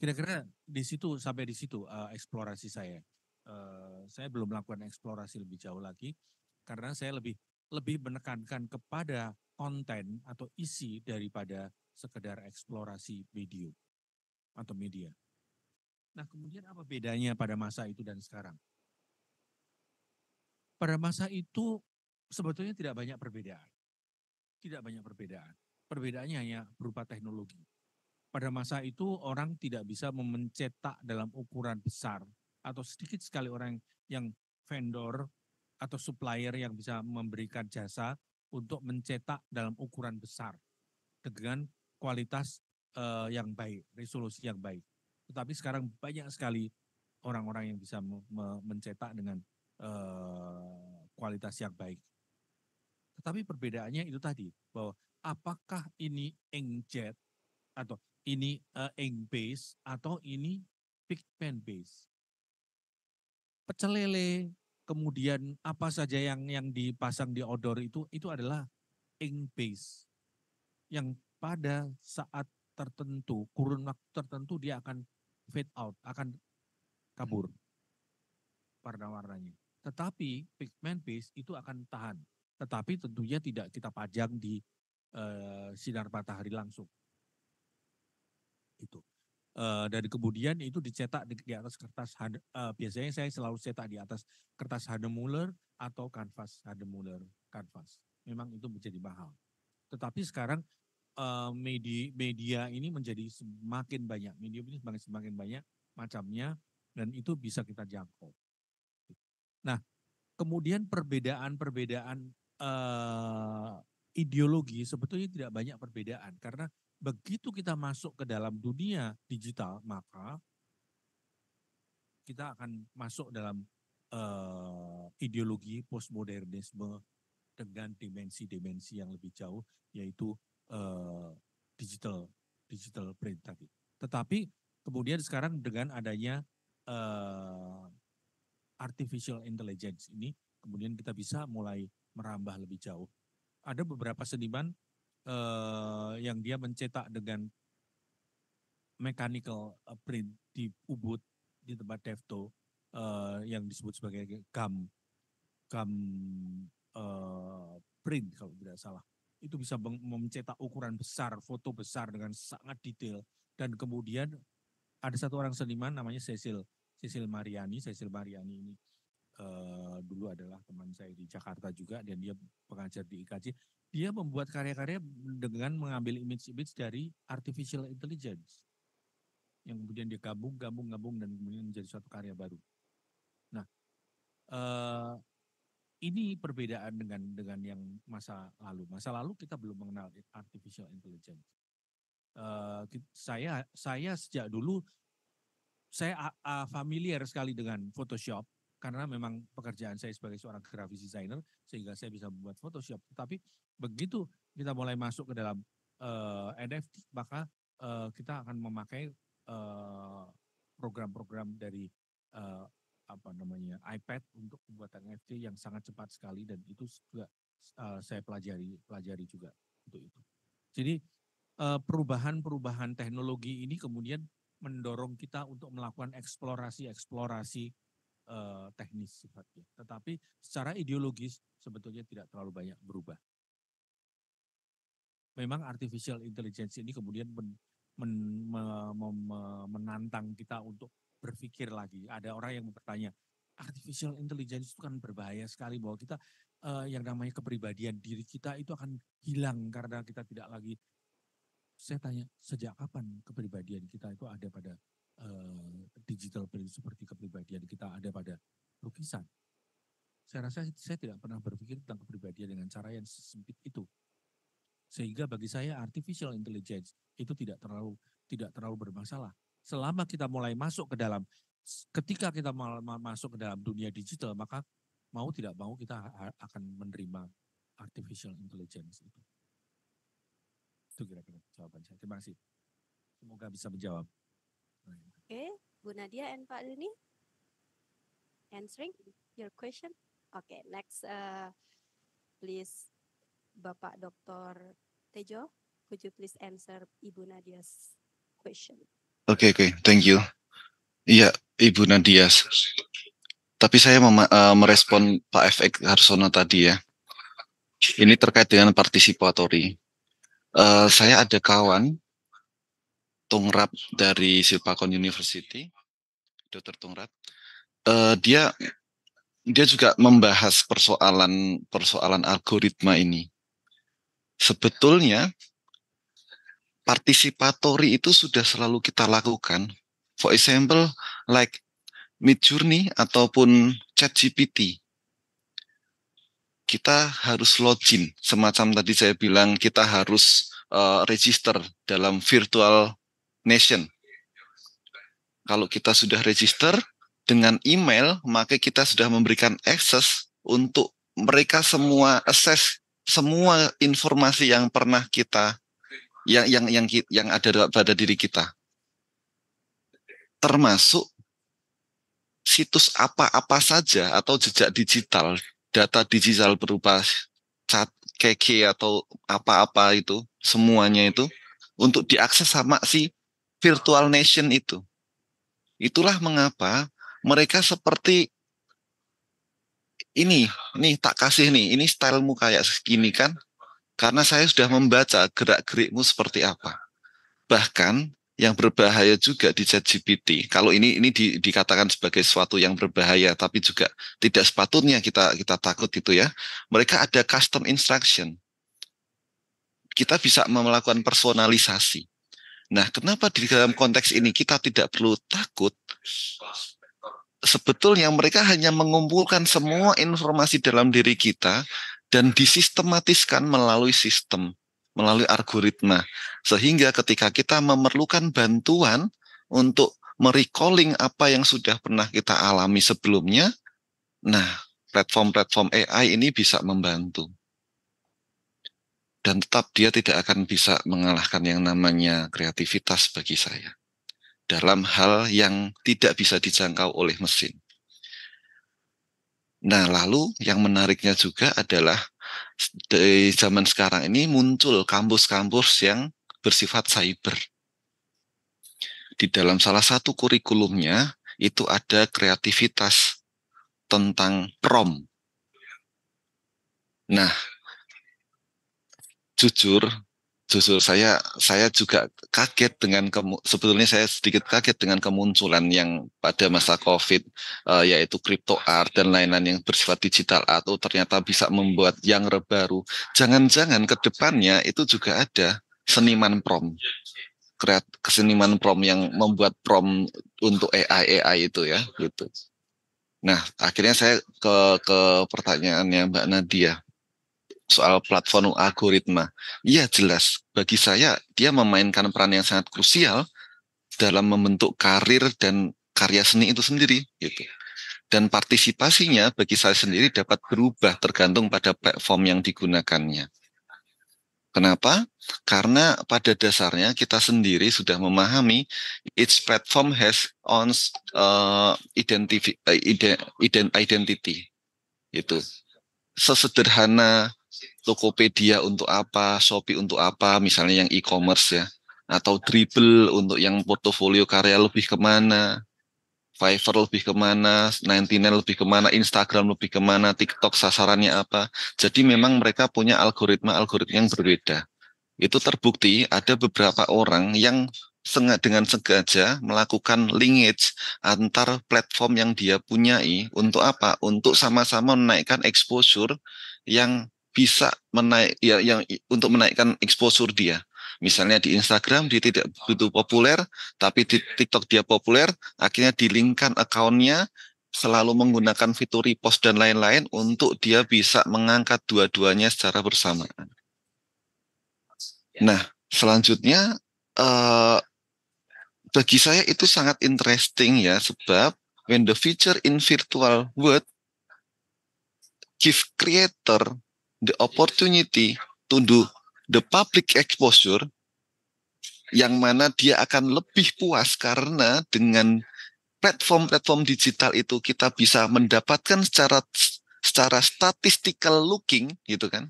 Kira-kira di situ sampai di situ uh, eksplorasi saya. Uh, saya belum melakukan eksplorasi lebih jauh lagi karena saya lebih lebih menekankan kepada konten atau isi daripada sekedar eksplorasi video atau media. Nah, kemudian apa bedanya pada masa itu dan sekarang? Pada masa itu sebetulnya tidak banyak perbedaan. Tidak banyak perbedaan. Perbedaannya hanya berupa teknologi pada masa itu orang tidak bisa mencetak dalam ukuran besar atau sedikit sekali orang yang vendor atau supplier yang bisa memberikan jasa untuk mencetak dalam ukuran besar dengan kualitas uh, yang baik, resolusi yang baik. Tetapi sekarang banyak sekali orang-orang yang bisa mencetak dengan uh, kualitas yang baik. Tetapi perbedaannya itu tadi bahwa apakah ini inkjet atau ini uh, ink base atau ini pigment base. Pecelele kemudian apa saja yang yang dipasang di odor itu itu adalah ink base yang pada saat tertentu, kurun waktu tertentu dia akan fade out, akan kabur hmm. warna-warnanya. Tetapi pigment base itu akan tahan. Tetapi tentunya tidak kita pajang di uh, sinar matahari langsung itu. Uh, eh, dan kemudian itu dicetak di, di atas kertas uh, biasanya saya selalu cetak di atas kertas Hademuller atau kanvas Hademuller kanvas. Memang itu menjadi mahal. Tetapi sekarang uh, eh, media media ini menjadi semakin banyak, media ini semakin semakin banyak macamnya dan itu bisa kita jangkau. Nah, kemudian perbedaan-perbedaan uh, ideologi sebetulnya tidak banyak perbedaan karena begitu kita masuk ke dalam dunia digital, maka kita akan masuk dalam uh, ideologi postmodernisme dengan dimensi-dimensi yang lebih jauh, yaitu uh, digital digital print tadi. Tetapi kemudian sekarang dengan adanya uh, artificial intelligence ini, kemudian kita bisa mulai merambah lebih jauh. Ada beberapa seniman uh, yang dia mencetak dengan mechanical eh, print di Ubud di tempat Devto uh, eh, yang disebut sebagai gam gam uh, print kalau tidak salah itu bisa mencetak ukuran besar foto besar dengan sangat detail dan kemudian ada satu orang seniman namanya Cecil Cecil Mariani Cecil Mariani ini uh, dulu adalah teman saya di Jakarta juga dan dia pengajar di IKJ dia membuat karya-karya dengan mengambil image-image dari artificial intelligence yang kemudian dia gabung, gabung, gabung dan kemudian menjadi suatu karya baru. Nah, uh, ini perbedaan dengan dengan yang masa lalu. Masa lalu kita belum mengenal artificial intelligence. Uh, saya saya sejak dulu saya uh, familiar sekali dengan Photoshop karena memang pekerjaan saya sebagai seorang grafis designer sehingga saya bisa membuat Photoshop. Tapi begitu kita mulai masuk ke dalam uh, eh, NFT, maka uh, kita akan memakai program eh, program-program dari uh, apa namanya iPad untuk pembuatan NFT yang sangat cepat sekali dan itu juga uh, saya pelajari pelajari juga untuk itu. Jadi perubahan-perubahan teknologi ini kemudian mendorong kita untuk melakukan eksplorasi-eksplorasi uh, teknis sifatnya. Tetapi secara ideologis sebetulnya tidak terlalu banyak berubah. Memang artificial intelligence ini kemudian men, men, me, me, me, menantang kita untuk berpikir lagi. Ada orang yang bertanya, artificial intelligence itu kan berbahaya sekali bahwa kita uh, yang namanya kepribadian diri kita itu akan hilang karena kita tidak lagi saya tanya sejak kapan kepribadian kita itu ada pada Eh, digital value seperti kepribadian kita ada pada lukisan. Saya rasa saya tidak pernah berpikir tentang kepribadian dengan cara yang sempit itu. Sehingga bagi saya artificial intelligence itu tidak terlalu tidak terlalu bermasalah. Selama kita mulai masuk ke dalam ketika kita masuk ke dalam dunia digital maka mau tidak mau kita akan menerima artificial intelligence itu. Itu kira-kira jawaban saya. Terima kasih. Semoga bisa menjawab. Okay, Bu Nadia and Pak Rini, answering your question. Okay, next, uh, please, Bapak Dr. Tejo, could you please answer Ibu Nadia's question? Oke, okay, oke, okay, thank you. Iya, Ibu Nadia. Tapi saya uh, merespon Pak FX Harsono tadi ya. Ini terkait dengan partisipatori. Uh, saya ada kawan Tungrap dari Silpakon University, Dr. Tungrap. Uh, eh, dia dia juga membahas persoalan persoalan algoritma ini. Sebetulnya participatory itu sudah selalu kita lakukan. For example, like Midjourney ataupun ChatGPT. Kita harus login, semacam tadi saya bilang kita harus uh, register dalam virtual Nation. Kalau kita sudah register dengan email, maka kita sudah memberikan akses untuk mereka semua akses semua informasi yang pernah kita yang yang yang yang ada pada diri kita. Termasuk situs apa-apa saja atau jejak digital, data digital berupa cat keke atau apa-apa itu, semuanya itu untuk diakses sama si virtual nation itu. Itulah mengapa mereka seperti ini, nih tak kasih nih, ini stylemu kayak segini kan, karena saya sudah membaca gerak-gerikmu seperti apa. Bahkan yang berbahaya juga di ChatGPT. Kalau ini ini di, dikatakan sebagai sesuatu yang berbahaya, tapi juga tidak sepatutnya kita kita takut itu ya. Mereka ada custom instruction. Kita bisa melakukan personalisasi. Nah, kenapa di dalam konteks ini kita tidak perlu takut? Sebetulnya mereka hanya mengumpulkan semua informasi dalam diri kita dan disistematiskan melalui sistem, melalui algoritma. Sehingga ketika kita memerlukan bantuan untuk merecalling apa yang sudah pernah kita alami sebelumnya, nah, platform-platform AI ini bisa membantu dan tetap dia tidak akan bisa mengalahkan yang namanya kreativitas bagi saya dalam hal yang tidak bisa dijangkau oleh mesin. Nah, lalu yang menariknya juga adalah di zaman sekarang ini muncul kampus-kampus yang bersifat cyber. Di dalam salah satu kurikulumnya itu ada kreativitas tentang prom. Nah, jujur jujur saya saya juga kaget dengan sebetulnya saya sedikit kaget dengan kemunculan yang pada masa covid uh, yaitu crypto art dan lain-lain yang bersifat digital atau oh, ternyata bisa membuat yang rebaru. jangan-jangan kedepannya itu juga ada seniman prom kreat keseniman prom yang membuat prom untuk AI AI itu ya gitu nah akhirnya saya ke ke pertanyaannya Mbak Nadia soal platform algoritma. Iya jelas, bagi saya dia memainkan peran yang sangat krusial dalam membentuk karir dan karya seni itu sendiri gitu. Dan partisipasinya bagi saya sendiri dapat berubah tergantung pada platform yang digunakannya. Kenapa? Karena pada dasarnya kita sendiri sudah memahami each platform has own uh, uh identity, Itu sesederhana Tokopedia untuk apa, Shopee untuk apa, misalnya yang e-commerce ya, atau Dribble untuk yang portofolio karya lebih kemana, Fiverr lebih kemana, 99 lebih kemana, Instagram lebih kemana, TikTok sasarannya apa. Jadi memang mereka punya algoritma-algoritma yang berbeda. Itu terbukti ada beberapa orang yang dengan sengaja melakukan linkage antar platform yang dia punyai untuk apa? Untuk sama-sama menaikkan exposure yang bisa menaik ya yang untuk menaikkan exposure dia. Misalnya di Instagram dia tidak begitu populer, tapi di TikTok dia populer, akhirnya di dilingkan akunnya selalu menggunakan fitur repost dan lain-lain untuk dia bisa mengangkat dua-duanya secara bersamaan. Nah, selanjutnya eh, bagi saya itu sangat interesting ya, sebab when the feature in virtual world give creator the opportunity to do the public exposure yang mana dia akan lebih puas karena dengan platform-platform digital itu kita bisa mendapatkan secara secara statistical looking gitu kan.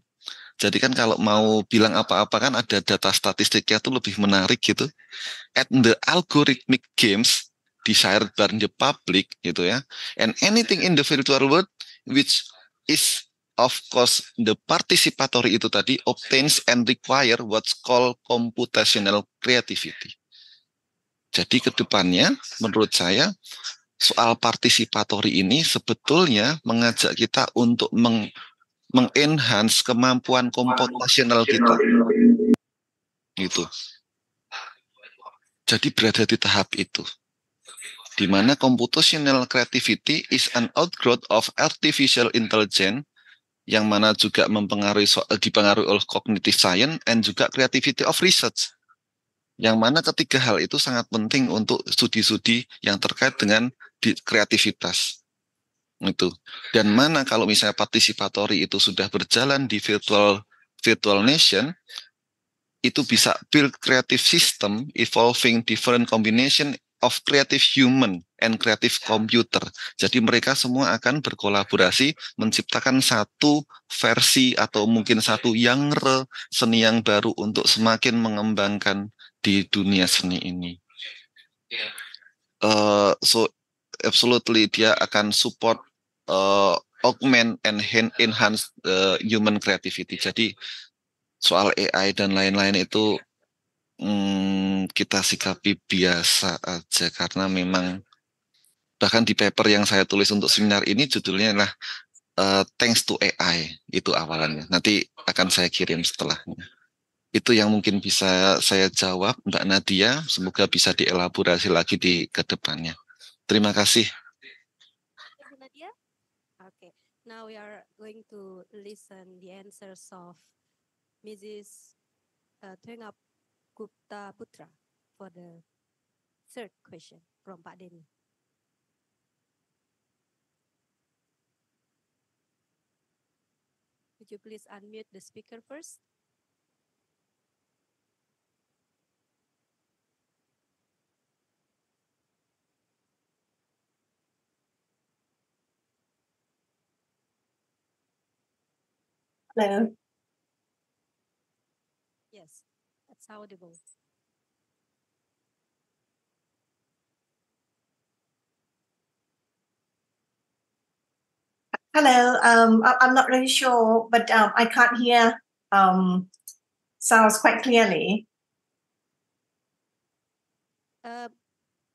Jadi kan kalau mau bilang apa-apa kan ada data statistiknya tuh lebih menarik gitu. At the algorithmic games desired by the public gitu ya. And anything in the virtual world which is of course the participatory itu tadi obtains and require what's called computational creativity. Jadi kedepannya menurut saya soal participatory ini sebetulnya mengajak kita untuk meng mengenhance kemampuan komputasional kita. Gitu. Jadi berada di tahap itu. Di mana computational creativity is an outgrowth of artificial intelligence yang mana juga mempengaruhi eh, dipengaruhi oleh cognitive science and juga creativity of research. Yang mana ketiga hal itu sangat penting untuk studi-studi yang terkait dengan kreativitas itu dan mana kalau misalnya partisipatori itu sudah berjalan di virtual virtual nation itu bisa build creative system evolving different combination of creative human and Creative ya. Computer. Jadi mereka semua akan berkolaborasi menciptakan satu versi atau mungkin satu yang re seni yang baru untuk semakin mengembangkan di dunia seni ini. Uh, so absolutely dia akan support uh, augment and ya. enhance uh, human creativity. Jadi soal AI dan lain-lain itu hmm, kita sikapi biasa aja karena memang bahkan di paper yang saya tulis untuk seminar ini judulnya adalah eh, Thanks to AI itu awalannya. Nanti akan saya kirim setelahnya. Itu yang mungkin bisa saya jawab Mbak Nadia. Semoga bisa dielaborasi lagi di kedepannya. Terima kasih. Nadia. oke Now we are going to listen the answers of Mrs. Uh, eh, Tengap Gupta Putra for the third question from Pak Denny. Could you please unmute the speaker first? Hello. Yes, that's audible. Hello. Um, I, am not really sure, but um, I can't hear um, sounds quite clearly. Uh,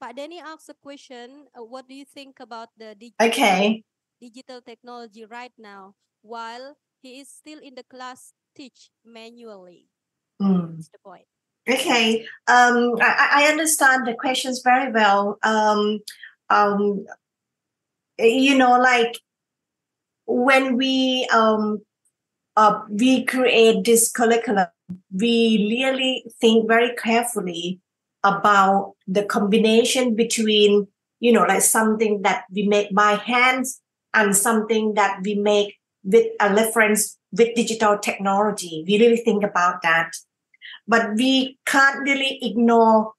but Danny asked a question. Uh, what do you think about the digital, okay. digital technology right now while he is still in the class teach manually? Mm. That's the point. Okay, um, I, I, understand the questions very well. Um, um, you know, like when we um, uh, we create this curriculum, we really think very carefully about the combination between you know like something that we make by hands and something that we make with a reference with digital technology. We really think about that, but we can't really ignore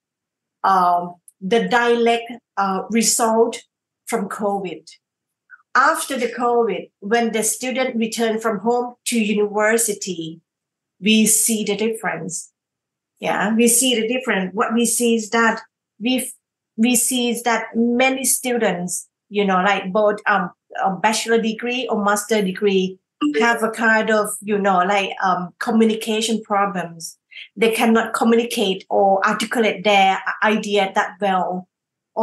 um, the direct uh, result from COVID after the COVID, when the student return from home to university, we see the difference. Yeah, we see the difference. What we see is that we we see is that many students, you know, like both um a bachelor degree or master degree, have a kind of you know like um communication problems. They cannot communicate or articulate their idea that well,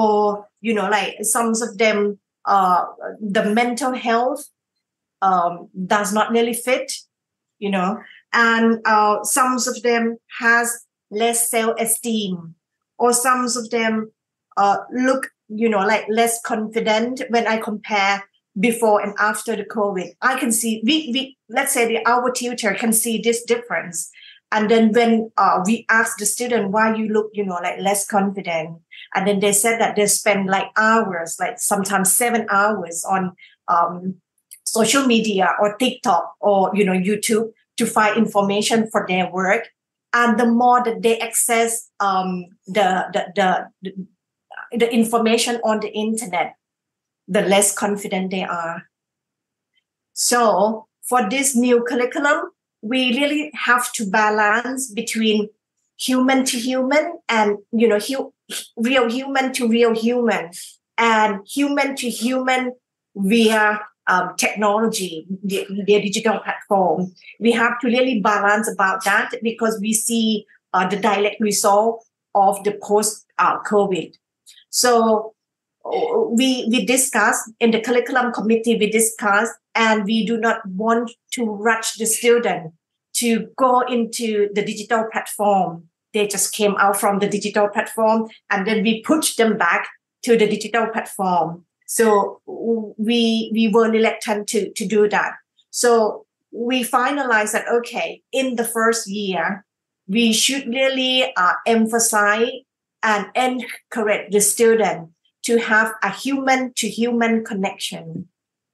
or you know like some of them uh, the mental health um, does not nearly fit, you know, and uh, some of them has less self-esteem, or some of them uh, look, you know, like less confident. When I compare before and after the COVID, I can see we we let's say the our tutor can see this difference and then when uh, we asked the student why you look you know like less confident and then they said that they spend like hours like sometimes seven hours on um, social media or tiktok or you know youtube to find information for their work and the more that they access um, the, the, the, the, the information on the internet the less confident they are so for this new curriculum we really have to balance between human to human and you know hu- real human to real human and human to human via um, technology via, digital platform we have to really balance about that because we see uh, the direct result of the post uh, covid so we we discuss in the curriculum committee we discuss and we do not want to rush the student to go into the digital platform they just came out from the digital platform and then we push them back to the digital platform so we we were reluctant to to do that so we finalized that okay in the first year we should really uh, emphasize and encourage the student to have a human to human connection.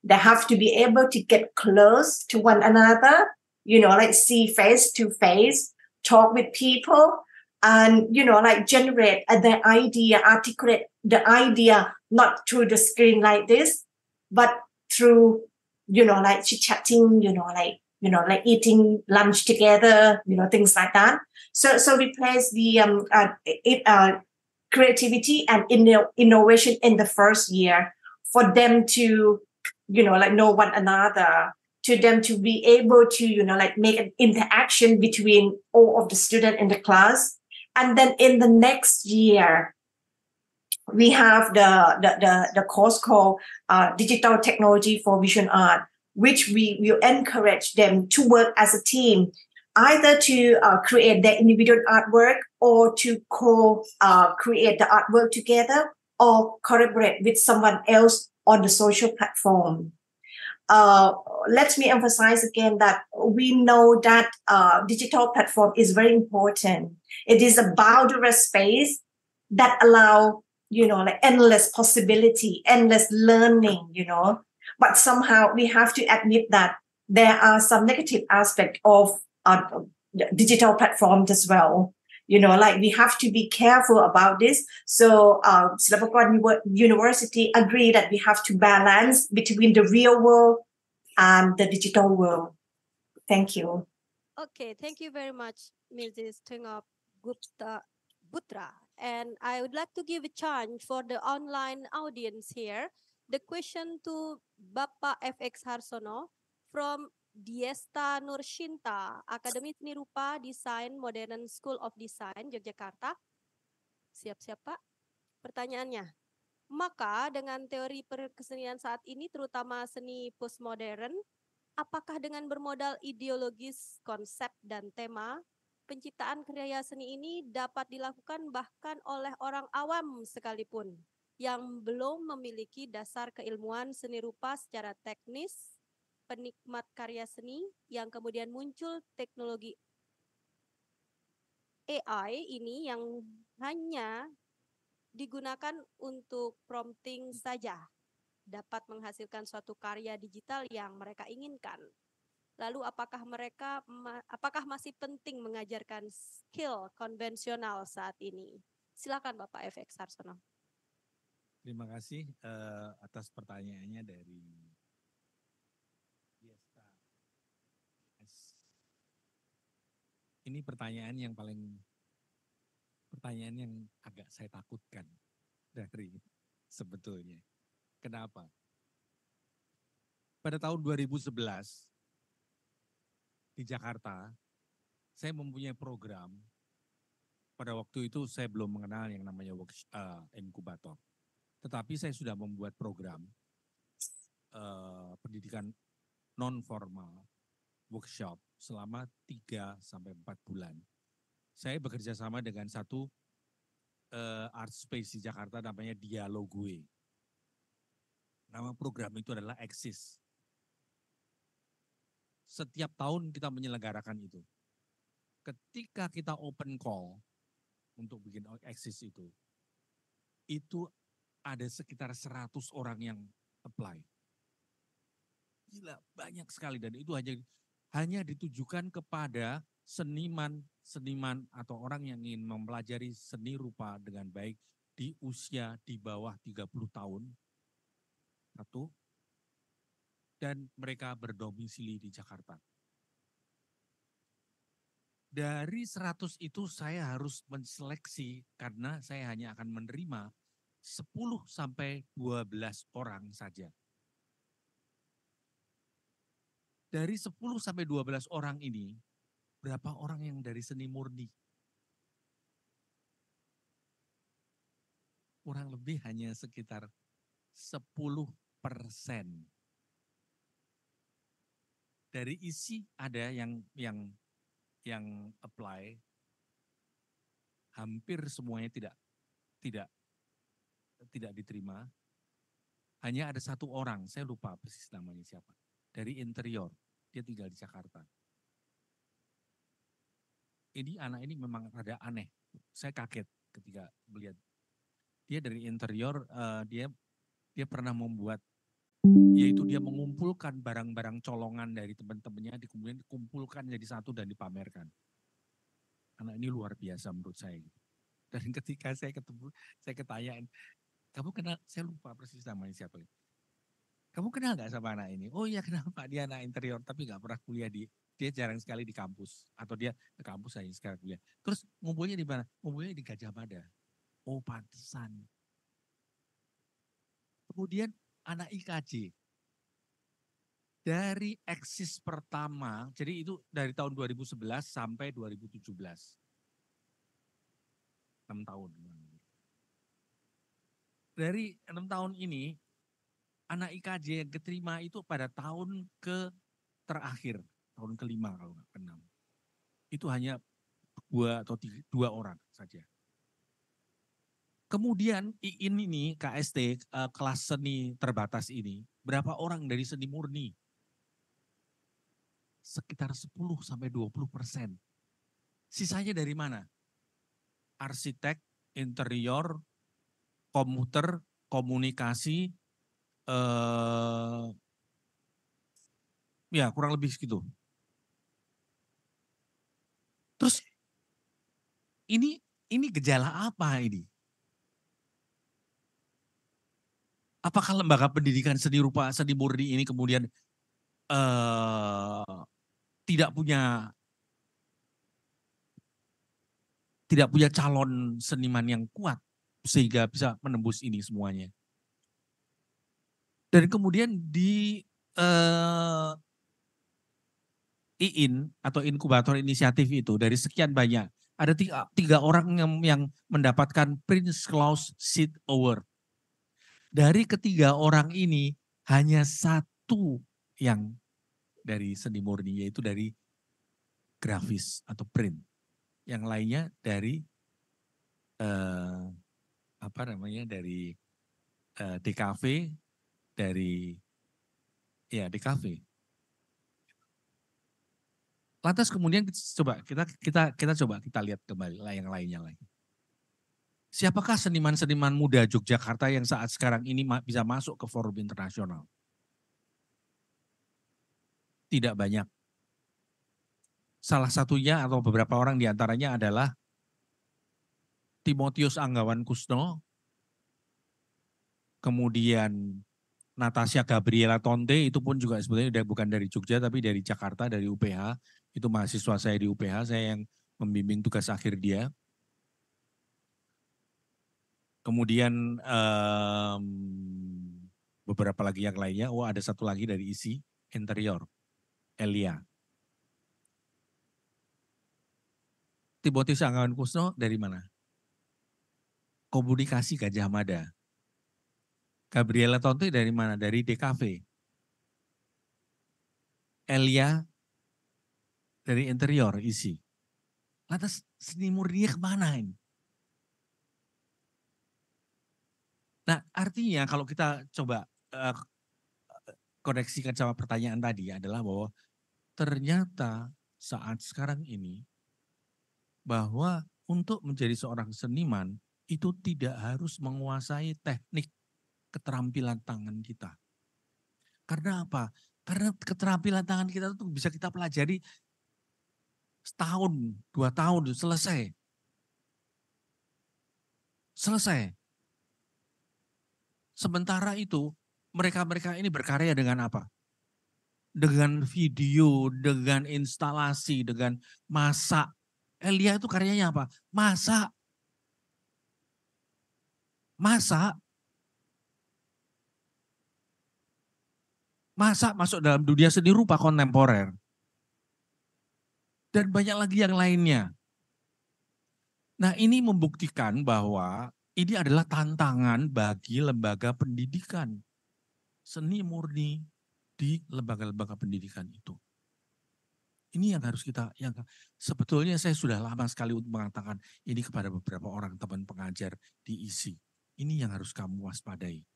They have to be able to get close to one another, you know, like see face to face, talk with people, and, you know, like generate the idea, articulate the idea, not through the screen like this, but through, you know, like chit chatting, you know, like, you know, like eating lunch together, you know, things like that. So, so we place the um, uh, it, uh, creativity and inno- innovation in the first year for them to you know like know one another to them to be able to you know like make an interaction between all of the student in the class and then in the next year we have the the the, the course called uh, digital technology for vision art which we will encourage them to work as a team either to uh, create their individual artwork or to co uh, create the artwork together or collaborate with someone else on the social platform. Uh, let me emphasize again that we know that uh, digital platform is very important. It is a boundless space that allow you know like endless possibility, endless learning. You know, but somehow we have to admit that there are some negative aspect of digital platforms as well. You know, like we have to be careful about this. So, uh, University agree that we have to balance between the real world and the digital world. Thank you. Okay, thank you very much, Mrs. Tengop Gupta Butra. And I would like to give a chance for the online audience here. The question to Bapa FX Harsono from Diesta Nurshinta, Akademi Seni Rupa Desain Modern School of Design Yogyakarta. Siap-siap Pak. Pertanyaannya, maka dengan teori perkesenian saat ini terutama seni postmodern, apakah dengan bermodal ideologis, konsep, dan tema, penciptaan karya seni ini dapat dilakukan bahkan oleh orang awam sekalipun yang belum memiliki dasar keilmuan seni rupa secara teknis penikmat karya seni yang kemudian muncul teknologi AI ini yang hanya digunakan untuk prompting saja dapat menghasilkan suatu karya digital yang mereka inginkan. Lalu apakah mereka apakah masih penting mengajarkan skill konvensional saat ini? Silakan Bapak FX Harsono. Terima kasih uh, atas pertanyaannya dari ini pertanyaan yang paling pertanyaan yang agak saya takutkan dari sebetulnya. Kenapa? Pada tahun 2011 di Jakarta, saya mempunyai program. Pada waktu itu saya belum mengenal yang namanya work, uh, eh, inkubator. Tetapi saya sudah membuat program uh, pendidikan non formal workshop selama 3 sampai 4 bulan. Saya bekerja sama dengan satu uh, art space di Jakarta namanya Dialogue. Nama program itu adalah Exis. Setiap tahun kita menyelenggarakan itu. Ketika kita open call untuk bikin Exis itu, itu ada sekitar 100 orang yang apply. Gila, banyak sekali dan itu hanya hanya ditujukan kepada seniman-seniman atau orang yang ingin mempelajari seni rupa dengan baik di usia di bawah 30 tahun. Satu. Dan mereka berdomisili di Jakarta. Dari 100 itu saya harus menseleksi karena saya hanya akan menerima 10 sampai 12 orang saja dari 10 sampai 12 orang ini, berapa orang yang dari seni murni? Kurang lebih hanya sekitar 10 persen. Dari isi ada yang yang yang apply, hampir semuanya tidak tidak tidak diterima. Hanya ada satu orang, saya lupa persis namanya siapa dari interior. Dia tinggal di Jakarta. Ini anak ini memang rada aneh. Saya kaget ketika melihat dia dari interior uh, dia dia pernah membuat yaitu dia mengumpulkan barang-barang colongan dari teman-temannya kemudian dikumpulkan jadi satu dan dipamerkan. Anak ini luar biasa menurut saya. Gitu. Dan ketika saya ketemu, saya ketanyain, kamu kenal, saya lupa persis namanya siapa. Gitu kamu kenal nggak sama anak ini? Oh iya kenal Pak, dia anak interior tapi nggak pernah kuliah di dia jarang sekali di kampus atau dia ke kampus saja sekarang kuliah. Terus ngumpulnya di mana? Ngumpulnya di Gajah Mada. Oh pantesan. Kemudian anak IKJ dari eksis pertama, jadi itu dari tahun 2011 sampai 2017. 6 tahun. Dari enam tahun ini anak IKJ yang keterima itu pada tahun ke terakhir, tahun kelima kalau nggak keenam. Itu hanya dua atau tiga, dua orang saja. Kemudian IIN ini KST eh, kelas seni terbatas ini berapa orang dari seni murni? Sekitar 10 sampai 20 persen. Sisanya dari mana? Arsitek, interior, komputer, komunikasi, uh, ya kurang lebih segitu. Terus ini ini gejala apa ini? Apakah lembaga pendidikan seni rupa seni murni ini kemudian uh, tidak punya tidak punya calon seniman yang kuat sehingga bisa menembus ini semuanya? dan kemudian di uh, eh, IIN atau inkubator inisiatif itu dari sekian banyak ada tiga, tiga orang yang, yang mendapatkan Prince Claus Seed Award. Dari ketiga orang ini hanya satu yang dari seni murni yaitu dari grafis atau print. Yang lainnya dari uh, apa namanya dari uh, eh, DKV dari ya di kafe. Lantas kemudian coba kita kita kita coba kita lihat kembali lah yang lainnya lagi. Siapakah seniman-seniman muda Yogyakarta yang saat sekarang ini bisa masuk ke forum internasional? Tidak banyak. Salah satunya atau beberapa orang diantaranya adalah Timotius Anggawan Kusno, kemudian Natasha Gabriela Tonte itu pun juga sebenarnya udah bukan dari Jogja tapi dari Jakarta dari UPH itu mahasiswa saya di UPH saya yang membimbing tugas akhir dia kemudian um, beberapa lagi yang lainnya oh ada satu lagi dari isi interior Elia Timotius Anggawan Kusno dari mana komunikasi Gajah Mada Gabriela Tonti dari mana? Dari DKV. Elia dari interior isi. Lantas seni murninya kemana ini? Nah artinya kalau kita coba uh, koneksikan sama pertanyaan tadi adalah bahwa ternyata saat sekarang ini bahwa untuk menjadi seorang seniman itu tidak harus menguasai teknik keterampilan tangan kita. Karena apa? Karena keterampilan tangan kita itu bisa kita pelajari setahun, dua tahun, selesai. Selesai. Sementara itu, mereka-mereka ini berkarya dengan apa? Dengan video, dengan instalasi, dengan masak. Elia itu karyanya apa? Masak. Masak Masa masuk dalam dunia seni rupa kontemporer? Dan banyak lagi yang lainnya. Nah ini membuktikan bahwa ini adalah tantangan bagi lembaga pendidikan. Seni murni di lembaga-lembaga pendidikan itu. Ini yang harus kita, yang sebetulnya saya sudah lama sekali untuk mengatakan ini kepada beberapa orang teman pengajar di ISI. Ini yang harus kamu waspadai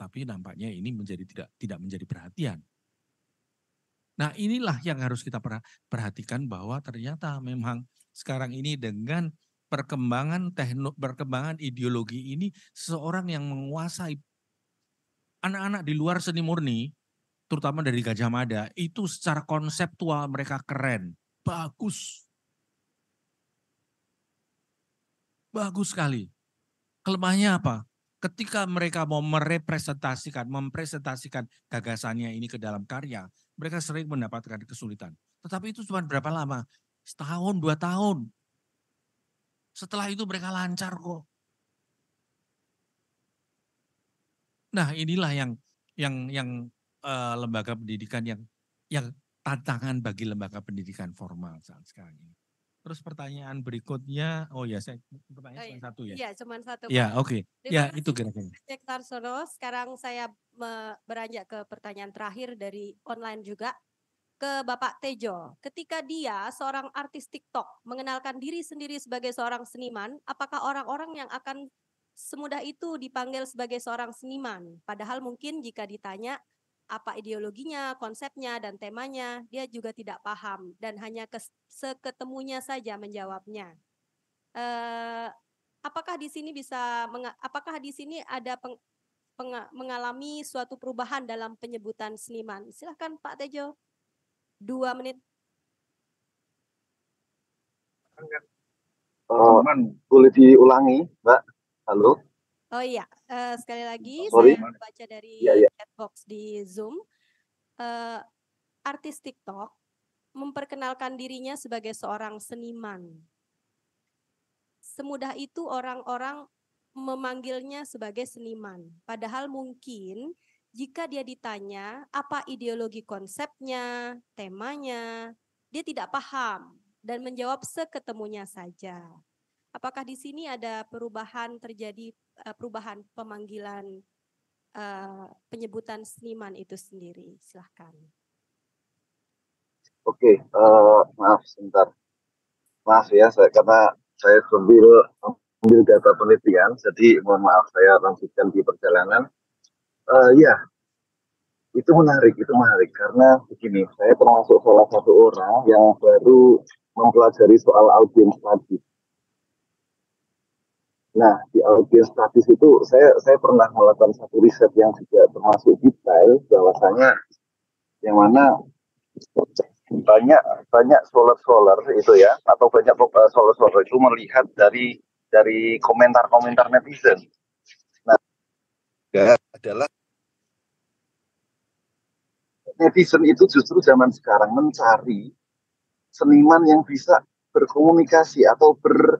tapi nampaknya ini menjadi tidak tidak menjadi perhatian. Nah, inilah yang harus kita perhatikan bahwa ternyata memang sekarang ini dengan perkembangan teknologi, perkembangan ideologi ini seseorang yang menguasai anak-anak di luar seni murni terutama dari Gajah Mada itu secara konseptual mereka keren, bagus. Bagus sekali. Kelemahannya apa? ketika mereka mau merepresentasikan, mempresentasikan gagasannya ini ke dalam karya, mereka sering mendapatkan kesulitan. Tetapi itu cuma berapa lama? Setahun, dua tahun. Setelah itu mereka lancar kok. Nah inilah yang yang yang uh, lembaga pendidikan yang yang tantangan bagi lembaga pendidikan formal saat sekarang ini. Terus pertanyaan berikutnya, oh ya, saya pertanyaan oh, cuma iya, satu ya? Iya, cuma satu. Ya, oke. Okay. Ya, itu kira-kira. Cek Tarsono, sekarang saya beranjak ke pertanyaan terakhir dari online juga ke Bapak Tejo. Ketika dia seorang artis TikTok mengenalkan diri sendiri sebagai seorang seniman, apakah orang-orang yang akan semudah itu dipanggil sebagai seorang seniman? Padahal mungkin jika ditanya apa ideologinya, konsepnya, dan temanya, dia juga tidak paham dan hanya seketemunya saja menjawabnya. Eh, apakah di sini bisa, apakah di sini ada peng, peng, mengalami suatu perubahan dalam penyebutan seniman? Silahkan Pak Tejo, dua menit. Oh, boleh diulangi, Mbak? Halo. Oh iya, uh, sekali lagi Sorry. saya baca dari yeah, yeah. chatbox di Zoom. Uh, artis TikTok memperkenalkan dirinya sebagai seorang seniman. Semudah itu orang-orang memanggilnya sebagai seniman. Padahal mungkin jika dia ditanya apa ideologi konsepnya, temanya, dia tidak paham dan menjawab seketemunya saja. Apakah di sini ada perubahan terjadi eh, perubahan pemanggilan uh, penyebutan seniman itu sendiri? Silahkan. Oke, okay, uh, eh, maaf sebentar. Maaf ya, saya karena saya sambil ambil data penelitian, jadi mohon maaf saya lanjutkan di perjalanan. Uh, ya, itu menarik, itu menarik karena begini, saya termasuk salah satu orang yang baru mempelajari soal audiens tadi. Nah, di audiens statis itu saya saya pernah melakukan satu riset yang juga termasuk detail bahwasanya yang mana banyak banyak solar solar itu ya atau banyak eh, solar solar itu melihat dari dari komentar-komentar netizen. Nah, ya. adalah netizen itu justru zaman sekarang mencari seniman yang bisa berkomunikasi atau ber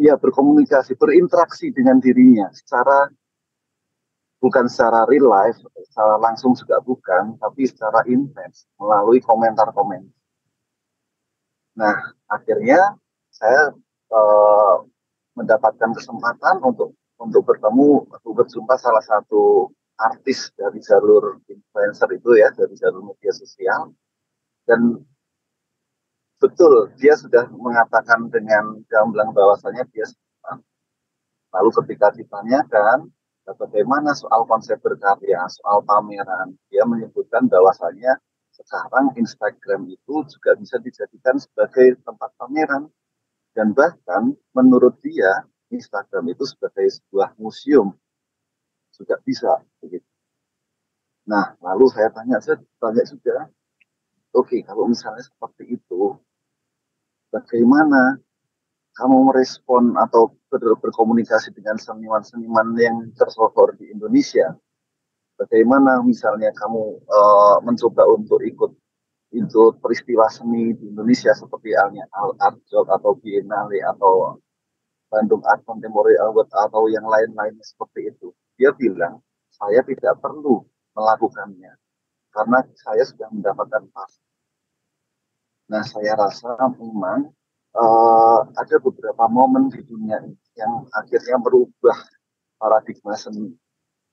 ya berkomunikasi, berinteraksi dengan dirinya secara bukan secara real life, secara langsung juga bukan, tapi secara intens melalui komentar-komentar. Nah, akhirnya saya e, mendapatkan kesempatan untuk untuk bertemu atau berjumpa salah satu artis dari jalur influencer itu ya, dari jalur media sosial. Dan betul dia sudah mengatakan dengan gamblang bahwasanya dia lalu ketika ditanyakan bagaimana soal konsep berkarya soal pameran dia menyebutkan bahwasanya sekarang Instagram itu juga bisa dijadikan sebagai tempat pameran dan bahkan menurut dia Instagram itu sebagai sebuah museum juga bisa begitu. Nah lalu saya tanya saya tanya sudah oke okay, kalau misalnya seperti itu bagaimana kamu merespon atau ber berkomunikasi dengan seniman-seniman yang tersohor di Indonesia? Bagaimana misalnya kamu uh, mencoba untuk ikut untuk peristiwa seni di Indonesia seperti halnya Al Art Job atau Biennale atau Bandung Art Contemporary Award atau yang lain lain seperti itu. Dia bilang, saya tidak perlu melakukannya karena saya sudah mendapatkan pas Nah, saya rasa memang uh, ada beberapa momen di dunia yang akhirnya merubah paradigma seni.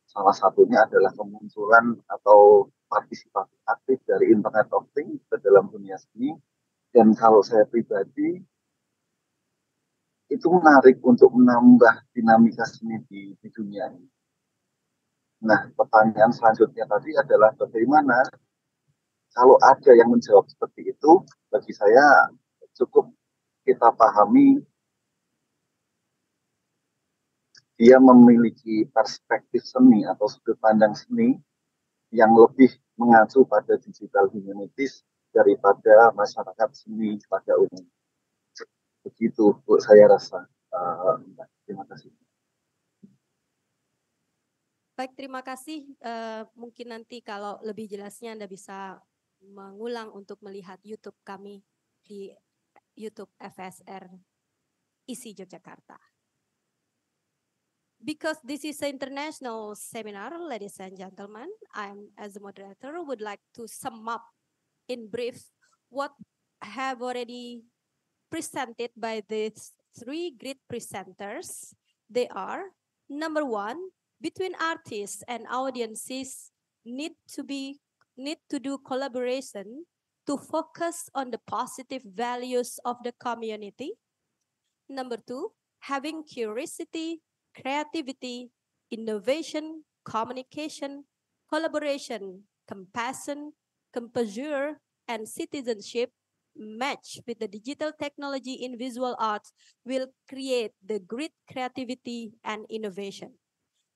Salah satunya adalah kemunculan atau partisipasi aktif dari Internet of Things ke dalam dunia seni. Dan kalau saya pribadi, itu menarik untuk menambah dinamika seni di, di dunia ini. Nah, pertanyaan selanjutnya tadi adalah bagaimana kalau ada yang menjawab seperti itu, bagi saya cukup kita pahami dia memiliki perspektif seni atau sudut pandang seni yang lebih mengacu pada digital humanities daripada masyarakat seni pada umum. Begitu Bu saya rasa. Uh, terima kasih. Baik, terima kasih. Uh, mungkin nanti kalau lebih jelasnya Anda bisa mengulang untuk melihat YouTube kami di YouTube FSR ISI Yogyakarta. Because this is an international seminar, ladies and gentlemen, I'm as a moderator would like to sum up in brief what have already presented by these three great presenters. They are number one, between artists and audiences need to be need to do collaboration to focus on the positive values of the community. Number two, having curiosity, creativity, innovation, communication, collaboration, compassion, composure, and citizenship match with the digital technology in visual arts will create the great creativity and innovation.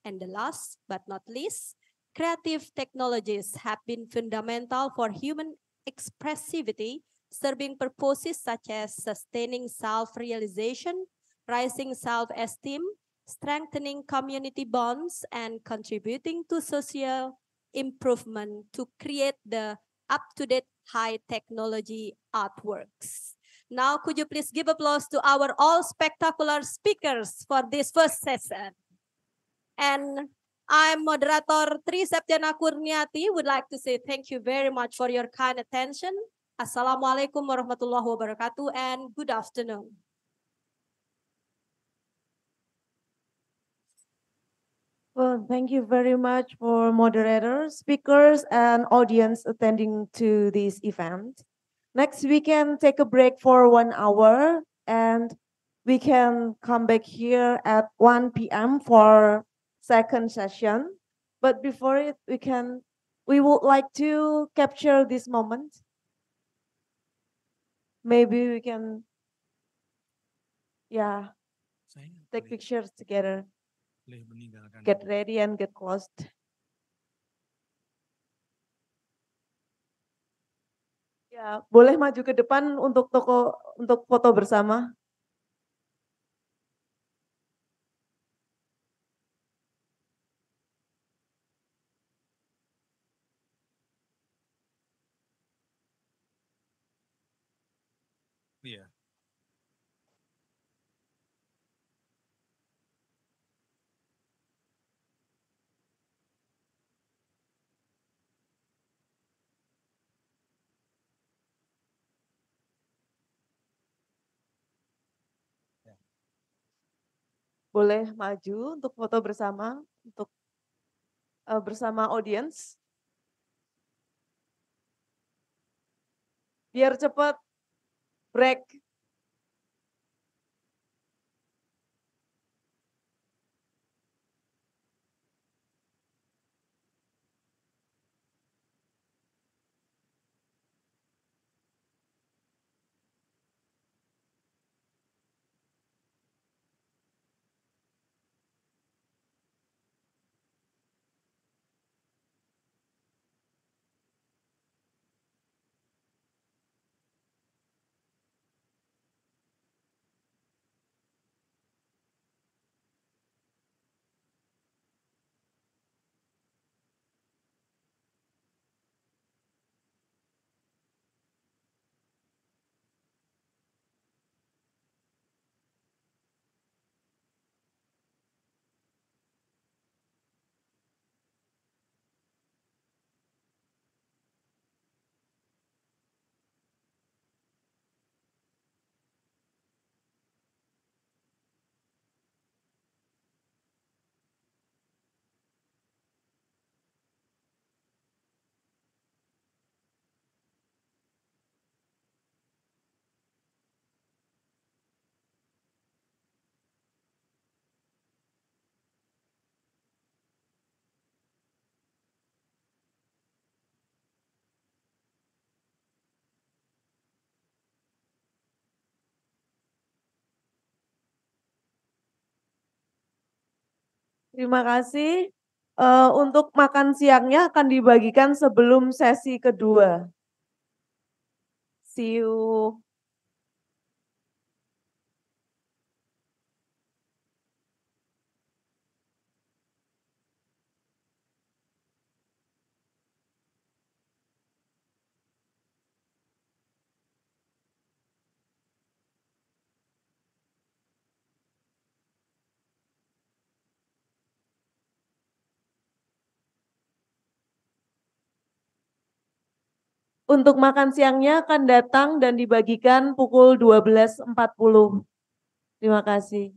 And the last but not least, Creative technologies have been fundamental for human expressivity, serving purposes such as sustaining self-realization, rising self-esteem, strengthening community bonds, and contributing to social improvement to create the up-to-date high technology artworks. Now, could you please give applause to our all spectacular speakers for this first session? And I'm moderator Tri Septiana Kurniati would like to say thank you very much for your kind attention. Assalamualaikum warahmatullahi wabarakatuh and good afternoon. Well, thank you very much for moderators, speakers, and audience attending to this event. Next, we can take a break for one hour and we can come back here at 1 p.m. for second session. But before it, we can, we would like to capture this moment. Maybe we can, yeah, take pictures together. Get ready and get closed. Ya, boleh maju ke depan untuk toko untuk foto bersama. boleh maju untuk foto bersama untuk uh, bersama audiens. Biar cepat break. Terima kasih. Uh, untuk makan siangnya akan dibagikan sebelum sesi kedua. See you. Untuk makan siangnya akan datang dan dibagikan pukul 12.40. Terima kasih.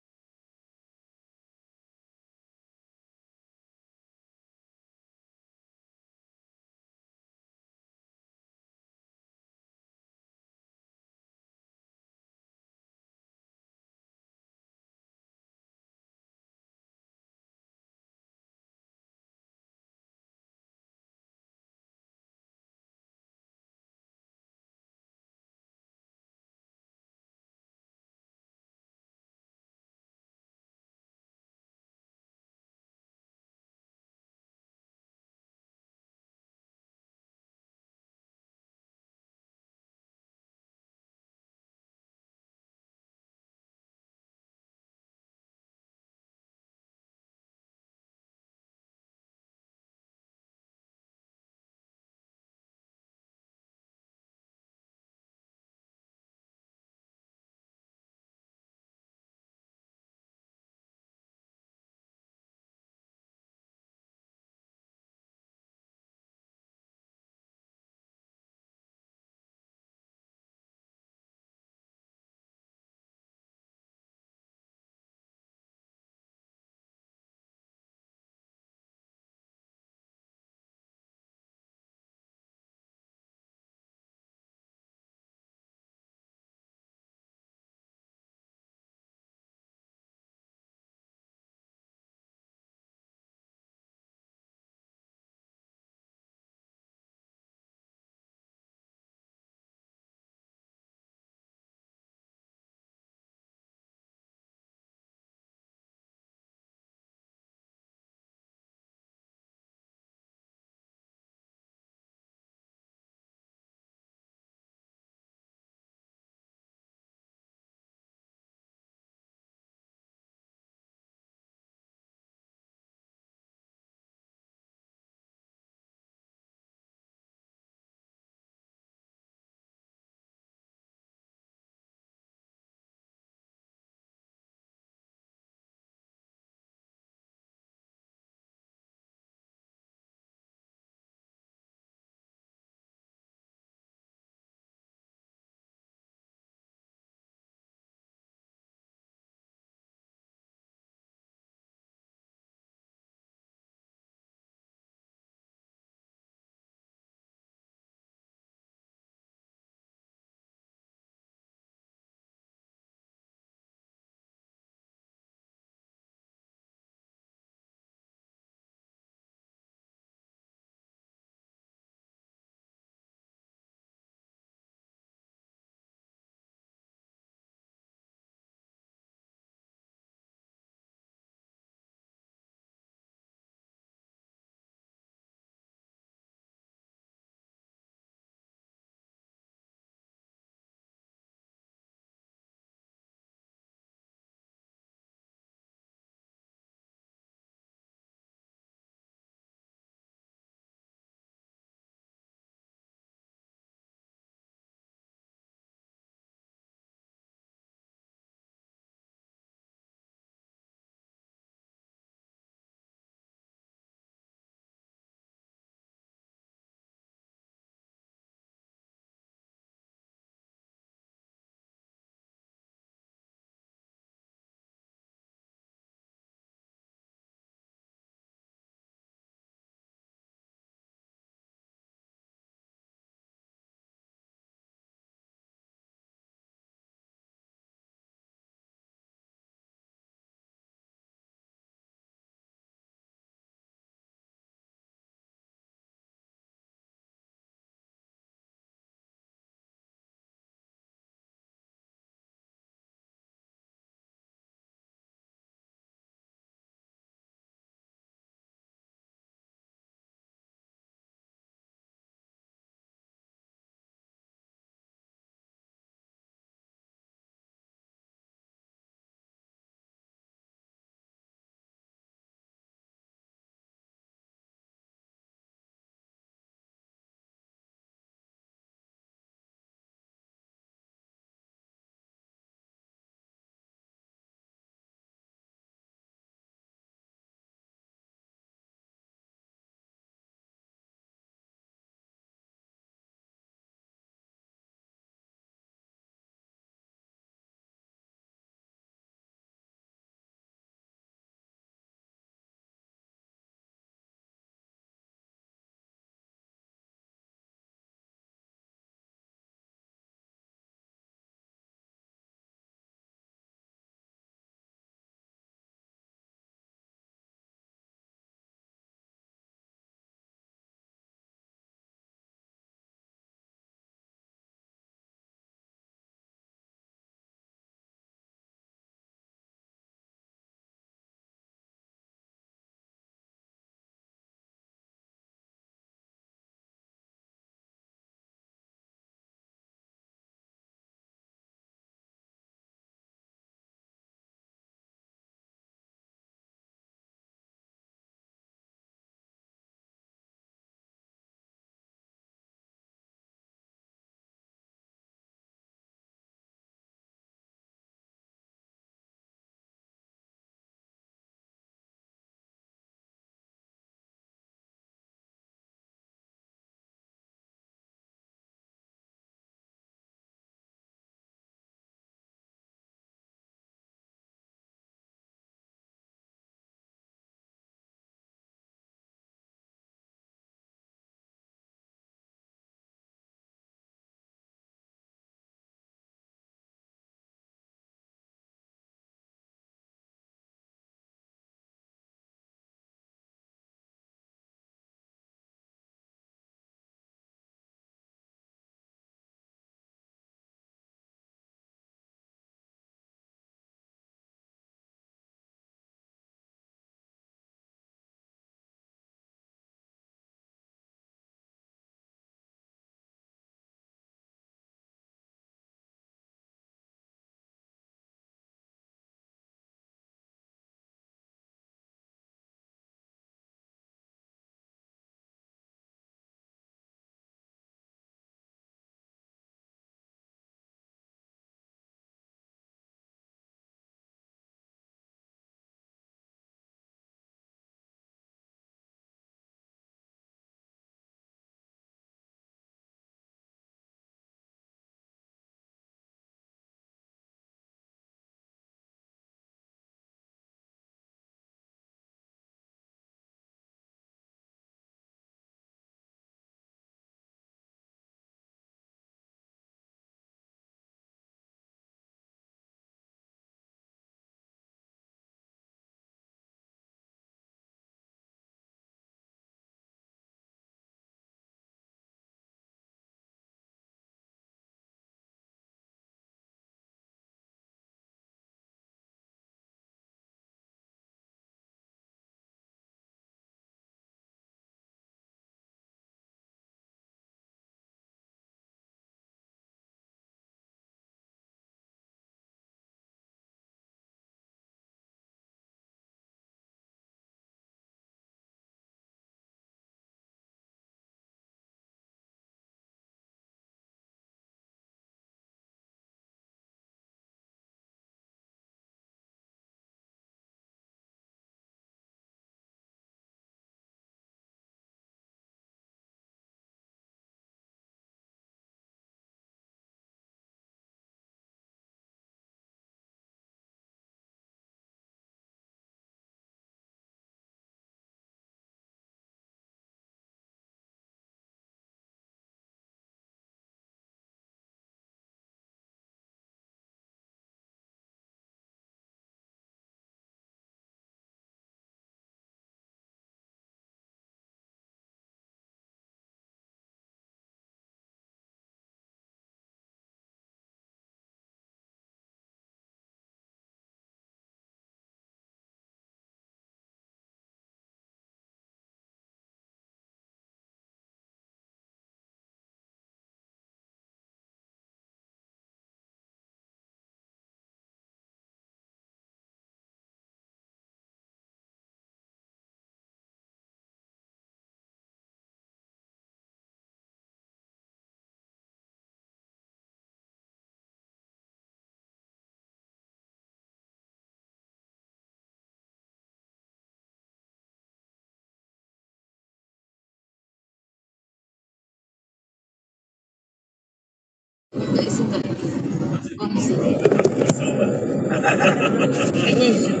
Please.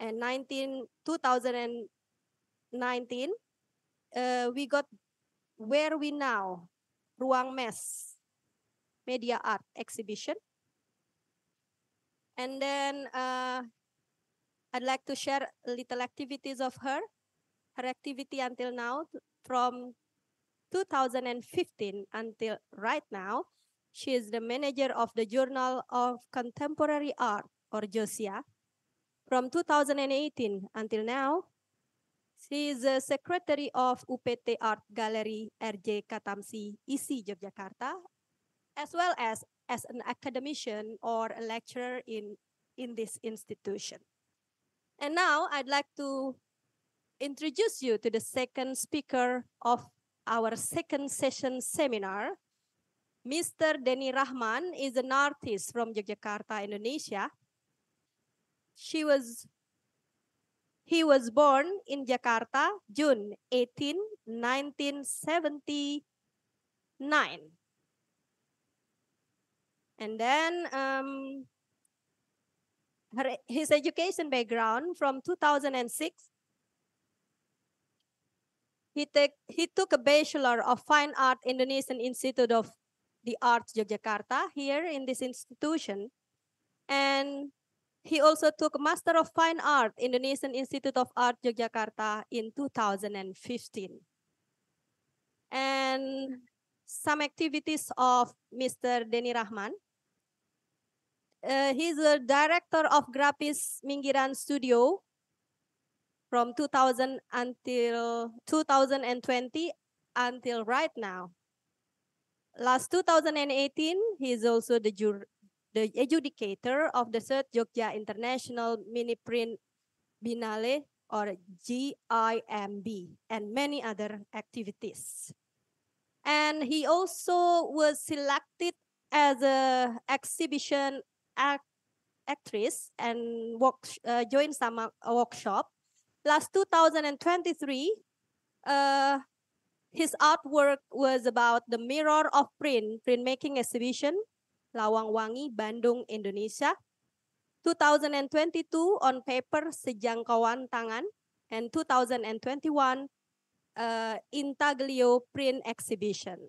And 19, 2019, uh, we got Where We Now, Ruang Mes, Media Art Exhibition. And then uh, I'd like to share little activities of her, her activity until now from 2015 until right now. She is the manager of the Journal of Contemporary Art or Josia. From 2018 until now, she is the secretary of UPT Art Gallery RJ Katamsi, ISI, Yogyakarta, as well as as an academician or a lecturer in, in this institution. And now I'd like to introduce you to the second speaker of our second session seminar. Mr. Denny Rahman is an artist from Yogyakarta, Indonesia, she was he was born in Jakarta, June 18, 1979. And then um, her, his education background from 2006, he, take, he took a Bachelor of Fine Art Indonesian Institute of the Arts, Yogyakarta, here in this institution. And he also took Master of Fine Art, Indonesian Institute of Art, Yogyakarta in 2015. And some activities of Mr. Denny Rahman. Uh, he's a director of Grapis Mingiran Studio from 2000 until 2020 until right now. Last 2018, he's also the jur the adjudicator of the Third Jogja International Mini Print Binale or GIMB and many other activities. And he also was selected as a exhibition act actress and work, uh, joined some uh, workshop. Last 2023, uh, his artwork was about the mirror of print, printmaking exhibition Lawang Wangi, Bandung, Indonesia. 2022 on paper sejangkauan tangan and 2021 uh, eh, Intaglio print exhibition.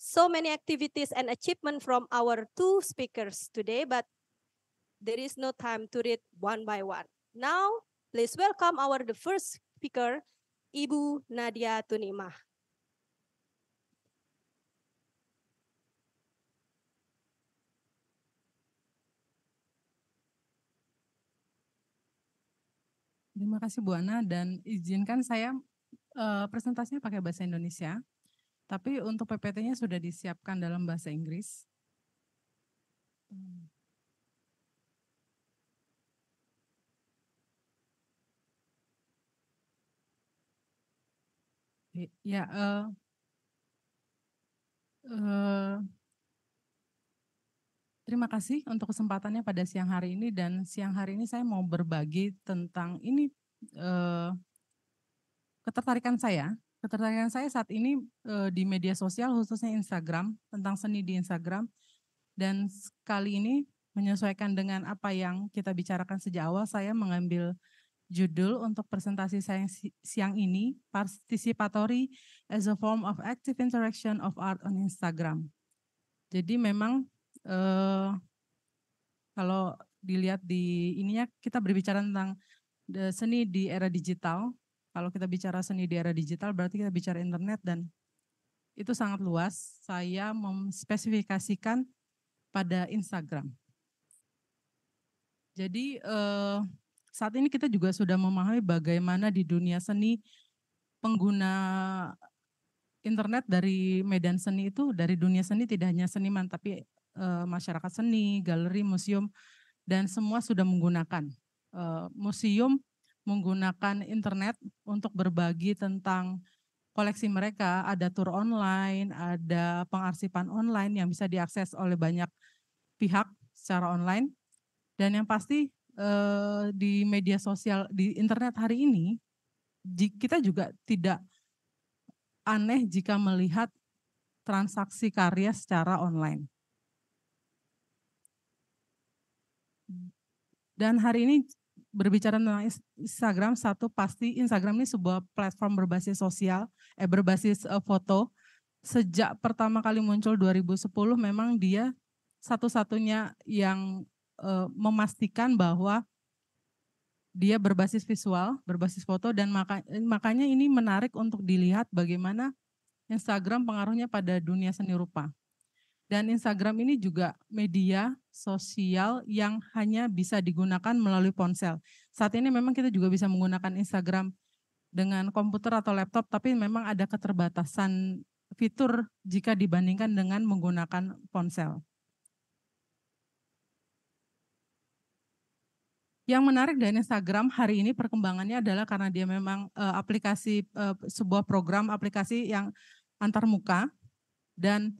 So many activities and achievement from our two speakers today, but there is no time to read one by one. Now, please welcome our the first speaker, Ibu Nadia Tunimah. Terima kasih Bu Ana dan izinkan saya uh, presentasinya pakai bahasa Indonesia. Tapi untuk PPT-nya sudah disiapkan dalam bahasa Inggris. Ya, uh, uh, Terima kasih untuk kesempatannya pada siang hari ini dan siang hari ini saya mau berbagi tentang ini eh, ketertarikan saya. Ketertarikan saya saat ini eh, di media sosial khususnya Instagram tentang seni di Instagram dan kali ini menyesuaikan dengan apa yang kita bicarakan sejak awal saya mengambil judul untuk presentasi saya siang ini participatory as a form of active interaction of art on Instagram. Jadi memang Eh, kalau dilihat di ininya kita berbicara tentang seni di era digital. Kalau kita bicara seni di era digital berarti kita bicara internet dan itu sangat luas. Saya memspesifikasikan pada Instagram. Jadi eh, saat ini kita juga sudah memahami bagaimana di dunia seni pengguna internet dari medan seni itu dari dunia seni tidak hanya seniman tapi Eh, masyarakat seni, galeri, museum, dan semua sudah menggunakan. Eh, museum menggunakan internet untuk berbagi tentang koleksi mereka, ada tour online, ada pengarsipan online yang bisa diakses oleh banyak pihak secara online. Dan yang pasti eh, di media sosial di internet hari ini kita juga tidak aneh jika melihat transaksi karya secara online. Dan hari ini berbicara tentang Instagram, satu pasti Instagram ini sebuah platform berbasis sosial, eh berbasis uh, foto. Sejak pertama kali muncul 2010 memang dia satu-satunya yang uh, memastikan bahwa dia berbasis visual, berbasis foto dan maka, makanya ini menarik untuk dilihat bagaimana Instagram pengaruhnya pada dunia seni rupa. Dan Instagram ini juga media sosial yang hanya bisa digunakan melalui ponsel. Saat ini memang kita juga bisa menggunakan Instagram dengan komputer atau laptop, tapi memang ada keterbatasan fitur jika dibandingkan dengan menggunakan ponsel. Yang menarik dari Instagram hari ini perkembangannya adalah karena dia memang e, aplikasi e, sebuah program aplikasi yang antarmuka dan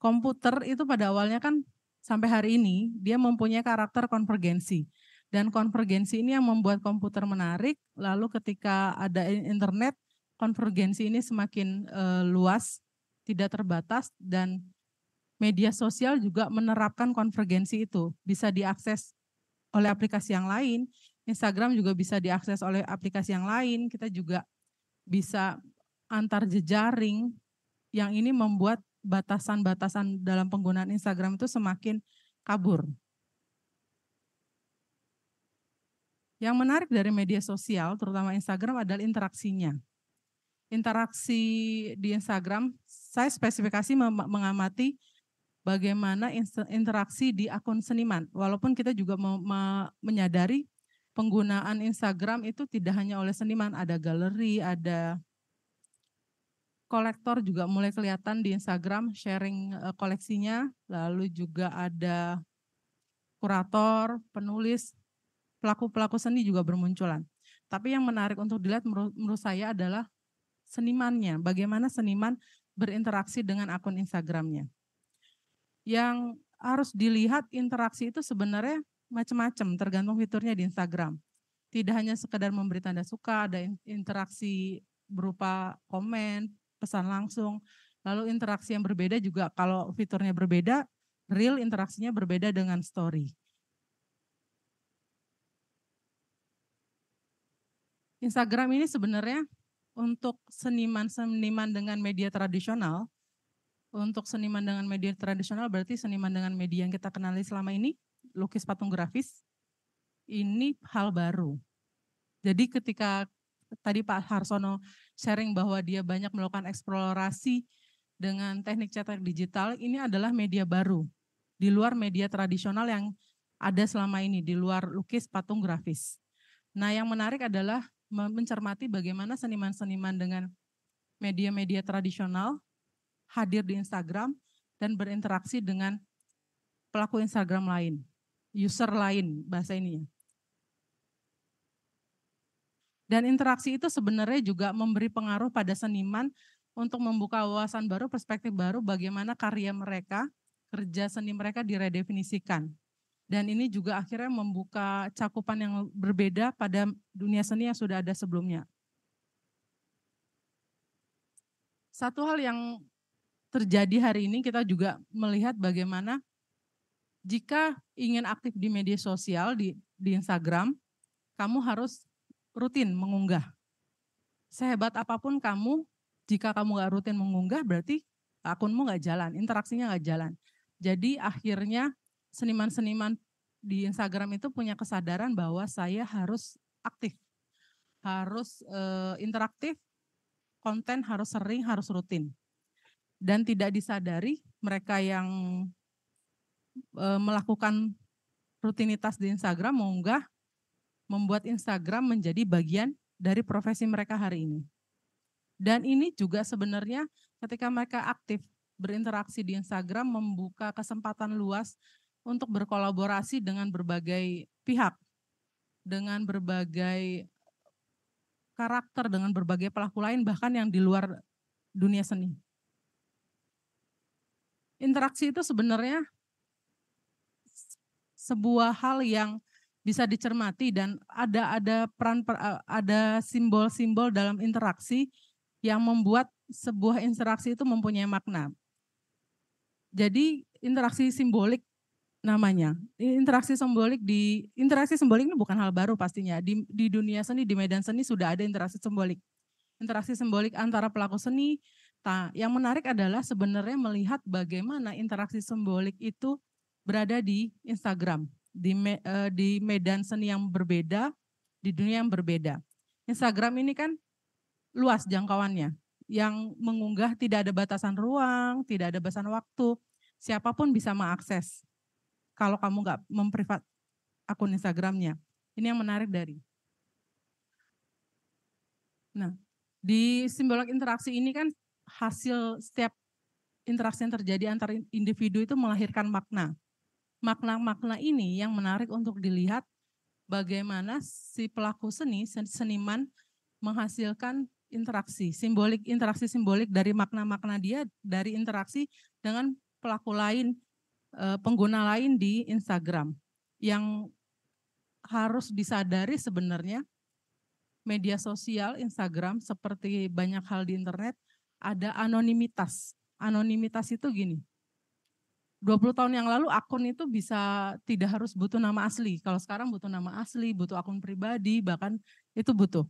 komputer itu pada awalnya kan sampai hari ini dia mempunyai karakter konvergensi. Dan konvergensi ini yang membuat komputer menarik, lalu ketika ada internet, konvergensi ini semakin e, luas, tidak terbatas, dan media sosial juga menerapkan konvergensi itu. Bisa diakses oleh aplikasi yang lain, Instagram juga bisa diakses oleh aplikasi yang lain, kita juga bisa antar jejaring yang ini membuat batasan-batasan dalam penggunaan Instagram itu semakin kabur. Yang menarik dari media sosial, terutama Instagram, adalah interaksinya. Interaksi di Instagram, saya spesifikasi mengamati bagaimana interaksi di akun seniman. Walaupun kita juga menyadari penggunaan Instagram itu tidak hanya oleh seniman, ada galeri, ada kolektor juga mulai kelihatan di Instagram sharing uh, koleksinya, lalu juga ada kurator, penulis, pelaku-pelaku seni juga bermunculan. Tapi yang menarik untuk dilihat menurut, menurut saya adalah senimannya, bagaimana seniman berinteraksi dengan akun Instagramnya. Yang harus dilihat interaksi itu sebenarnya macam-macam tergantung fiturnya di Instagram. Tidak hanya sekedar memberi tanda suka, ada interaksi berupa komen, pesan langsung. Lalu interaksi yang berbeda juga kalau fiturnya berbeda, real interaksinya berbeda dengan story. Instagram ini sebenarnya untuk seniman-seniman dengan media tradisional, untuk seniman dengan media tradisional berarti seniman dengan media yang kita kenali selama ini, lukis patung grafis, ini hal baru. Jadi ketika tadi Pak Harsono sharing bahwa dia banyak melakukan eksplorasi dengan teknik cetak digital, ini adalah media baru di luar media tradisional yang ada selama ini, di luar lukis patung grafis. Nah, yang menarik adalah mencermati bagaimana seniman-seniman dengan media-media tradisional hadir di Instagram dan berinteraksi dengan pelaku Instagram lain, user lain bahasa ini dan interaksi itu sebenarnya juga memberi pengaruh pada seniman untuk membuka wawasan baru, perspektif baru bagaimana karya mereka, kerja seni mereka diredefinisikan. Dan ini juga akhirnya membuka cakupan yang berbeda pada dunia seni yang sudah ada sebelumnya. Satu hal yang terjadi hari ini kita juga melihat bagaimana jika ingin aktif di media sosial di di Instagram, kamu harus rutin mengunggah. Sehebat apapun kamu, jika kamu nggak rutin mengunggah, berarti akunmu nggak jalan, interaksinya nggak jalan. Jadi akhirnya seniman-seniman di Instagram itu punya kesadaran bahwa saya harus aktif, harus e, interaktif, konten harus sering, harus rutin. Dan tidak disadari mereka yang e, melakukan rutinitas di Instagram mengunggah membuat Instagram menjadi bagian dari profesi mereka hari ini. Dan ini juga sebenarnya ketika mereka aktif berinteraksi di Instagram membuka kesempatan luas untuk berkolaborasi dengan berbagai pihak, dengan berbagai karakter, dengan berbagai pelaku lain bahkan yang di luar dunia seni. Interaksi itu sebenarnya sebuah hal yang bisa dicermati dan ada ada peran eh, ada simbol-simbol dalam interaksi yang membuat sebuah interaksi itu mempunyai makna. Jadi interaksi simbolik namanya. Interaksi simbolik di interaksi simbolik ini bukan hal baru pastinya. Di di dunia seni, di medan seni sudah ada interaksi simbolik. Interaksi simbolik antara pelaku seni. Nah, yang menarik adalah sebenarnya melihat bagaimana interaksi simbolik itu berada di Instagram di me, uh, di medan seni yang berbeda, di dunia yang berbeda. Instagram ini kan luas jangkauannya. Yang mengunggah tidak ada batasan ruang, tidak ada batasan waktu. Siapapun bisa mengakses. Kalau kamu nggak memprivat akun Instagramnya. Ini yang menarik dari. Nah, di simbolik interaksi ini kan hasil setiap interaksi yang terjadi antar individu itu melahirkan makna makna-makna ini yang menarik untuk dilihat bagaimana si pelaku seni, seniman menghasilkan interaksi simbolik, interaksi simbolik dari makna-makna dia dari interaksi dengan pelaku lain, eh, pengguna lain di Instagram yang harus disadari sebenarnya media sosial Instagram seperti banyak hal di internet ada anonimitas. Anonimitas itu gini, 20 tahun yang lalu akun itu bisa tidak harus butuh nama asli. Kalau sekarang butuh nama asli, butuh akun pribadi, bahkan itu butuh.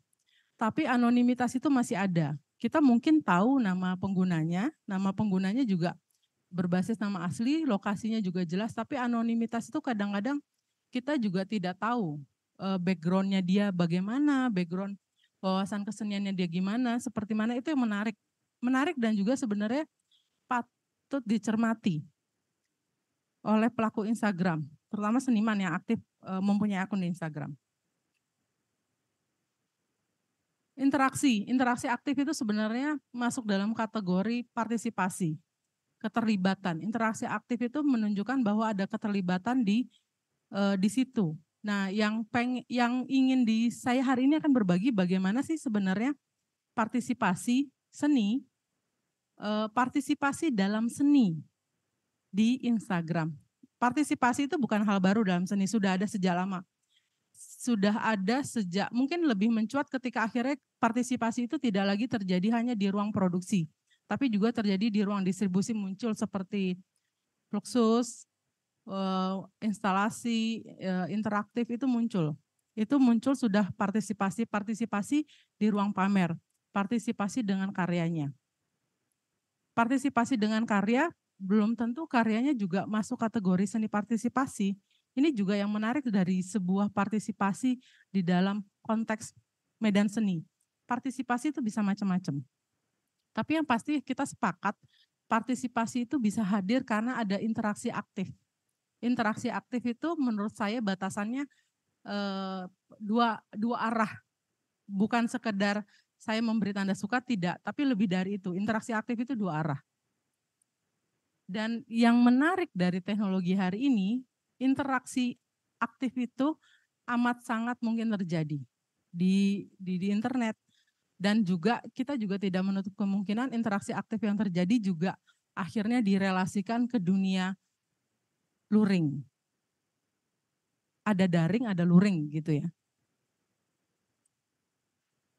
Tapi anonimitas itu masih ada. Kita mungkin tahu nama penggunanya, nama penggunanya juga berbasis nama asli, lokasinya juga jelas, tapi anonimitas itu kadang-kadang kita juga tidak tahu eh, backgroundnya dia bagaimana, background wawasan keseniannya dia gimana, seperti mana itu yang menarik. Menarik dan juga sebenarnya patut dicermati oleh pelaku Instagram, terutama seniman yang aktif eh, mempunyai akun di Instagram. Interaksi, interaksi aktif itu sebenarnya masuk dalam kategori partisipasi, keterlibatan. Interaksi aktif itu menunjukkan bahwa ada keterlibatan di eh, di situ. Nah, yang peng yang ingin di saya hari ini akan berbagi bagaimana sih sebenarnya partisipasi seni eh, partisipasi dalam seni di Instagram. Partisipasi itu bukan hal baru dalam seni, sudah ada sejak lama. Sudah ada sejak mungkin lebih mencuat ketika akhirnya partisipasi itu tidak lagi terjadi hanya di ruang produksi, tapi juga terjadi di ruang distribusi muncul seperti fluxus, eh, instalasi eh, interaktif itu muncul. Itu muncul sudah partisipasi-partisipasi di ruang pamer, partisipasi dengan karyanya partisipasi dengan karya belum tentu karyanya juga masuk kategori seni partisipasi. Ini juga yang menarik dari sebuah partisipasi di dalam konteks medan seni. Partisipasi itu bisa macam-macam. Tapi yang pasti kita sepakat partisipasi itu bisa hadir karena ada interaksi aktif. Interaksi aktif itu menurut saya batasannya eh, dua dua arah. Bukan sekedar saya memberi tanda suka tidak, tapi lebih dari itu. Interaksi aktif itu dua arah. Dan yang menarik dari teknologi hari ini, interaksi aktif itu amat sangat mungkin terjadi di di, di internet dan juga kita juga tidak menutup kemungkinan interaksi aktif yang terjadi juga akhirnya direlasikan ke dunia luring. Ada daring, ada luring gitu ya.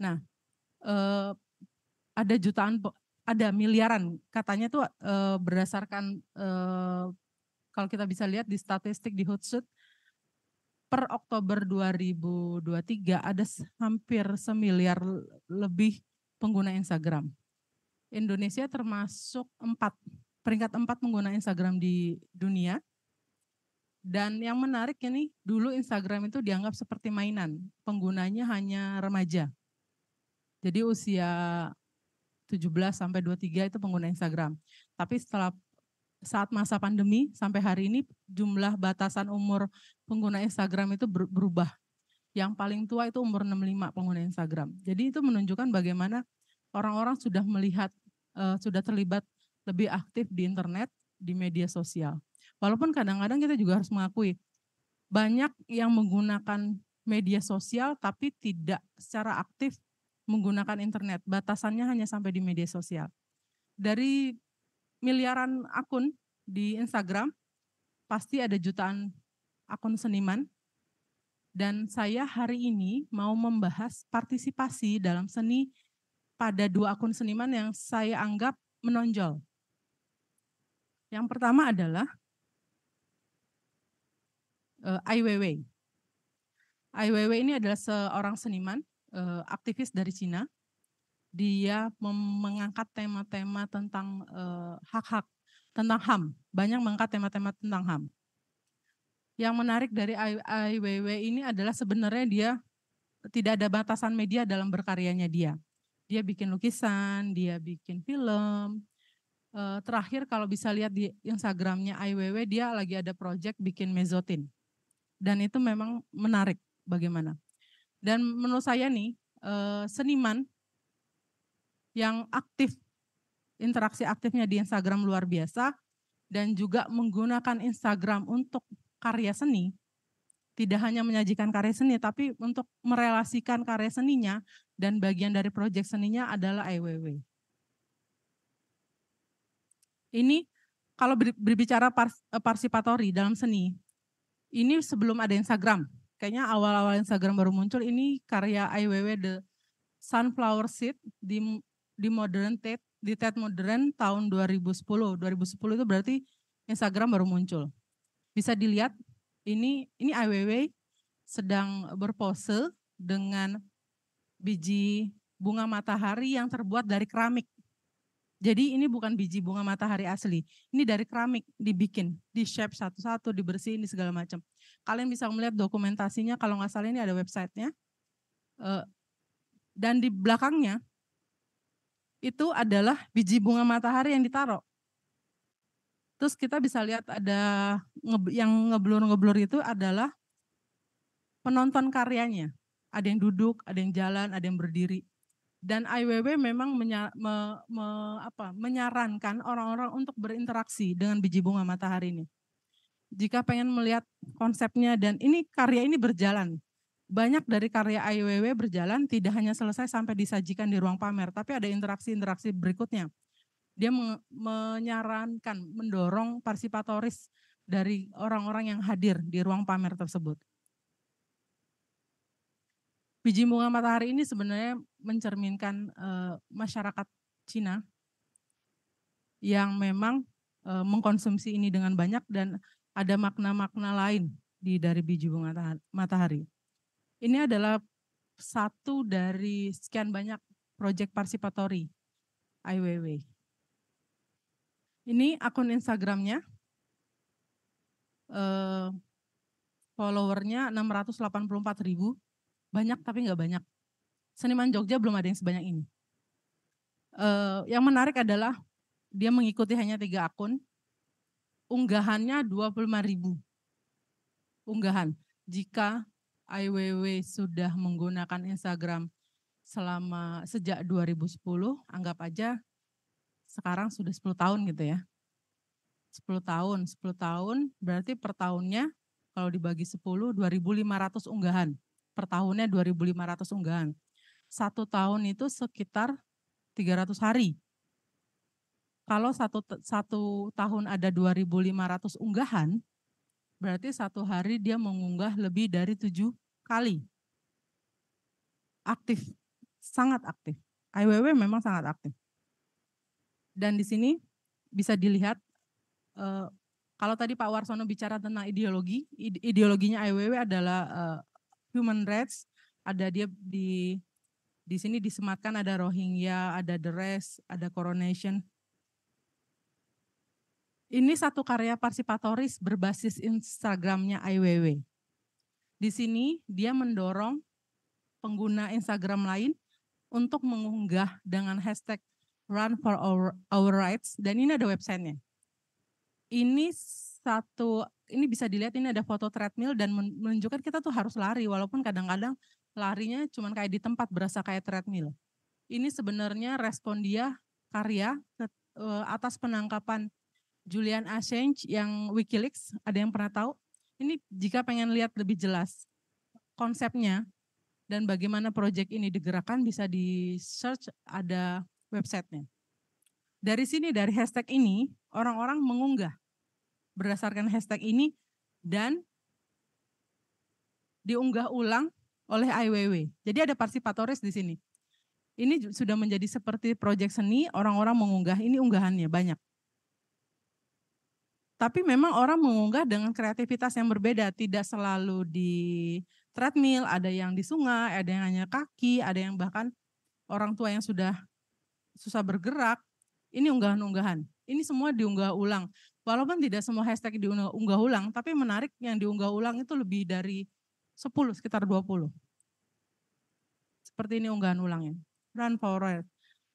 Nah, eh, ada jutaan ada miliaran katanya tuh eh, berdasarkan eh, kalau kita bisa lihat di statistik di Hootsuite per Oktober 2023 ada hampir semiliar lebih pengguna Instagram. Indonesia termasuk empat peringkat empat pengguna Instagram di dunia. Dan yang menarik ini dulu Instagram itu dianggap seperti mainan, penggunanya hanya remaja. Jadi usia 17 sampai 23 itu pengguna Instagram. Tapi setelah saat masa pandemi sampai hari ini jumlah batasan umur pengguna Instagram itu berubah. Yang paling tua itu umur 65 pengguna Instagram. Jadi itu menunjukkan bagaimana orang-orang sudah melihat uh, sudah terlibat lebih aktif di internet, di media sosial. Walaupun kadang-kadang kita juga harus mengakui banyak yang menggunakan media sosial tapi tidak secara aktif menggunakan internet. Batasannya hanya sampai di media sosial. Dari miliaran akun di Instagram, pasti ada jutaan akun seniman. Dan saya hari ini mau membahas partisipasi dalam seni pada dua akun seniman yang saya anggap menonjol. Yang pertama adalah uh, eh, IWW Weiwei. ini adalah seorang seniman uh, aktivis dari Cina. Dia mengangkat tema-tema tentang uh, hak-hak, tentang HAM, banyak mengangkat tema-tema tentang HAM. Yang menarik dari IWW ini adalah sebenarnya dia tidak ada batasan media dalam berkaryanya dia. Dia bikin lukisan, dia bikin film. Eh, terakhir kalau bisa lihat di Instagramnya IWW, dia lagi ada project bikin mezotin. Dan itu memang menarik bagaimana dan menurut saya nih, eh, seniman yang aktif, interaksi aktifnya di Instagram luar biasa, dan juga menggunakan Instagram untuk karya seni, tidak hanya menyajikan karya seni, tapi untuk merelasikan karya seninya, dan bagian dari proyek seninya adalah IWW. Ini kalau berbicara partisipatori eh, dalam seni, ini sebelum ada Instagram, kayaknya awal-awal Instagram baru muncul ini karya IWW The Sunflower Seed di di Modern Tate di Tate Modern tahun 2010. 2010 itu berarti Instagram baru muncul. Bisa dilihat ini ini IWW sedang berpose dengan biji bunga matahari yang terbuat dari keramik. Jadi ini bukan biji bunga matahari asli. Ini dari keramik dibikin, di shape satu-satu, dibersihin, di segala macam. Kalian bisa melihat dokumentasinya kalau nggak salah ini ada websitenya. Eh, dan di belakangnya itu adalah biji bunga matahari yang ditaruh. Terus kita bisa lihat ada yang ngeblur-ngeblur itu adalah penonton karyanya. Ada yang duduk, ada yang jalan, ada yang berdiri. Dan IWW memang menya, me, me, apa, menyarankan orang-orang untuk berinteraksi dengan biji bunga matahari ini jika pengen melihat konsepnya dan ini karya ini berjalan. Banyak dari karya IWW berjalan tidak hanya selesai sampai disajikan di ruang pamer, tapi ada interaksi-interaksi berikutnya. Dia menyarankan, mendorong partisipatoris dari orang-orang yang hadir di ruang pamer tersebut. Biji bunga matahari ini sebenarnya mencerminkan e, masyarakat Cina yang memang e, mengkonsumsi ini dengan banyak dan ada makna-makna lain di dari biji bunga matahari. Ini adalah satu dari sekian banyak proyek partisipatori IWW. Ini akun Instagramnya. Uh, followernya 684 ribu. Banyak tapi nggak banyak. Seniman Jogja belum ada yang sebanyak ini. Uh, yang menarik adalah dia mengikuti hanya tiga akun unggahannya 25 ribu unggahan. Jika IWW sudah menggunakan Instagram selama sejak 2010, anggap aja sekarang sudah 10 tahun gitu ya. 10 tahun, 10 tahun berarti per tahunnya kalau dibagi 10, 2.500 unggahan. Per tahunnya 2.500 unggahan. Satu tahun itu sekitar 300 hari kalau satu satu tahun ada 2.500 unggahan, berarti satu hari dia mengunggah lebih dari tujuh kali. Aktif, sangat aktif. IWW memang sangat aktif. Dan di sini bisa dilihat eh, kalau tadi Pak Warsono bicara tentang ideologi, ideologinya IWW adalah eh, human rights. Ada dia di di sini disematkan ada Rohingya, ada the rest, ada coronation. Ini satu karya partisipatoris berbasis Instagramnya IWW. Di sini dia mendorong pengguna Instagram lain untuk mengunggah dengan hashtag Run for Our, Our Rights dan ini ada websitenya. Ini satu ini bisa dilihat ini ada foto treadmill dan menunjukkan kita tuh harus lari walaupun kadang-kadang larinya cuman kayak di tempat berasa kayak treadmill. Ini sebenarnya respon dia karya eh, atas penangkapan Julian Assange yang WikiLeaks, ada yang pernah tahu? Ini jika pengen lihat lebih jelas konsepnya dan bagaimana proyek ini digerakkan bisa di search ada websitenya. Dari sini dari hashtag ini orang-orang mengunggah berdasarkan hashtag ini dan diunggah ulang oleh IWW. Jadi ada partisipatoris di sini. Ini sudah menjadi seperti proyek seni, orang-orang mengunggah ini unggahannya banyak. Tapi memang orang mengunggah dengan kreativitas yang berbeda, tidak selalu di treadmill, ada yang di sungai, ada yang hanya kaki, ada yang bahkan orang tua yang sudah susah bergerak. Ini unggahan-unggahan. Ini semua diunggah ulang. Walaupun tidak semua hashtag diunggah ulang, tapi menarik yang diunggah ulang itu lebih dari 10, sekitar 20. Seperti ini unggahan ulangnya. Run forward.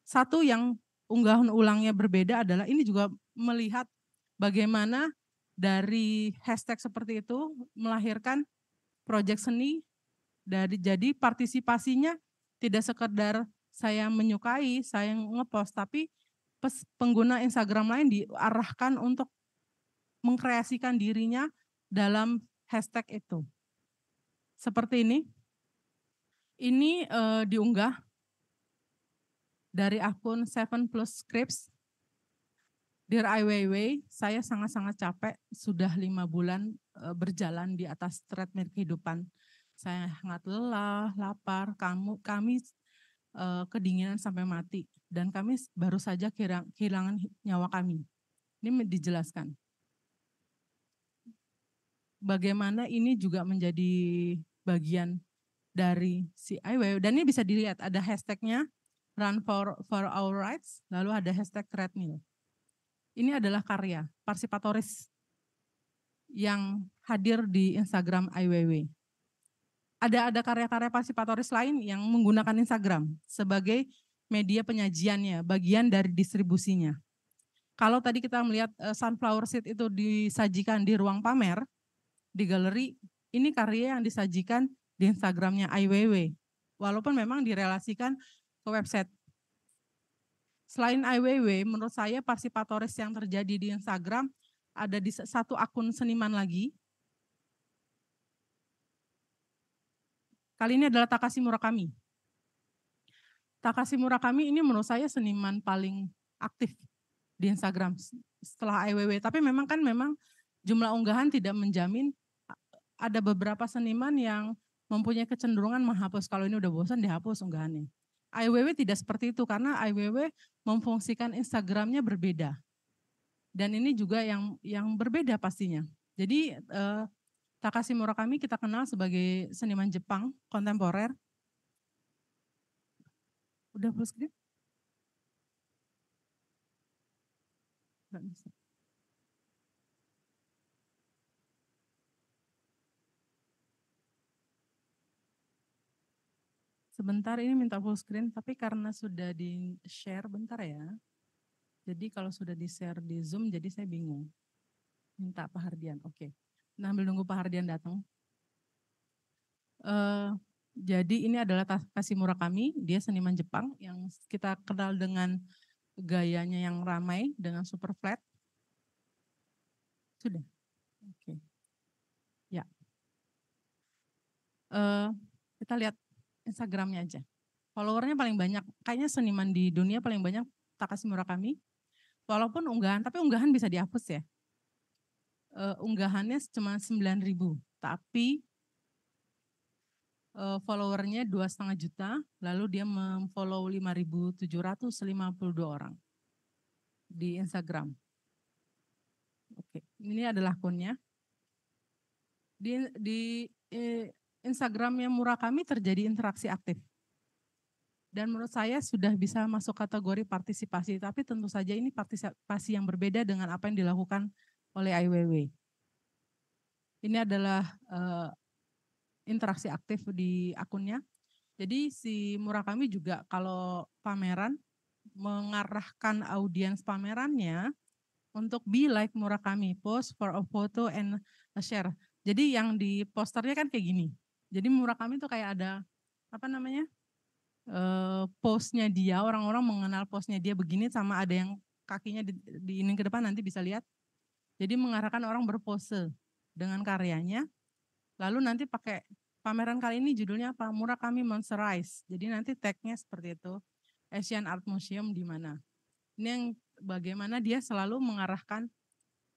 Satu yang unggahan ulangnya berbeda adalah ini juga melihat bagaimana dari hashtag seperti itu melahirkan proyek seni dari jadi partisipasinya tidak sekedar saya menyukai, saya ngepost tapi pengguna Instagram lain diarahkan untuk mengkreasikan dirinya dalam hashtag itu. Seperti ini. Ini uh, diunggah dari akun 7 plus scripts Dear IWW, saya sangat-sangat capek sudah lima bulan eh, berjalan di atas treadmill kehidupan. Saya sangat lelah, lapar, kamu, kami uh, kedinginan sampai mati. Dan kami baru saja kehilangan nyawa kami. Ini dijelaskan. Bagaimana ini juga menjadi bagian dari si IWW. Dan ini bisa dilihat, ada hashtagnya Run for, for Our Rights, lalu ada hashtag treadmill ini adalah karya parsipatoris yang hadir di Instagram IWW. Ada ada karya-karya parsipatoris lain yang menggunakan Instagram sebagai media penyajiannya, bagian dari distribusinya. Kalau tadi kita melihat eh, sunflower seed itu disajikan di ruang pamer, di galeri, ini karya yang disajikan di Instagramnya IWW. Walaupun memang direlasikan ke website Selain IWW, menurut saya partisipatoris yang terjadi di Instagram ada di satu akun seniman lagi. Kali ini adalah Takashi Murakami. Takashi Murakami ini menurut saya seniman paling aktif di Instagram setelah IWW. Tapi memang kan memang jumlah unggahan tidak menjamin ada beberapa seniman yang mempunyai kecenderungan menghapus. Kalau ini udah bosan dihapus unggahannya. IWW tidak seperti itu karena IWW memfungsikan Instagramnya berbeda. Dan ini juga yang yang berbeda pastinya. Jadi eh, Takashi Murakami kita kenal sebagai seniman Jepang kontemporer. Udah full screen? Gak bisa. Sebentar ini minta full screen, tapi karena sudah di share bentar ya. Jadi kalau sudah di share di Zoom, jadi saya bingung. Minta Pak Hardian, oke. Okay. Nah, ambil nunggu Pak Hardian datang. Uh, jadi ini adalah murah kami. dia seniman Jepang yang kita kenal dengan gayanya yang ramai, dengan super flat. Sudah? Oke. Okay. Ya. Uh, kita lihat Instagramnya aja. Followernya paling banyak. Kayaknya seniman di dunia paling banyak Takashi Murakami. Walaupun unggahan, tapi unggahan bisa dihapus ya. Uh, unggahannya cuma 9 ribu, tapi uh, followernya dua setengah juta, lalu dia memfollow 5.752 orang di Instagram. Oke, ini adalah akunnya. Di di eh, Instagramnya Murakami terjadi interaksi aktif. Dan menurut saya sudah bisa masuk kategori partisipasi, tapi tentu saja ini partisipasi yang berbeda dengan apa yang dilakukan oleh IWW. Ini adalah uh, interaksi aktif di akunnya. Jadi si Murakami juga kalau pameran mengarahkan audiens pamerannya untuk be like Murakami, post for a photo and a share. Jadi yang di posternya kan kayak gini. Jadi Murakami itu kayak ada apa namanya? eh posnya dia, orang-orang mengenal posnya dia begini sama ada yang kakinya di, di ini ke depan nanti bisa lihat. Jadi mengarahkan orang berpose dengan karyanya. Lalu nanti pakai pameran kali ini judulnya apa? Murakami Monster Jadi nanti tagnya seperti itu. Asian Art Museum di mana. Ini yang bagaimana dia selalu mengarahkan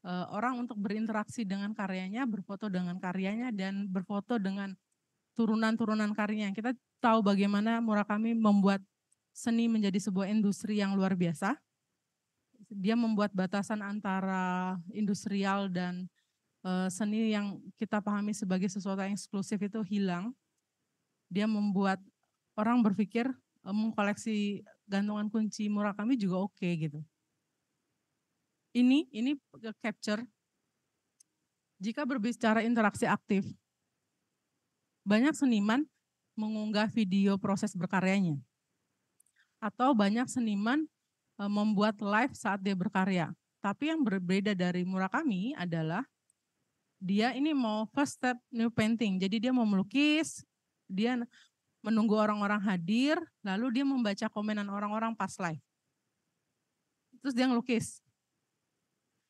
eh, orang untuk berinteraksi dengan karyanya, berfoto dengan karyanya, dan berfoto dengan turunan-turunan karya. Kita tahu bagaimana Murakami membuat seni menjadi sebuah industri yang luar biasa. Dia membuat batasan antara industrial dan eh, seni yang kita pahami sebagai sesuatu yang eksklusif itu hilang. Dia membuat orang berpikir eh, mengkoleksi gantungan kunci Murakami juga oke okay, gitu. Ini ini capture. Jika berbicara interaksi aktif, banyak seniman mengunggah video proses berkaryanya. Atau banyak seniman e, membuat live saat dia berkarya. Tapi yang berbeda dari Murakami adalah dia ini mau first step new painting. Jadi dia mau melukis, dia menunggu orang-orang hadir, lalu dia membaca komenan orang-orang pas live. Terus dia ngelukis.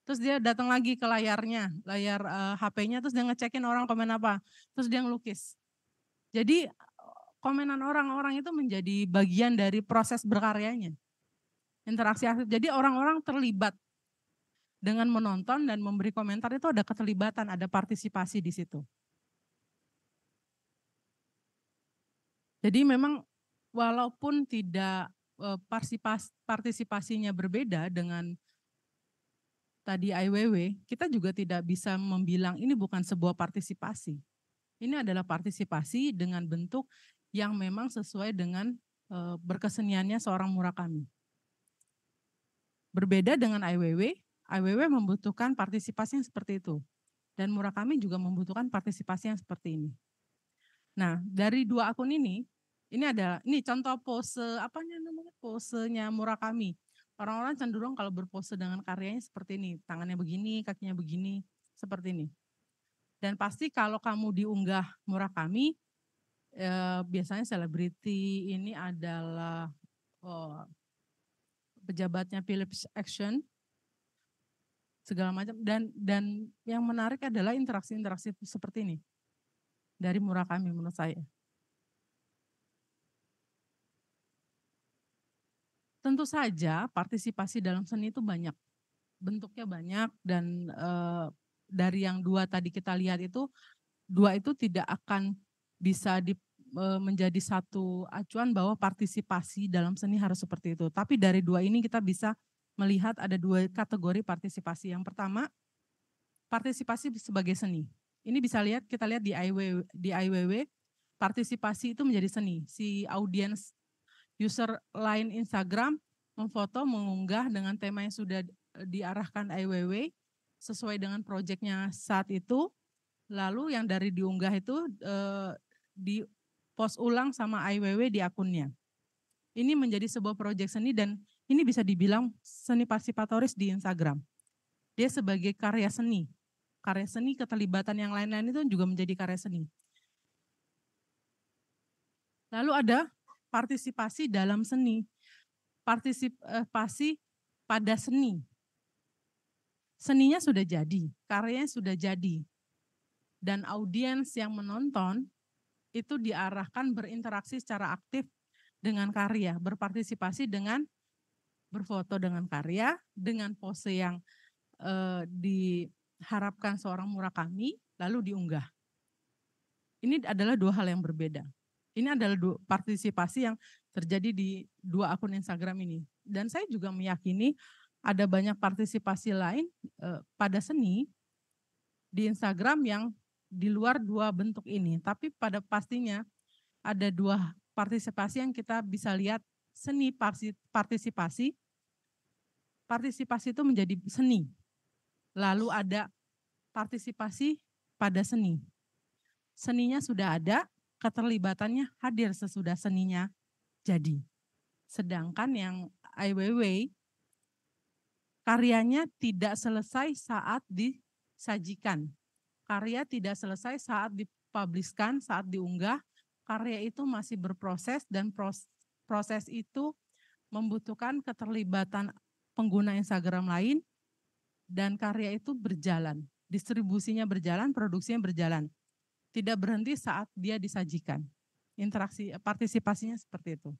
Terus dia datang lagi ke layarnya, layar uh, e, HP-nya, terus dia ngecekin orang komen apa. Terus dia ngelukis. Jadi komenan orang-orang itu menjadi bagian dari proses berkaryanya. Interaksi aktif. Jadi orang-orang terlibat dengan menonton dan memberi komentar itu ada keterlibatan, ada partisipasi di situ. Jadi memang walaupun tidak eh, partisipasinya berbeda dengan tadi IWW, kita juga tidak bisa membilang ini bukan sebuah partisipasi. Ini adalah partisipasi dengan bentuk yang memang sesuai dengan eh, berkeseniannya seorang Murakami. Berbeda dengan IWW, IWW membutuhkan partisipasi yang seperti itu. Dan Murakami juga membutuhkan partisipasi yang seperti ini. Nah, dari dua akun ini, ini adalah ini contoh pose apa namanya? Posenya Murakami. Orang-orang cenderung kalau berpose dengan karyanya seperti ini, tangannya begini, kakinya begini, seperti ini. Dan pasti kalau kamu diunggah murah eh, biasanya selebriti ini adalah oh, pejabatnya Philips Action, segala macam. Dan dan yang menarik adalah interaksi-interaksi seperti ini dari murah kami menurut saya. Tentu saja partisipasi dalam seni itu banyak, bentuknya banyak dan eh, dari yang dua tadi kita lihat itu dua itu tidak akan bisa di, e, menjadi satu acuan bahwa partisipasi dalam seni harus seperti itu. Tapi dari dua ini kita bisa melihat ada dua kategori partisipasi. Yang pertama partisipasi sebagai seni. Ini bisa lihat kita lihat di IW di IWW partisipasi itu menjadi seni. Si audiens user lain Instagram memfoto, mengunggah dengan tema yang sudah diarahkan IWW sesuai dengan proyeknya saat itu. Lalu yang dari diunggah itu e, di post ulang sama IWW di akunnya. Ini menjadi sebuah proyek seni dan ini bisa dibilang seni partisipatoris di Instagram. Dia sebagai karya seni. Karya seni keterlibatan yang lain-lain itu juga menjadi karya seni. Lalu ada partisipasi dalam seni. Partisipasi eh, pada seni seninya sudah jadi, karyanya sudah jadi. Dan audiens yang menonton itu diarahkan berinteraksi secara aktif dengan karya, berpartisipasi dengan berfoto dengan karya, dengan pose yang e, diharapkan seorang Murakami lalu diunggah. Ini adalah dua hal yang berbeda. Ini adalah dua, partisipasi yang terjadi di dua akun Instagram ini. Dan saya juga meyakini ada banyak partisipasi lain eh, pada seni di Instagram yang di luar dua bentuk ini. Tapi pada pastinya ada dua partisipasi yang kita bisa lihat seni partisipasi. Partisipasi itu menjadi seni. Lalu ada partisipasi pada seni. Seninya sudah ada, keterlibatannya hadir sesudah seninya jadi. Sedangkan yang IWW karyanya tidak selesai saat disajikan. Karya tidak selesai saat dipubliskan, saat diunggah. Karya itu masih berproses dan proses, proses itu membutuhkan keterlibatan pengguna Instagram lain dan karya itu berjalan. Distribusinya berjalan, produksinya berjalan. Tidak berhenti saat dia disajikan. Interaksi partisipasinya seperti itu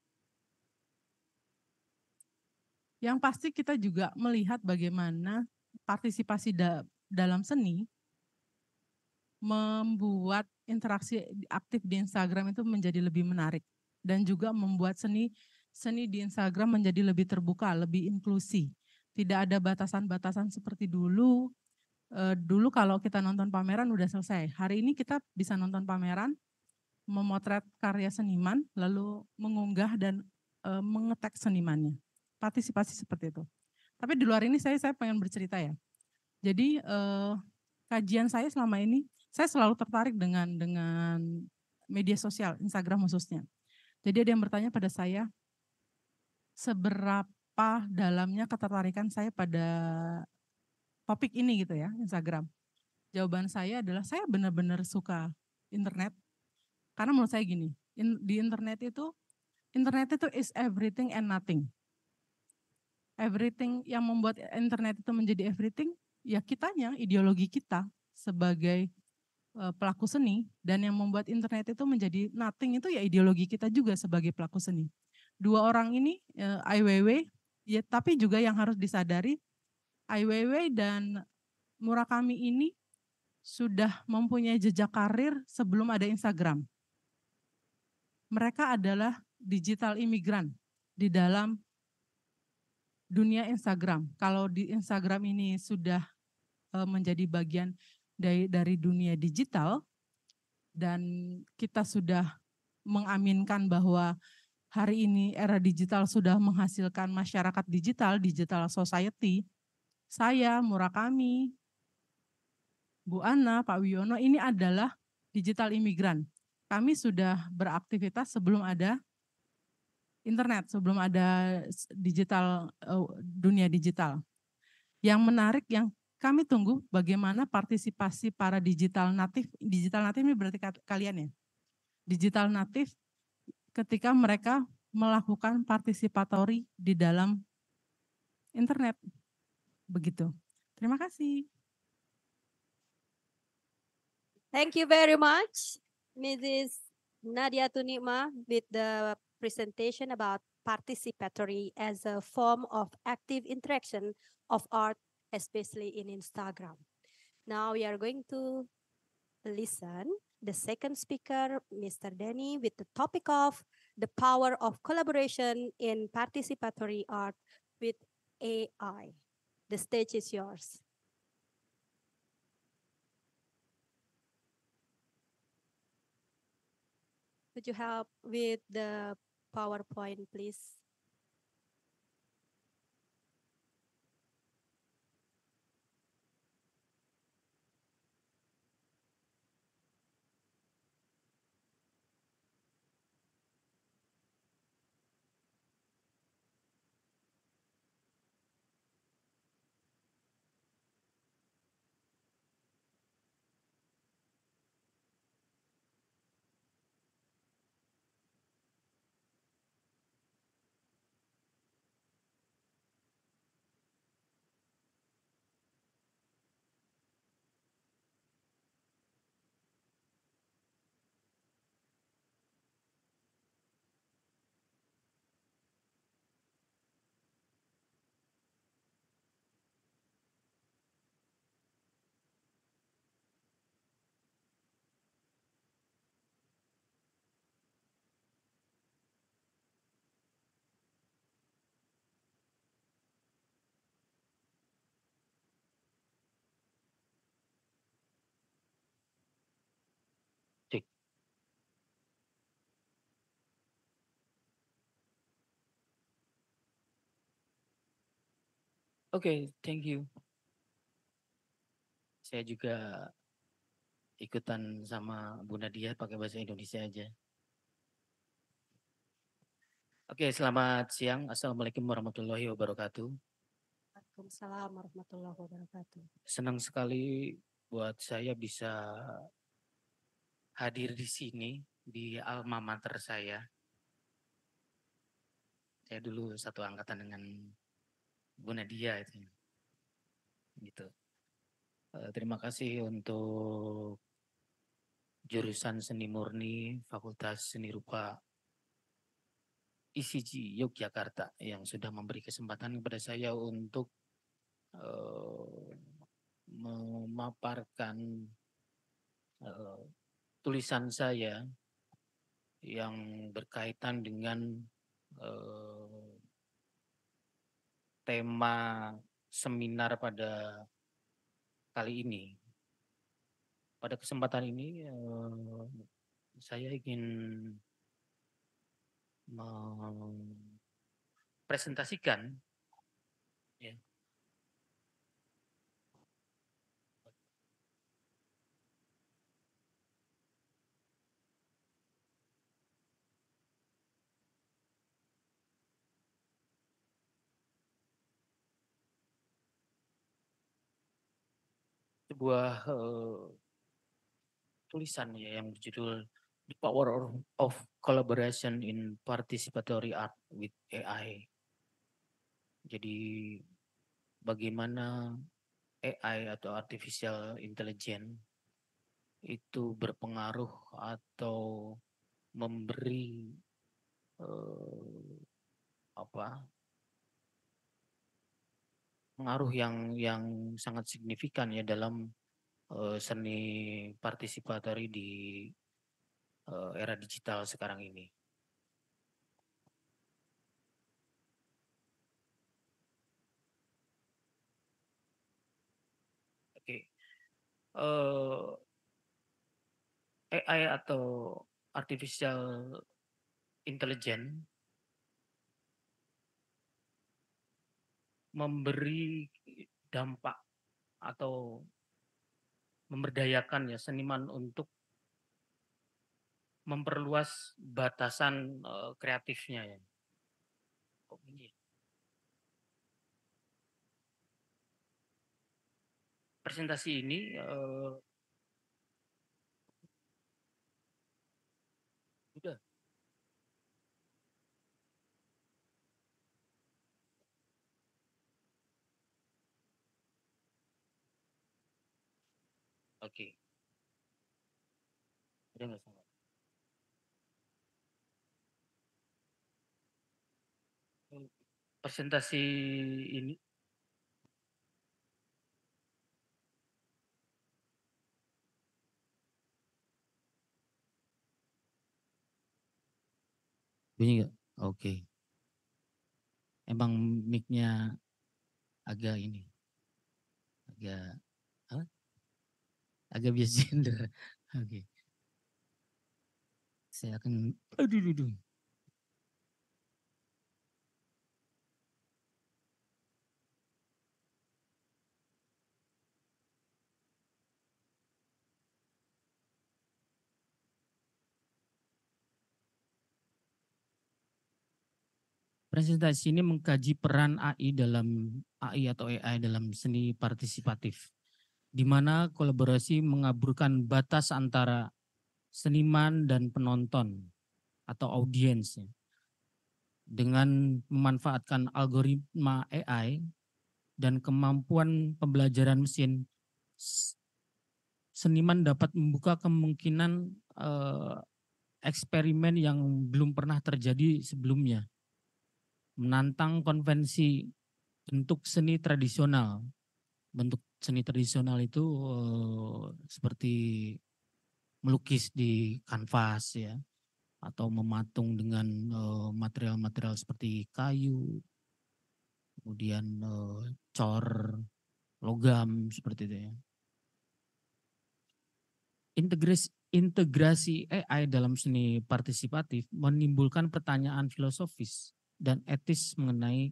yang pasti kita juga melihat bagaimana partisipasi da dalam seni membuat interaksi aktif di Instagram itu menjadi lebih menarik dan juga membuat seni seni di Instagram menjadi lebih terbuka, lebih inklusi. Tidak ada batasan-batasan seperti dulu. E, dulu kalau kita nonton pameran udah selesai. Hari ini kita bisa nonton pameran, memotret karya seniman, lalu mengunggah dan e, mengetek senimannya partisipasi seperti itu. Tapi di luar ini saya saya pengen bercerita ya. Jadi eh, kajian saya selama ini saya selalu tertarik dengan dengan media sosial Instagram khususnya. Jadi ada yang bertanya pada saya seberapa dalamnya ketertarikan saya pada topik ini gitu ya Instagram. Jawaban saya adalah saya benar-benar suka internet karena menurut saya gini in, di internet itu internet itu is everything and nothing everything yang membuat internet itu menjadi everything ya kitanya ideologi kita sebagai uh, pelaku seni dan yang membuat internet itu menjadi nothing itu ya ideologi kita juga sebagai pelaku seni dua orang ini uh, eh, IWW ya tapi juga yang harus disadari IWW dan Murakami ini sudah mempunyai jejak karir sebelum ada Instagram mereka adalah digital imigran di dalam dunia Instagram. Kalau di Instagram ini sudah eh, menjadi bagian dari, dari dunia digital dan kita sudah mengaminkan bahwa hari ini era digital sudah menghasilkan masyarakat digital, digital society. Saya, Murakami, Bu Ana, Pak Wiono, ini adalah digital imigran. Kami sudah beraktivitas sebelum ada internet, sebelum ada digital dunia digital. Yang menarik yang kami tunggu bagaimana partisipasi para digital natif. Digital natif ini berarti kalian ya. Digital natif ketika mereka melakukan partisipatori di dalam internet. Begitu. Terima kasih. Thank you very much, Mrs. Nadia Tunima with the presentation about participatory as a form of active interaction of art, especially in Instagram. Now we are going to listen the second speaker, Mr. Danny, with the topic of the power of collaboration in participatory art with AI. The stage is yours. Could you help with the PowerPoint, please. Oke, thank you. Saya juga ikutan sama Bu Nadia pakai bahasa Indonesia aja. Oke, selamat siang. Assalamualaikum warahmatullahi wabarakatuh. Waalaikumsalam warahmatullahi wabarakatuh. Senang sekali buat saya bisa hadir di sini di alma mater saya. Saya dulu satu angkatan dengan Bu Nadia itu. Gitu. Eh, terima kasih untuk jurusan seni murni Fakultas Seni Rupa ICG Yogyakarta yang sudah memberi kesempatan kepada saya untuk uh, memaparkan uh, tulisan saya yang berkaitan dengan uh, tema seminar pada kali ini. Pada kesempatan ini eh, saya ingin mempresentasikan sebuah uh, tulisan ya yang berjudul The Power of Collaboration in Participatory Art with AI. Jadi bagaimana AI atau artificial intelligence itu berpengaruh atau memberi eh, apa pengaruh hmm. yang yang sangat signifikan ya dalam uh, seni partisipatori di uh, era digital sekarang ini. Oke, okay. uh, eh, AI atau artificial intelligence memberi dampak atau memberdayakan ya seniman untuk memperluas batasan eh, kreatifnya ya. Presentasi ini uh, Oke. Okay. Ada sama? Hmm, Presentasi ini Bunyi nggak? Oke. Okay. Emang mic-nya agak ini, agak bias gender, Oke. Okay. Saya akan aduh aduh. Presentasi ini mengkaji peran AI dalam AI atau AI dalam seni partisipatif di mana kolaborasi mengaburkan batas antara seniman dan penonton atau audiens ya. dengan memanfaatkan algoritma AI dan kemampuan pembelajaran mesin seniman dapat membuka kemungkinan eh, eksperimen yang belum pernah terjadi sebelumnya menantang konvensi bentuk seni tradisional bentuk seni tradisional itu eh, seperti melukis di kanvas ya atau mematung dengan eh, material-material seperti kayu kemudian eh, cor logam seperti itu ya integrasi integrasi AI dalam seni partisipatif menimbulkan pertanyaan filosofis dan etis mengenai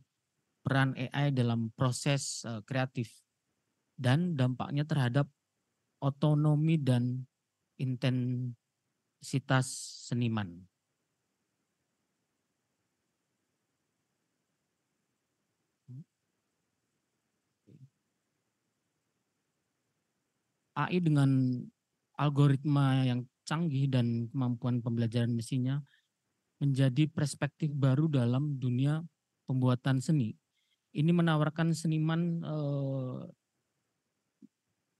peran AI dalam proses kreatif dan dampaknya terhadap otonomi dan intensitas seniman. AI dengan algoritma yang canggih dan kemampuan pembelajaran mesinnya menjadi perspektif baru dalam dunia pembuatan seni. Ini menawarkan seniman eh,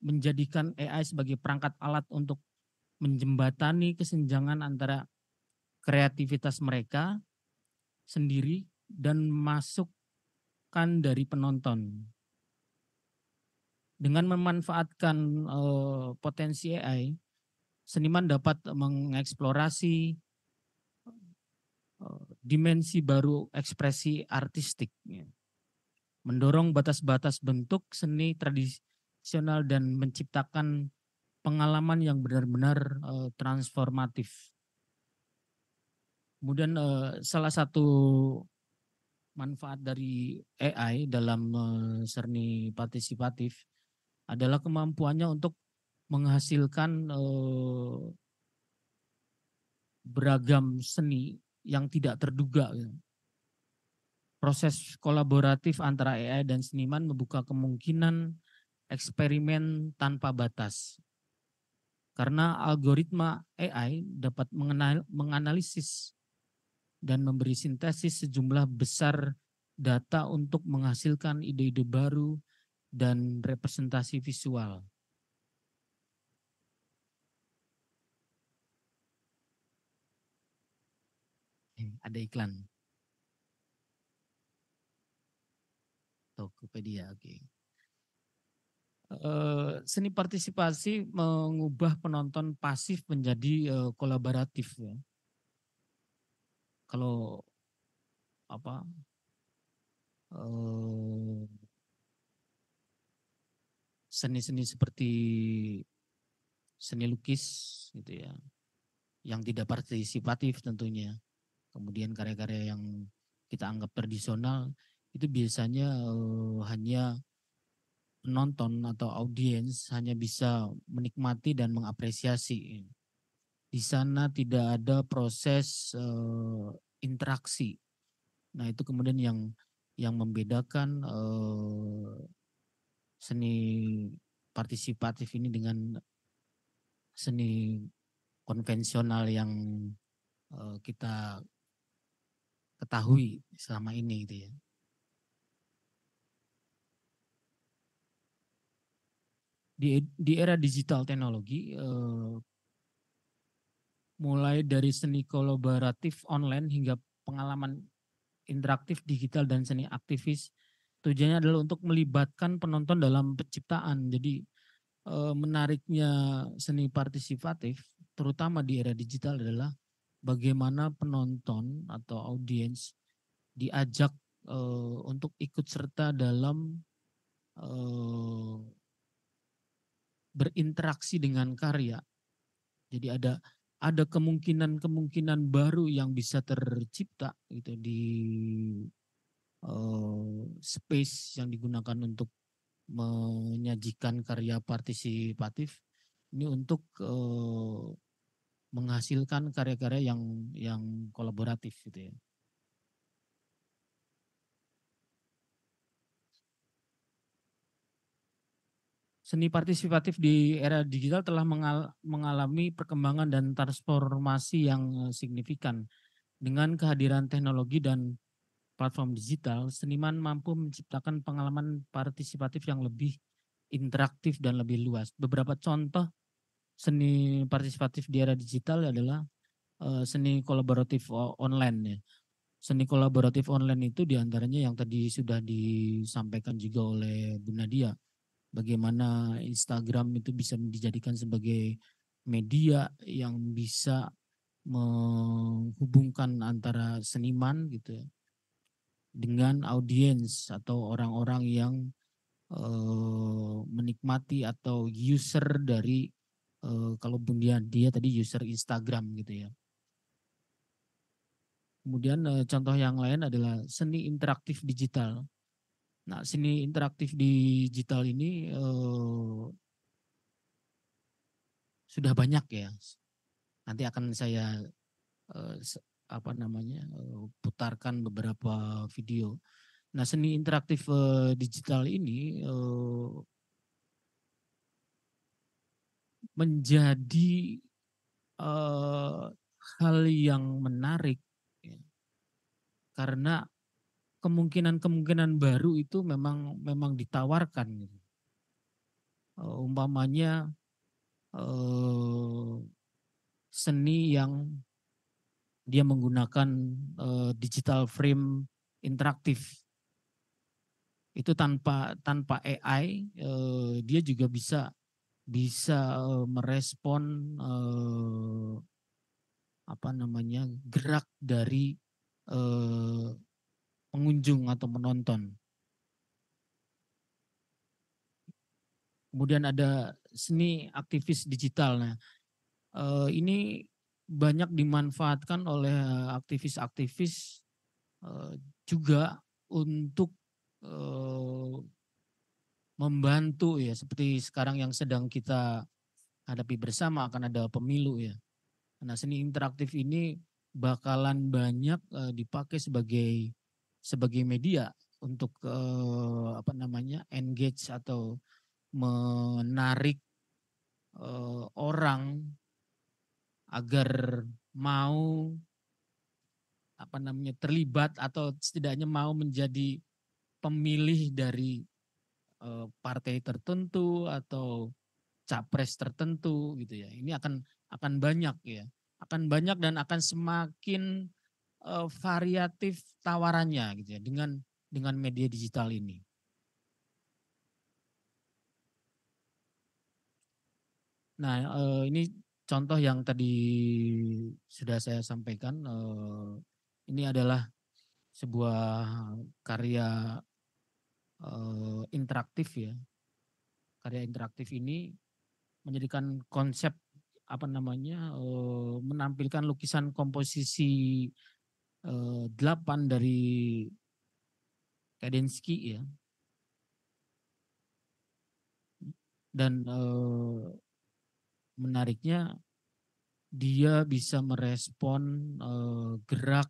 menjadikan AI sebagai perangkat alat untuk menjembatani kesenjangan antara kreativitas mereka sendiri dan masukkan dari penonton. Dengan memanfaatkan uh, potensi AI, seniman dapat mengeksplorasi uh, dimensi baru ekspresi artistik, mendorong batas-batas bentuk seni tradisi transaksional dan menciptakan pengalaman yang benar-benar uh, transformatif. Kemudian uh, salah satu manfaat dari AI dalam uh, partisipatif adalah kemampuannya untuk menghasilkan uh, beragam seni yang tidak terduga. proses kolaboratif antara AI dan seniman membuka kemungkinan eksperimen tanpa batas. Karena algoritma AI dapat mengenal, menganalisis dan memberi sintesis sejumlah besar data untuk menghasilkan ide-ide baru dan representasi visual. Ada iklan. Tokopedia, oke. Okay. Eh, seni partisipasi mengubah penonton pasif menjadi eh, kolaboratif ya. Kalau apa eh, seni-seni seperti seni lukis gitu ya yang tidak partisipatif tentunya kemudian karya-karya yang kita anggap tradisional itu biasanya hanya penonton atau audiens hanya bisa menikmati dan mengapresiasi. Di sana tidak ada proses uh, interaksi. Nah, itu kemudian yang yang membedakan uh, seni partisipatif ini dengan seni konvensional yang uh, kita ketahui selama ini gitu ya. di di era digital teknologi uh, mulai dari seni kolaboratif online hingga pengalaman interaktif digital dan seni aktivis tujuannya adalah untuk melibatkan penonton dalam penciptaan jadi uh, menariknya seni partisipatif terutama di era digital adalah bagaimana penonton atau audiens diajak uh, untuk ikut serta dalam uh, berinteraksi dengan karya. Jadi ada ada kemungkinan-kemungkinan baru yang bisa tercipta gitu di uh, space yang digunakan untuk menyajikan karya partisipatif ini untuk uh, menghasilkan karya-karya yang yang kolaboratif gitu ya. seni partisipatif di era digital telah mengal mengalami perkembangan dan transformasi yang eh, signifikan. Dengan kehadiran teknologi dan platform digital, seniman mampu menciptakan pengalaman partisipatif yang lebih interaktif dan lebih luas. Beberapa contoh seni partisipatif di era digital adalah uh, seni kolaboratif online ya. Seni kolaboratif online itu diantaranya yang tadi sudah disampaikan juga oleh Bu Nadia bagaimana Instagram itu bisa dijadikan sebagai media yang bisa menghubungkan antara seniman gitu ya, dengan audiens atau orang-orang yang eh, menikmati atau user dari eh, kalau pun dia dia tadi user Instagram gitu ya. Kemudian eh, contoh yang lain adalah seni interaktif digital Nah, seni interaktif digital ini uh, sudah banyak ya. Nanti akan saya uh, apa namanya uh, putarkan beberapa video. Nah, seni interaktif uh, digital ini uh, menjadi uh, hal yang menarik ya. karena kemungkinan-kemungkinan baru itu memang memang ditawarkan gitu. Uh, umpamanya uh, seni yang dia menggunakan uh, digital frame interaktif itu tanpa tanpa AI uh, dia juga bisa bisa uh, merespon uh, apa namanya gerak dari uh, pengunjung atau menonton. Kemudian ada seni aktivis digital. Nah, eh, ini banyak dimanfaatkan oleh aktivis-aktivis eh, juga untuk eh, membantu ya seperti sekarang yang sedang kita hadapi bersama akan ada pemilu ya. Nah, seni interaktif ini bakalan banyak dipakai sebagai sebagai media untuk uh, apa namanya engage atau menarik uh, orang agar mau apa namanya terlibat atau setidaknya mau menjadi pemilih dari uh, partai tertentu atau capres tertentu gitu ya. Ini akan akan banyak ya. Akan banyak dan akan semakin uh, variatif tawarannya gitu ya dengan dengan media digital ini. Nah, uh, ini contoh yang tadi sudah saya sampaikan uh, ini adalah sebuah karya uh, interaktif ya. Karya interaktif ini menjadikan konsep apa namanya menampilkan lukisan komposisi Eh, delapan 8 dari Kadenski ya. Dan eh, menariknya dia bisa merespon eh, gerak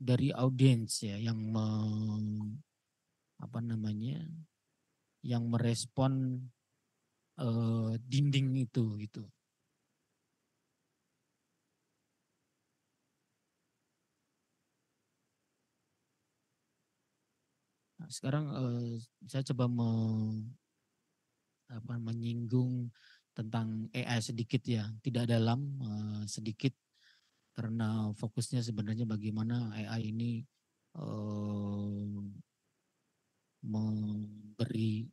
dari audiens ya yang me, apa namanya yang merespon uh, dinding itu gitu. sekarang uh, saya coba me, apa, menyinggung tentang AI sedikit ya, tidak dalam uh, sedikit karena fokusnya sebenarnya bagaimana AI ini uh, memberi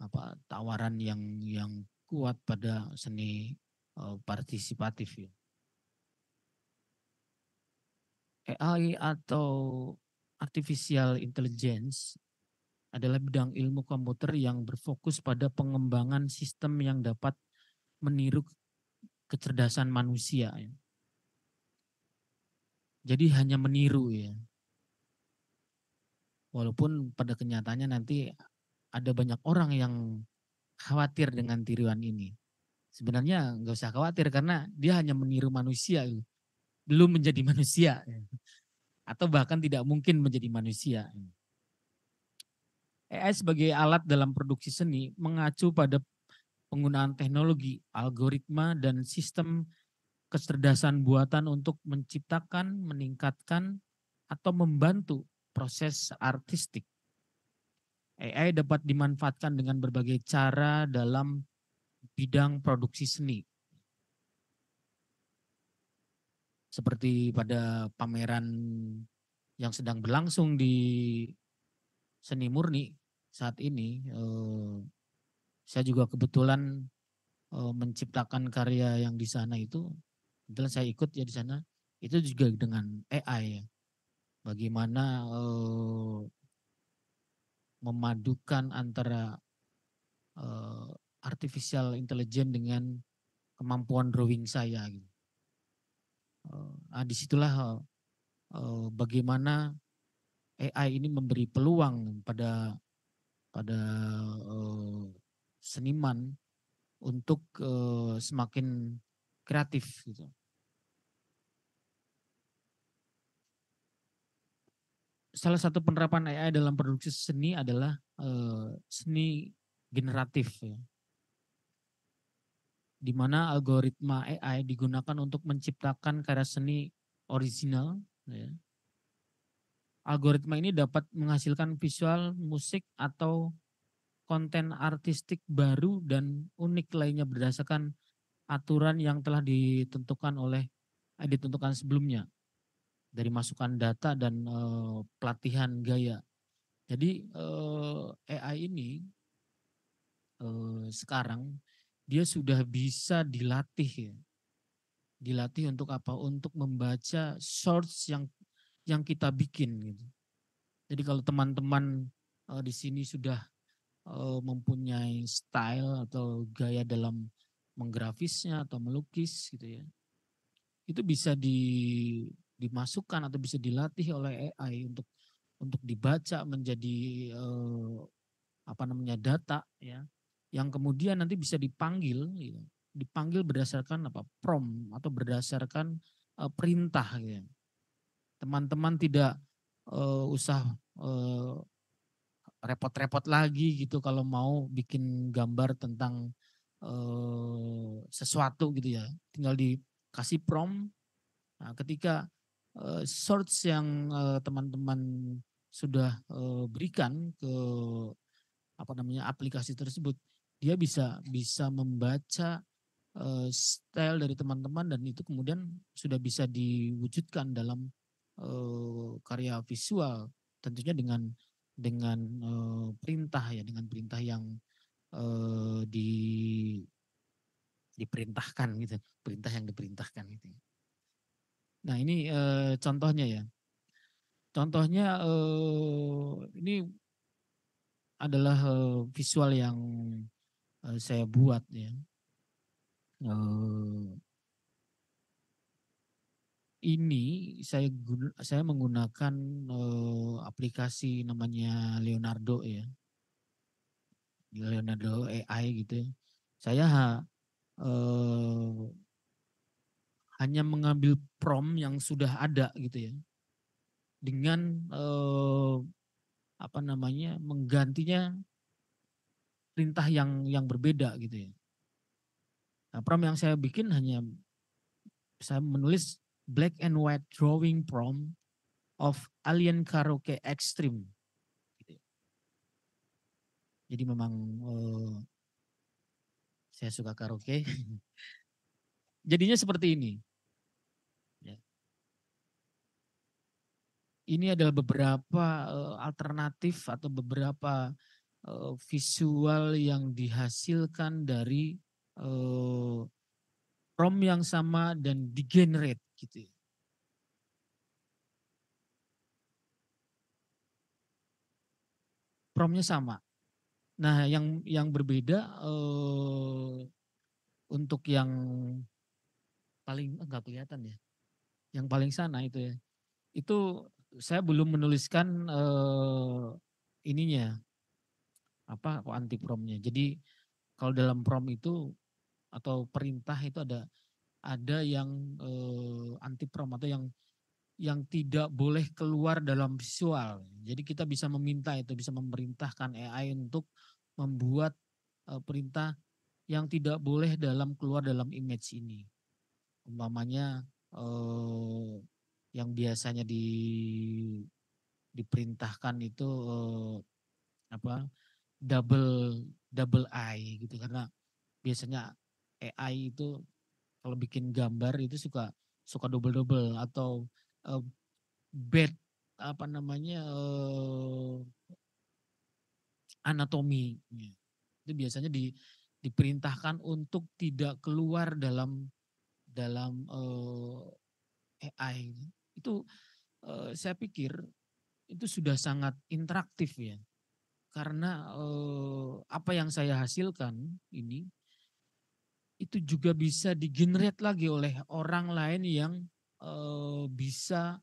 apa tawaran yang yang kuat pada seni uh, partisipatif ya. AI atau artificial intelligence adalah bidang ilmu komputer yang berfokus pada pengembangan sistem yang dapat meniru kecerdasan manusia. Ya. Jadi hanya meniru ya. Walaupun pada kenyataannya nanti ada banyak orang yang khawatir dengan tiruan ini. Sebenarnya nggak usah khawatir karena dia hanya meniru manusia, gitu. belum menjadi manusia. Ya atau bahkan tidak mungkin menjadi manusia. AI sebagai alat dalam produksi seni mengacu pada penggunaan teknologi, algoritma, dan sistem kecerdasan buatan untuk menciptakan, meningkatkan, atau membantu proses artistik. AI dapat dimanfaatkan dengan berbagai cara dalam bidang produksi seni, seperti pada pameran yang sedang berlangsung di seni murni saat ini eh, saya juga kebetulan eh, menciptakan karya yang di sana itu kebetulan saya ikut ya di sana itu juga dengan AI ya. bagaimana eh, memadukan antara eh, artificial intelligence dengan kemampuan drawing saya gitu. Nah, disitulah eh, bagaimana AI ini memberi peluang pada pada eh, seniman untuk semakin kreatif gitu. Salah satu penerapan AI dalam produksi seni adalah seni generatif ya di mana algoritma AI digunakan untuk menciptakan karya seni original. Ya. Algoritma ini dapat menghasilkan visual, musik, atau konten artistik baru dan unik lainnya berdasarkan aturan yang telah ditentukan oleh eh, ditentukan sebelumnya dari masukan data dan eh, pelatihan gaya. Jadi eh, AI ini eh, sekarang dia sudah bisa dilatih ya. Dilatih untuk apa? Untuk membaca source yang yang kita bikin gitu. Jadi kalau teman-teman uh, di sini sudah uh, mempunyai style atau gaya dalam menggrafisnya atau melukis gitu ya. Itu bisa di dimasukkan atau bisa dilatih oleh AI untuk untuk dibaca menjadi uh, apa namanya data ya yang kemudian nanti bisa dipanggil gitu. dipanggil berdasarkan apa prom atau berdasarkan uh, perintah gitu. Teman-teman tidak uh, usah uh, repot-repot lagi gitu kalau mau bikin gambar tentang uh, sesuatu gitu ya. Tinggal dikasih prom. Nah, ketika uh, source yang uh, teman-teman sudah uh, berikan ke apa namanya aplikasi tersebut dia bisa bisa membaca uh, style dari teman-teman dan itu kemudian sudah bisa diwujudkan dalam uh, karya visual tentunya dengan dengan uh, perintah ya dengan perintah yang uh, di diperintahkan gitu perintah yang diperintahkan gitu nah ini uh, contohnya ya contohnya uh, ini adalah visual yang Eh, saya buat ya. Uh, ini saya guna, saya menggunakan uh, aplikasi namanya Leonardo ya. Leonardo AI gitu. Saya uh, hanya mengambil prom yang sudah ada gitu ya. Dengan uh, apa namanya? menggantinya perintah yang yang berbeda gitu ya. Nah, prom yang saya bikin hanya saya menulis black and white drawing prom of alien karaoke extreme. Gitu ya. Jadi memang uh, saya suka karaoke. Jadinya seperti ini. Ya. Ini adalah beberapa eh, alternatif atau beberapa Eh, visual yang dihasilkan dari uh, ROM yang sama dan di-generate gitu ya. promnya sama. Nah, yang yang berbeda uh, untuk yang paling enggak kelihatan ya. Yang paling sana itu ya. Itu saya belum menuliskan uh, ininya apa kok anti promnya. Jadi kalau dalam prom itu atau perintah itu ada ada yang e, anti prom atau yang yang tidak boleh keluar dalam visual. Jadi kita bisa meminta itu bisa memerintahkan AI untuk membuat e, perintah yang tidak boleh dalam keluar dalam image ini. Umpamanya e, yang biasanya di diperintahkan itu e, apa double double eye gitu karena biasanya AI itu kalau bikin gambar itu suka suka double double atau uh, eh, bed apa namanya uh, eh, anatomi itu biasanya di, diperintahkan untuk tidak keluar dalam dalam uh, eh, AI itu uh, saya pikir itu sudah sangat interaktif ya karena eh, apa yang saya hasilkan ini itu juga bisa digenerate lagi oleh orang lain yang eh, bisa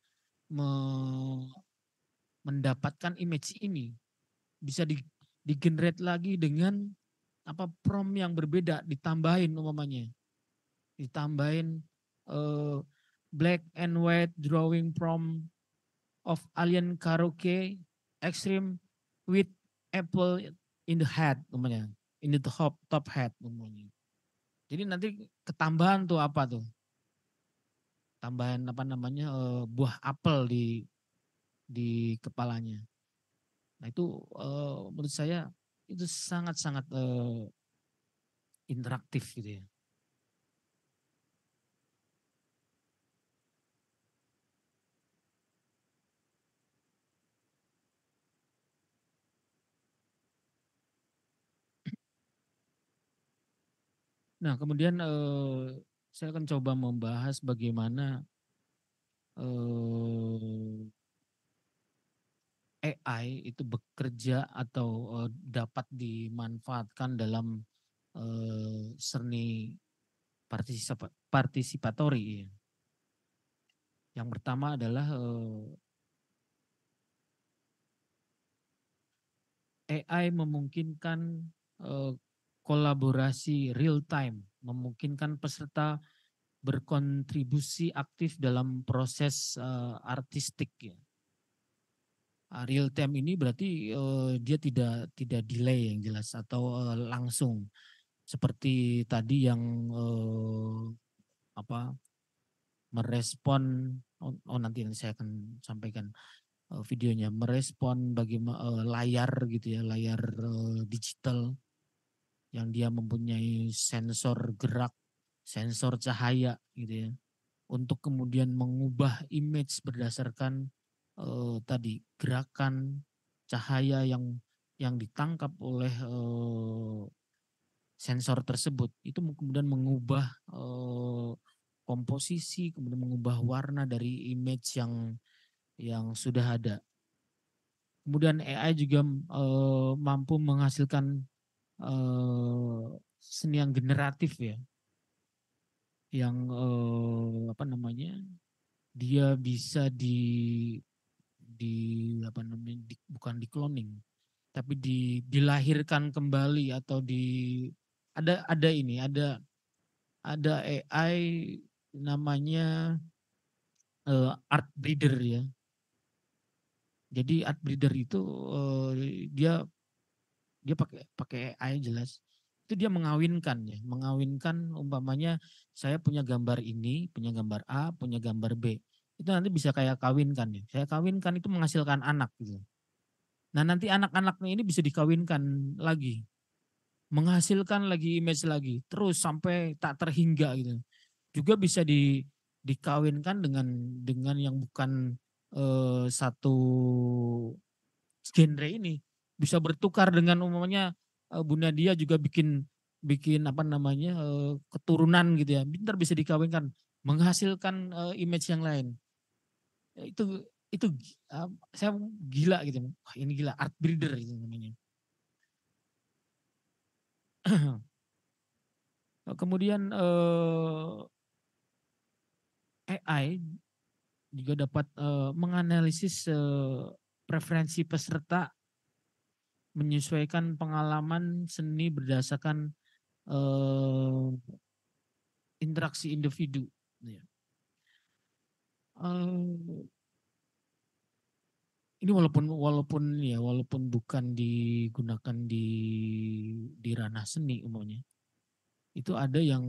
me mendapatkan image ini bisa di digenerate lagi dengan apa prom yang berbeda ditambahin umpamanya ditambahin eh, black and white drawing prom of alien karaoke extreme with apple in the head namanya. In the top, top head namanya. Jadi nanti ketambahan tuh apa tuh? Tambahan apa namanya uh, buah apel di di kepalanya. Nah itu eh, menurut saya itu sangat-sangat uh, interaktif gitu ya. Nah, kemudian eh, saya akan coba membahas bagaimana eh, AI itu bekerja atau eh, dapat dimanfaatkan dalam eh, seni partisip partisipatori. Iya. Yang pertama adalah eh, AI memungkinkan eh, kolaborasi real time, memungkinkan peserta berkontribusi aktif dalam proses uh, artistik ya. Ah, real time ini berarti uh, dia tidak tidak delay yang jelas atau uh, langsung seperti tadi yang uh, apa merespon oh, oh nanti nanti saya akan sampaikan uh, videonya merespon bagaimana uh, layar gitu ya layar uh, digital yang dia mempunyai sensor gerak, sensor cahaya gitu ya. Untuk kemudian mengubah image berdasarkan eh, tadi gerakan cahaya yang yang ditangkap oleh eh, sensor tersebut itu kemudian mengubah eh, komposisi, kemudian mengubah warna dari image yang yang sudah ada. Kemudian AI juga eh, mampu menghasilkan Eh, seni yang generatif ya yang eh, apa namanya dia bisa di di apa namanya di, bukan di cloning tapi di dilahirkan kembali atau di ada ada ini ada ada AI namanya uh, art breeder ya. Jadi art breeder itu uh, dia dia pakai pakai AI jelas itu dia mengawinkan ya mengawinkan umpamanya saya punya gambar ini punya gambar A punya gambar B itu nanti bisa kayak kawinkan ya saya kawinkan itu menghasilkan anak gitu nah nanti anak-anaknya ini bisa dikawinkan lagi menghasilkan lagi image lagi terus sampai tak terhingga gitu juga bisa di dikawinkan dengan dengan yang bukan uh, satu genre ini bisa bertukar dengan umumnya eh, Bunda Dia juga bikin bikin apa namanya eh, keturunan gitu ya. bintar bisa dikawinkan, menghasilkan eh, image yang lain. Ya, itu itu ah, saya gila gitu. Wah, ini gila art breeder gitu namanya. Oh, kemudian AI juga dapat menganalisis preferensi peserta menyesuaikan pengalaman seni berdasarkan uh, interaksi individu. Ya. Uh, ini walaupun walaupun ya walaupun bukan digunakan di di ranah seni umumnya itu ada yang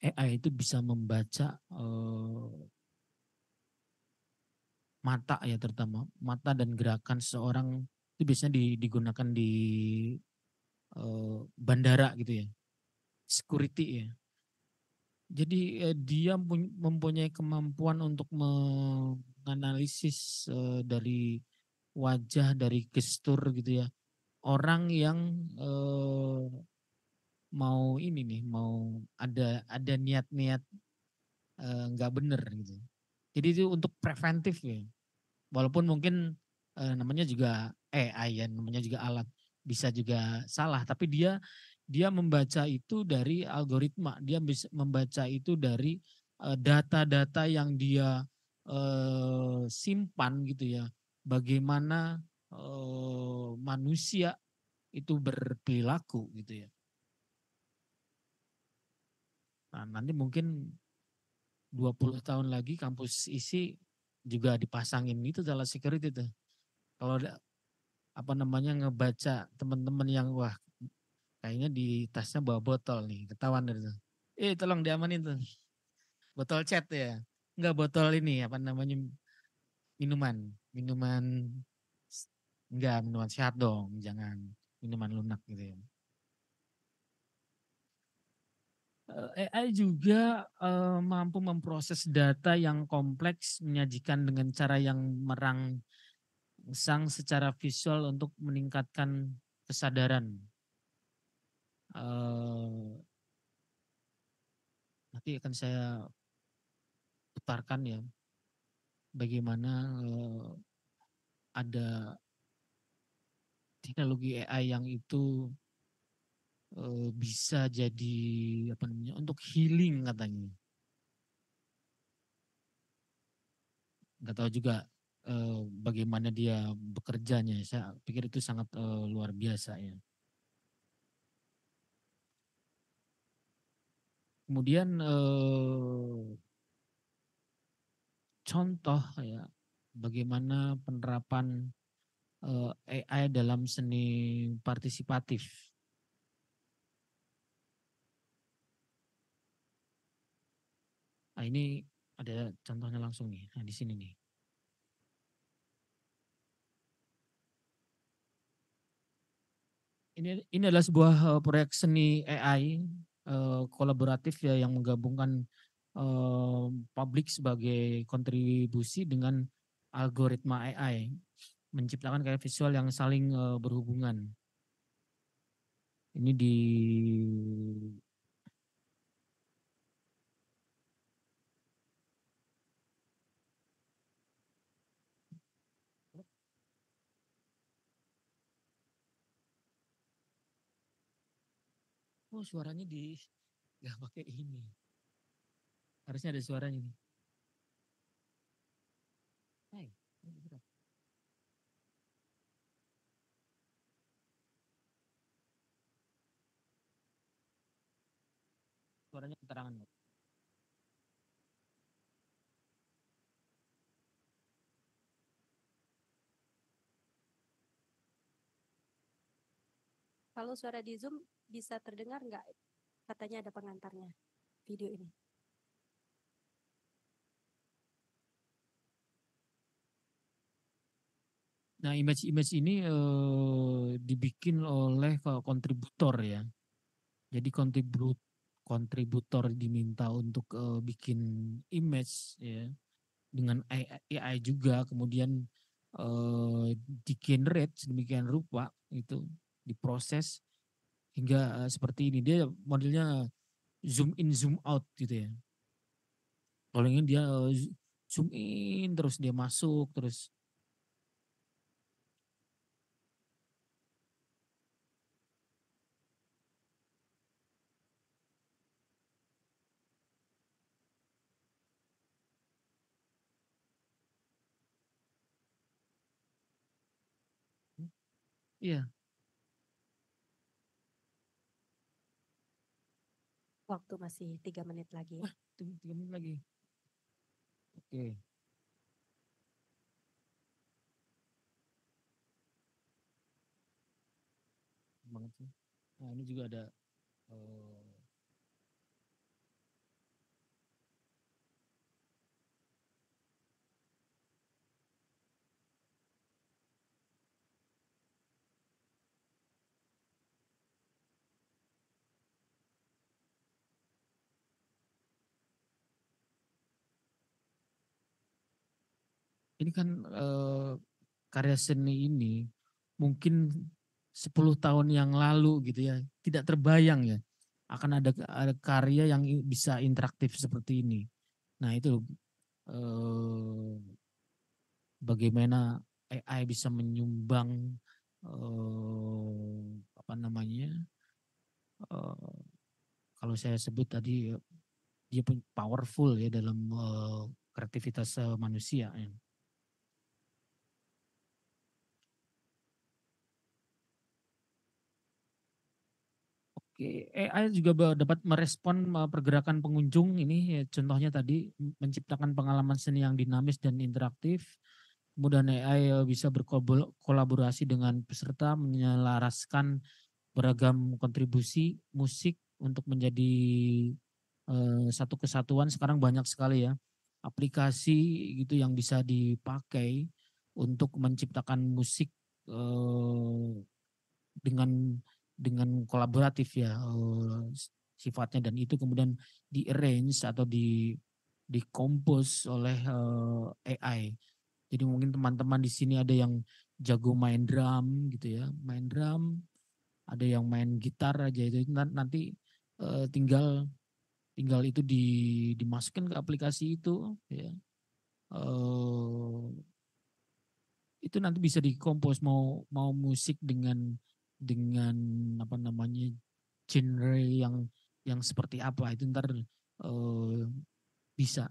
eh, AI itu bisa membaca eh, mata ya terutama mata dan gerakan seorang itu biasanya digunakan di eh, bandara gitu ya security ya jadi eh, dia mempunyai kemampuan untuk menganalisis eh, dari wajah dari gestur gitu ya orang yang mau ini nih mau ada ada niat-niat nggak -niat, bener gitu jadi itu untuk preventif ya. Walaupun mungkin eh, namanya juga eh, AI ya, namanya juga alat bisa juga salah, tapi dia dia membaca itu dari algoritma, dia bisa membaca itu dari eh, data-data eh, yang dia eh, simpan gitu ya. Bagaimana eh, manusia itu berperilaku gitu ya. Nah, nanti mungkin 20 tahun lagi kampus isi juga dipasangin itu adalah security tuh. Kalau ada, apa namanya ngebaca teman-teman yang wah kayaknya di tasnya bawa botol nih ketahuan dari itu. Eh tolong diamanin tuh. Botol chat ya. Enggak botol ini apa namanya minuman, minuman enggak minuman sehat dong, jangan minuman lunak gitu ya. Eh, AI juga uh, mampu memproses data yang kompleks, menyajikan dengan cara yang merangsang secara visual untuk meningkatkan kesadaran. Uh, nanti akan saya putarkan ya, bagaimana uh, ada teknologi AI yang itu Eh, bisa jadi apa namanya untuk healing katanya. Nggak tahu juga uh, bagaimana dia bekerjanya. Saya pikir itu sangat uh, luar biasa ya. Kemudian uh, contoh ya bagaimana penerapan uh, AI dalam seni partisipatif Nah, ini ada contohnya langsung nih. Nah, di sini nih. Ini ini adalah sebuah uh, proyek seni AI uh, eh, kolaboratif ya yang menggabungkan uh, publik sebagai kontribusi dengan algoritma AI menciptakan karya visual yang saling uh, berhubungan. Ini di oh suaranya di nggak pakai ini harusnya ada suaranya nih Hai, suaranya keterangan Kalau suara di Zoom bisa terdengar nggak? Katanya ada pengantarnya video ini. Nah, image-image ini eh, dibikin oleh kontributor ya. Jadi kontribut kontributor diminta untuk eh, bikin image ya dengan AI, AI juga kemudian eh, di generate sedemikian rupa itu diproses hingga uh, seperti ini. Dia modelnya zoom in zoom out gitu ya. Kalau ingin dia uh, zoom in terus dia masuk terus Iya. Waktu masih tiga menit lagi. tiga menit lagi. Oke. Okay. Nah ini juga ada uh, ini kan eh, karya seni ini mungkin 10 tahun yang lalu gitu ya, tidak terbayang ya akan ada, ada karya yang bisa interaktif seperti ini. Nah, itu eh, bagaimana AI bisa menyumbang eh, apa namanya? Eh, kalau saya sebut tadi dia pun powerful ya dalam uh, kreativitas eh, manusia. Ya. AI juga dapat merespon e, pergerakan pengunjung ini ya, contohnya tadi menciptakan pengalaman seni yang dinamis dan interaktif. Kemudian AI e, bisa berkolaborasi dengan peserta menyelaraskan beragam kontribusi musik untuk menjadi uh, satu kesatuan sekarang banyak sekali ya aplikasi gitu yang bisa dipakai untuk menciptakan musik uh, dengan dengan kolaboratif ya eh, sifatnya dan itu kemudian di arrange atau di dikompos oleh eh, AI. Jadi mungkin teman-teman di sini ada yang jago main drum gitu ya, main drum, ada yang main gitar aja itu nanti eh, tinggal tinggal itu di dimasukkan ke aplikasi itu ya. Uh, itu nanti bisa dikompos mau mau musik dengan dengan apa namanya genre yang yang seperti apa itu ntar uh, bisa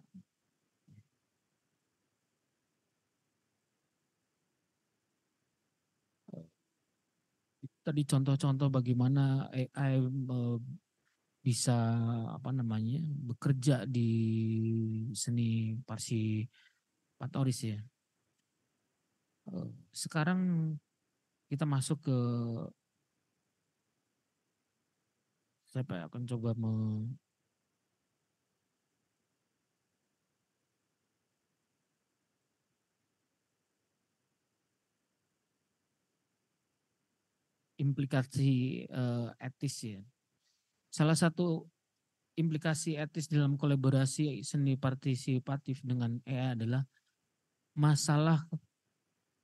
tadi contoh-contoh bagaimana AI eh, bisa apa namanya bekerja di seni parsi patoris ya. Eh, sekarang kita masuk ke saya akan coba me implikasi uh, etis ya. Salah satu implikasi etis dalam kolaborasi seni partisipatif dengan EA adalah masalah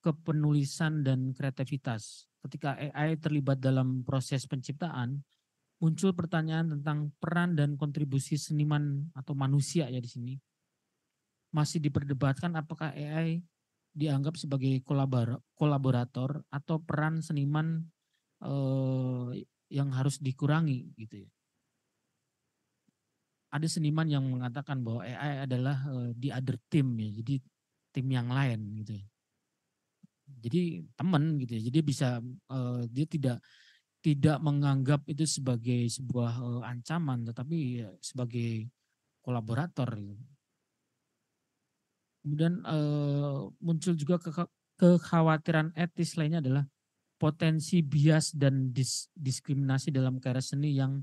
kepenulisan dan kreativitas. Ketika e AI terlibat dalam proses penciptaan, muncul pertanyaan tentang peran dan kontribusi seniman atau manusia ya di sini. Masih diperdebatkan apakah AI dianggap sebagai kolaborator atau peran seniman eh, yang harus dikurangi gitu ya. Ada seniman yang mengatakan bahwa AI adalah eh, di other team ya, jadi tim yang lain gitu ya. Jadi teman gitu ya. Jadi bisa eh, dia tidak tidak menganggap itu sebagai sebuah eh, ancaman tetapi ya sebagai kolaborator gitu. kemudian eh, muncul juga kekhawatiran etis lainnya adalah potensi bias dan diskriminasi dalam karya seni yang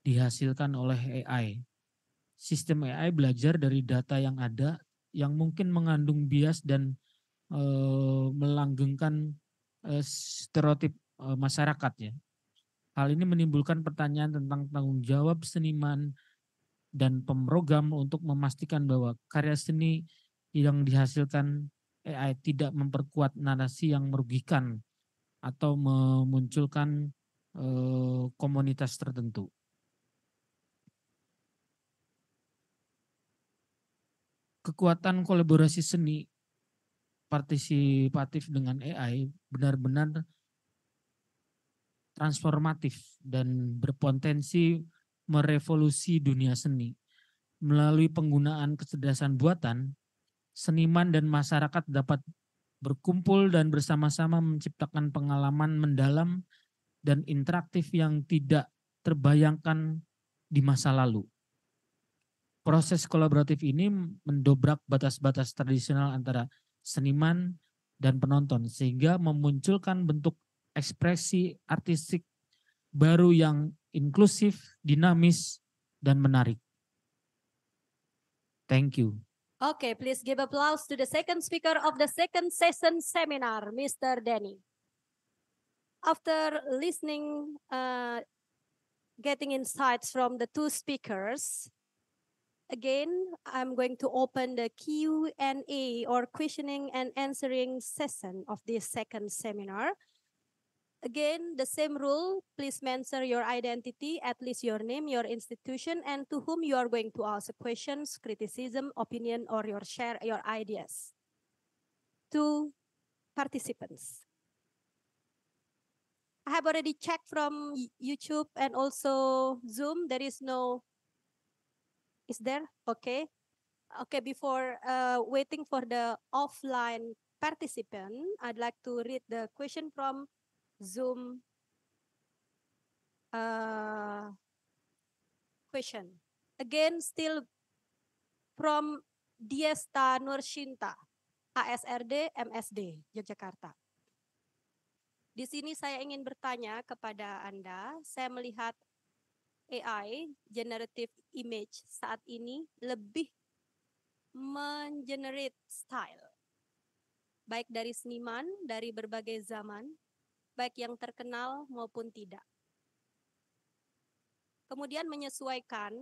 dihasilkan oleh AI sistem AI belajar dari data yang ada yang mungkin mengandung bias dan eh, melanggengkan stereotip Eh, masyarakat ya. Hal ini menimbulkan pertanyaan tentang tanggung jawab seniman dan pemrogram untuk memastikan bahwa karya seni yang dihasilkan AI tidak memperkuat narasi yang merugikan atau memunculkan eh, komunitas tertentu. Kekuatan kolaborasi seni partisipatif dengan AI benar-benar transformatif dan berpotensi merevolusi dunia seni. Melalui penggunaan kecerdasan buatan, seniman dan masyarakat dapat berkumpul dan bersama-sama menciptakan pengalaman mendalam dan interaktif yang tidak terbayangkan di masa lalu. Proses kolaboratif ini mendobrak batas-batas tradisional antara seniman dan penonton sehingga memunculkan bentuk ekspresi artistik baru yang inklusif, dinamis, dan menarik. Thank you. Okay, please give applause to the second speaker of the second session seminar, Mr. Danny. After listening, uh, getting insights from the two speakers, again, I'm going to open the Q&A or questioning and answering session of this second seminar. Again, the same rule, please mention your identity, at least your name, your institution, and to whom you are going to ask questions, criticism, opinion, or your share your ideas. To participants. I have already checked from YouTube and also Zoom. There is no, is there? Okay. Okay, before uh, waiting for the offline participant, I'd like to read the question from Zoom uh, question. Again, still from Diesta Nurshinta, ASRD, MSD, Yogyakarta. Di sini saya ingin bertanya kepada Anda, saya melihat AI, generative image saat ini lebih mengenerate style. Baik dari seniman, dari berbagai zaman, baik yang terkenal maupun tidak. Kemudian menyesuaikan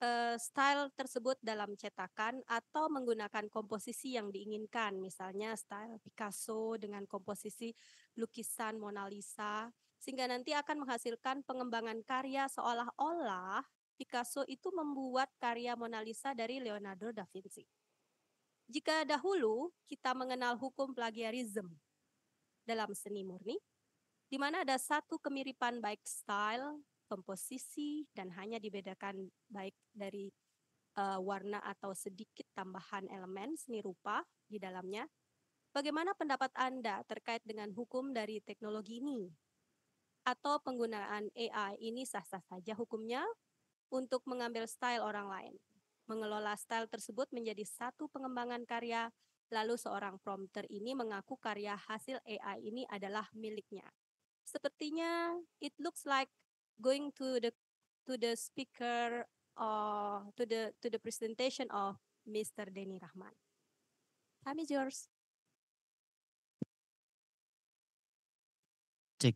uh, style tersebut dalam cetakan atau menggunakan komposisi yang diinginkan, misalnya style Picasso dengan komposisi lukisan Mona Lisa, sehingga nanti akan menghasilkan pengembangan karya seolah-olah Picasso itu membuat karya Mona Lisa dari Leonardo da Vinci. Jika dahulu kita mengenal hukum plagiarisme, dalam seni murni, di mana ada satu kemiripan baik style, komposisi, dan hanya dibedakan baik dari uh, warna atau sedikit tambahan elemen seni rupa di dalamnya. Bagaimana pendapat Anda terkait dengan hukum dari teknologi ini? Atau penggunaan AI ini sah-sah saja hukumnya untuk mengambil style orang lain? Mengelola style tersebut menjadi satu pengembangan karya Lalu seorang prompter ini mengaku karya hasil AI ini adalah miliknya. Sepertinya it looks like going to the to the speaker or uh, to the to the presentation of Mr. Denny Rahman. Time is yours. Cek.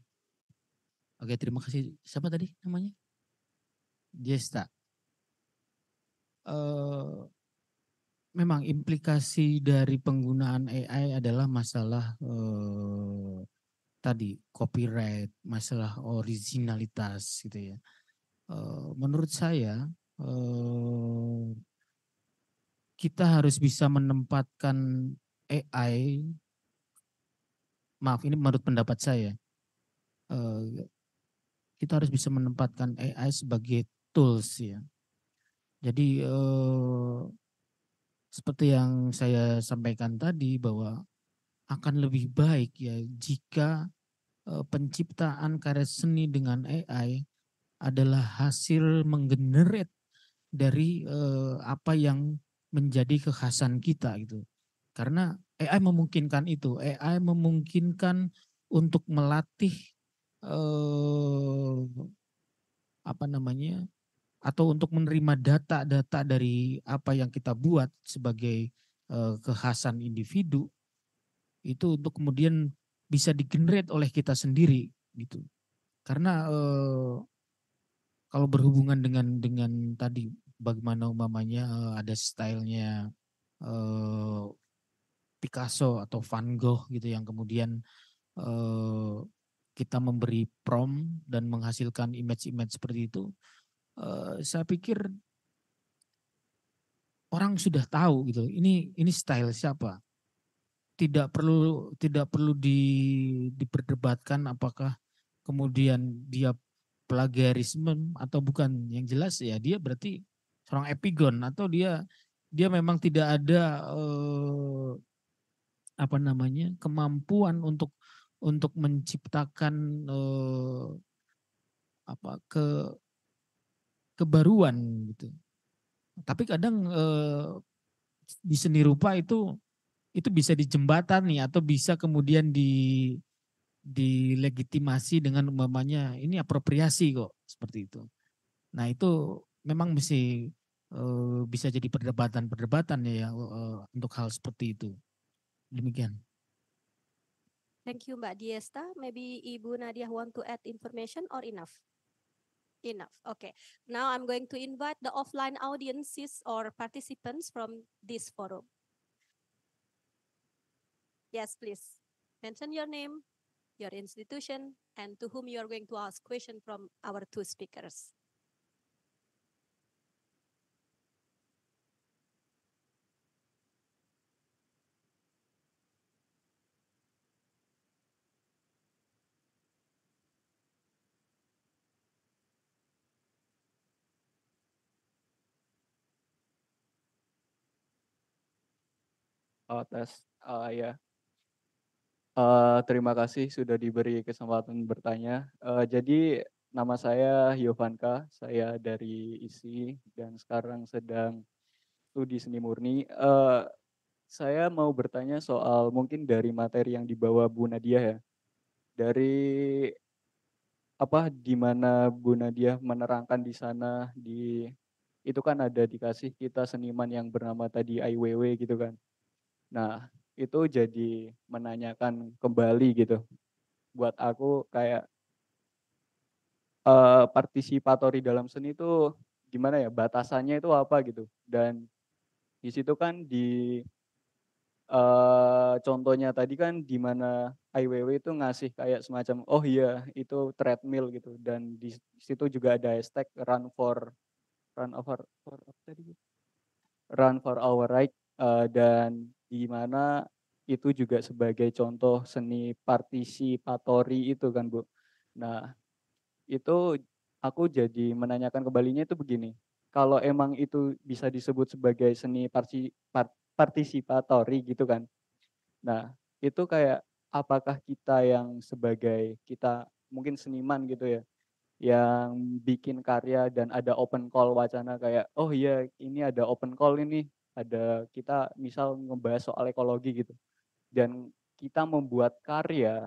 Oke, terima kasih. Siapa tadi namanya? Eh Uh, memang implikasi dari penggunaan AI adalah masalah eh, tadi copyright, masalah originalitas gitu ya. Eh, menurut saya eh, kita harus bisa menempatkan AI. Maaf, ini menurut pendapat saya. Eh, kita harus bisa menempatkan AI sebagai tools ya. Jadi eh, seperti yang saya sampaikan tadi bahwa akan lebih baik ya jika eh, penciptaan karya seni dengan AI adalah hasil menggenerate dari eh, apa yang menjadi kekhasan kita gitu. Karena AI memungkinkan itu, AI memungkinkan untuk melatih eh, apa namanya atau untuk menerima data-data dari apa yang kita buat sebagai eh, kekhasan individu itu untuk kemudian bisa digenerate oleh kita sendiri gitu karena eh, kalau berhubungan dengan dengan tadi bagaimana umpamanya eh, ada stylenya Picasso atau Van Gogh gitu yang kemudian kita memberi prom dan menghasilkan image-image seperti itu Eh, saya pikir orang sudah tahu gitu ini ini style siapa tidak perlu tidak perlu di, diperdebatkan apakah kemudian dia plagiarisme atau bukan yang jelas ya dia berarti seorang epigon atau dia dia memang tidak ada eh, apa namanya kemampuan untuk untuk menciptakan eh, apa ke kebaruan gitu. Tapi kadang eh, di seni rupa itu itu bisa dijembatani atau bisa kemudian di dilegitimasi dengan umpamanya ini apropriasi kok seperti itu. Nah itu memang mesti e, bisa jadi perdebatan-perdebatan ya e, untuk hal seperti itu. Demikian. Thank you Mbak Diesta. Maybe Ibu Nadia want to add information or enough? enough okay now i'm going to invite the offline audiences or participants from this forum yes please mention your name your institution and to whom you are going to ask question from our two speakers atas oh, Uh, oh, ya. Uh, eh, terima kasih sudah diberi kesempatan bertanya. Uh, jadi nama saya Yovanka, saya dari ISI dan sekarang sedang studi seni murni. Uh, saya mau bertanya soal mungkin dari materi yang dibawa Bu Nadia ya. Dari apa di mana Bu Nadia menerangkan di sana di itu kan ada dikasih kita seniman yang bernama tadi IWW gitu kan. Nah, itu jadi menanyakan kembali gitu. Buat aku kayak uh, partisipatori dalam seni itu gimana ya batasannya itu apa gitu. Dan di situ kan di uh, contohnya tadi kan di mana IWW itu ngasih kayak semacam oh iya itu treadmill gitu dan di situ juga ada hashtag run for run over for run for our right uh, dan di mana itu juga sebagai contoh seni partisipatori itu kan Bu. Nah, itu aku jadi menanyakan kembalinya itu begini. Kalau emang itu bisa disebut sebagai seni partisi partisipatori gitu kan. Nah, itu kayak apakah kita yang sebagai kita mungkin seniman gitu ya yang bikin karya dan ada open call wacana kayak oh iya ini ada open call ini ada kita misal ngebahas soal ekologi gitu dan kita membuat karya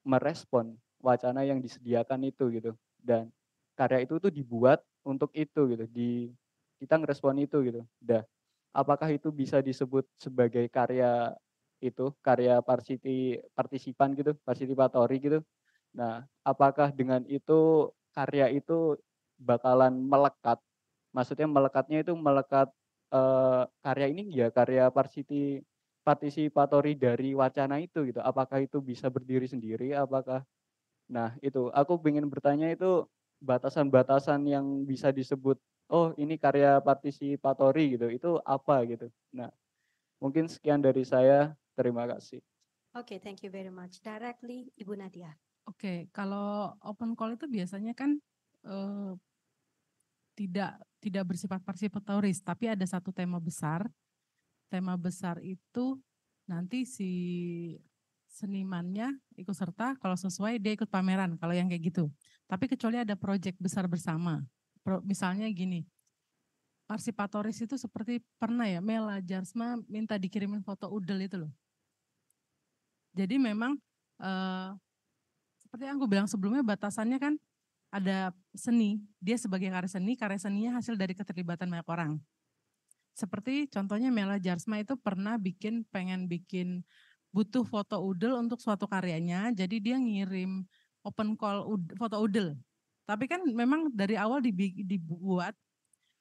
merespon wacana yang disediakan itu gitu dan karya itu tuh dibuat untuk itu gitu di kita ngerespon itu gitu dah apakah itu bisa disebut sebagai karya itu karya partisiti partisipan gitu partisipatori gitu nah apakah dengan itu karya itu bakalan melekat maksudnya melekatnya itu melekat uh, karya ini ya karya parsiti partisipatori dari wacana itu gitu apakah itu bisa berdiri sendiri apakah nah itu aku ingin bertanya itu batasan-batasan yang bisa disebut oh ini karya partisipatori gitu itu apa gitu nah mungkin sekian dari saya terima kasih oke okay, thank you very much directly ibu Nadia oke okay, kalau open call itu biasanya kan uh, tidak tidak bersifat partisipatoris, tapi ada satu tema besar. Tema besar itu nanti si senimannya ikut serta, kalau sesuai dia ikut pameran, kalau yang kayak gitu. Tapi kecuali ada proyek besar bersama. Pro, misalnya gini, partisipatoris itu seperti pernah ya Mela Jarsma minta dikirimin foto udel itu loh. Jadi memang eh, seperti yang aku bilang sebelumnya batasannya kan ada seni. Dia sebagai karya seni, karya seninya hasil dari keterlibatan banyak orang. Seperti contohnya Mela Jarsma itu pernah bikin, pengen bikin butuh foto udel untuk suatu karyanya. Jadi dia ngirim open call ud, foto udel. Tapi kan memang dari awal dibi, dibuat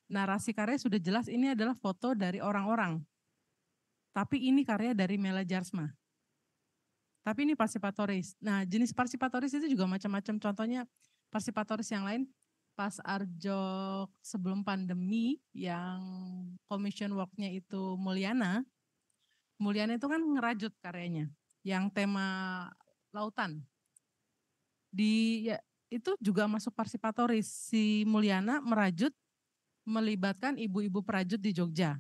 narasi karya sudah jelas ini adalah foto dari orang-orang. Tapi ini karya dari Mela Jarsma. Tapi ini partisipatoris. Nah, jenis partisipatoris itu juga macam-macam. Contohnya Persipatoris yang lain pas Arjo sebelum pandemi yang commission worknya itu Mulyana, Mulyana itu kan ngerajut karyanya yang tema lautan. Di ya, itu juga masuk Parsipatoris si Mulyana merajut melibatkan ibu-ibu perajut di Jogja.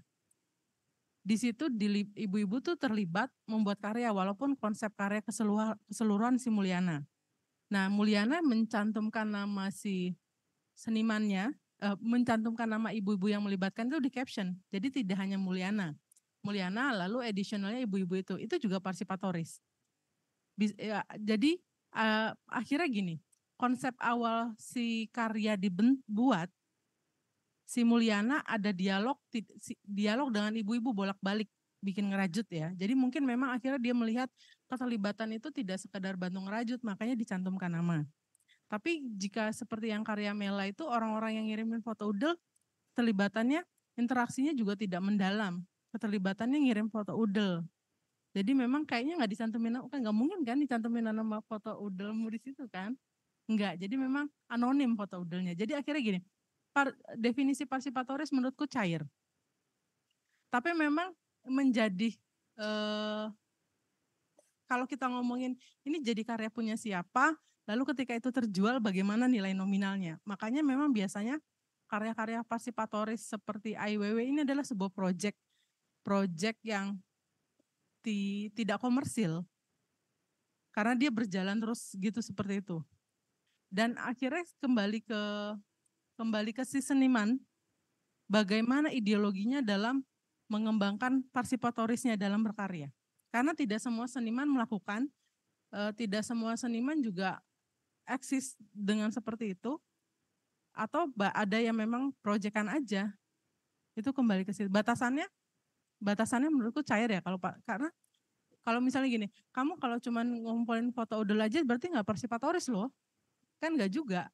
Di situ ibu-ibu tuh terlibat membuat karya walaupun konsep karya keseluruhan, keseluruhan si Mulyana Nah, Mulyana mencantumkan nama si senimannya, uh, mencantumkan nama ibu-ibu yang melibatkan itu di caption. Jadi tidak hanya Mulyana. Mulyana lalu additionalnya ibu-ibu itu. Itu juga partisipatoris. Bis, ya, jadi uh, akhirnya gini, konsep awal si karya dibuat si Mulyana ada dialog dialog dengan ibu-ibu bolak-balik bikin ngerajut ya. Jadi mungkin memang akhirnya dia melihat keterlibatan itu tidak sekadar bantu rajut makanya dicantumkan nama. Tapi jika seperti yang karya Mela itu orang-orang yang ngirimin foto udel, terlibatannya interaksinya juga tidak mendalam. Keterlibatannya ngirim foto udel. Jadi memang kayaknya nggak dicantumin kan nggak mungkin kan dicantumin nama foto udelmu di situ kan? Nggak. Jadi memang anonim foto udelnya. Jadi akhirnya gini, par, definisi partisipatoris menurutku cair. Tapi memang menjadi eh, kalau kita ngomongin ini jadi karya punya siapa, lalu ketika itu terjual bagaimana nilai nominalnya. Makanya memang biasanya karya-karya partisipatoris seperti IWW ini adalah sebuah proyek proyek yang ti, tidak komersil karena dia berjalan terus gitu seperti itu dan akhirnya kembali ke kembali ke si seniman bagaimana ideologinya dalam mengembangkan partisipatorisnya dalam berkarya karena tidak semua seniman melakukan, e, tidak semua seniman juga eksis dengan seperti itu. Atau ada yang memang proyekan aja. Itu kembali ke situ. Batasannya, batasannya menurutku cair ya kalau Pak. Karena kalau misalnya gini, kamu kalau cuma ngumpulin foto udel aja berarti nggak persipatoris loh. Kan nggak juga.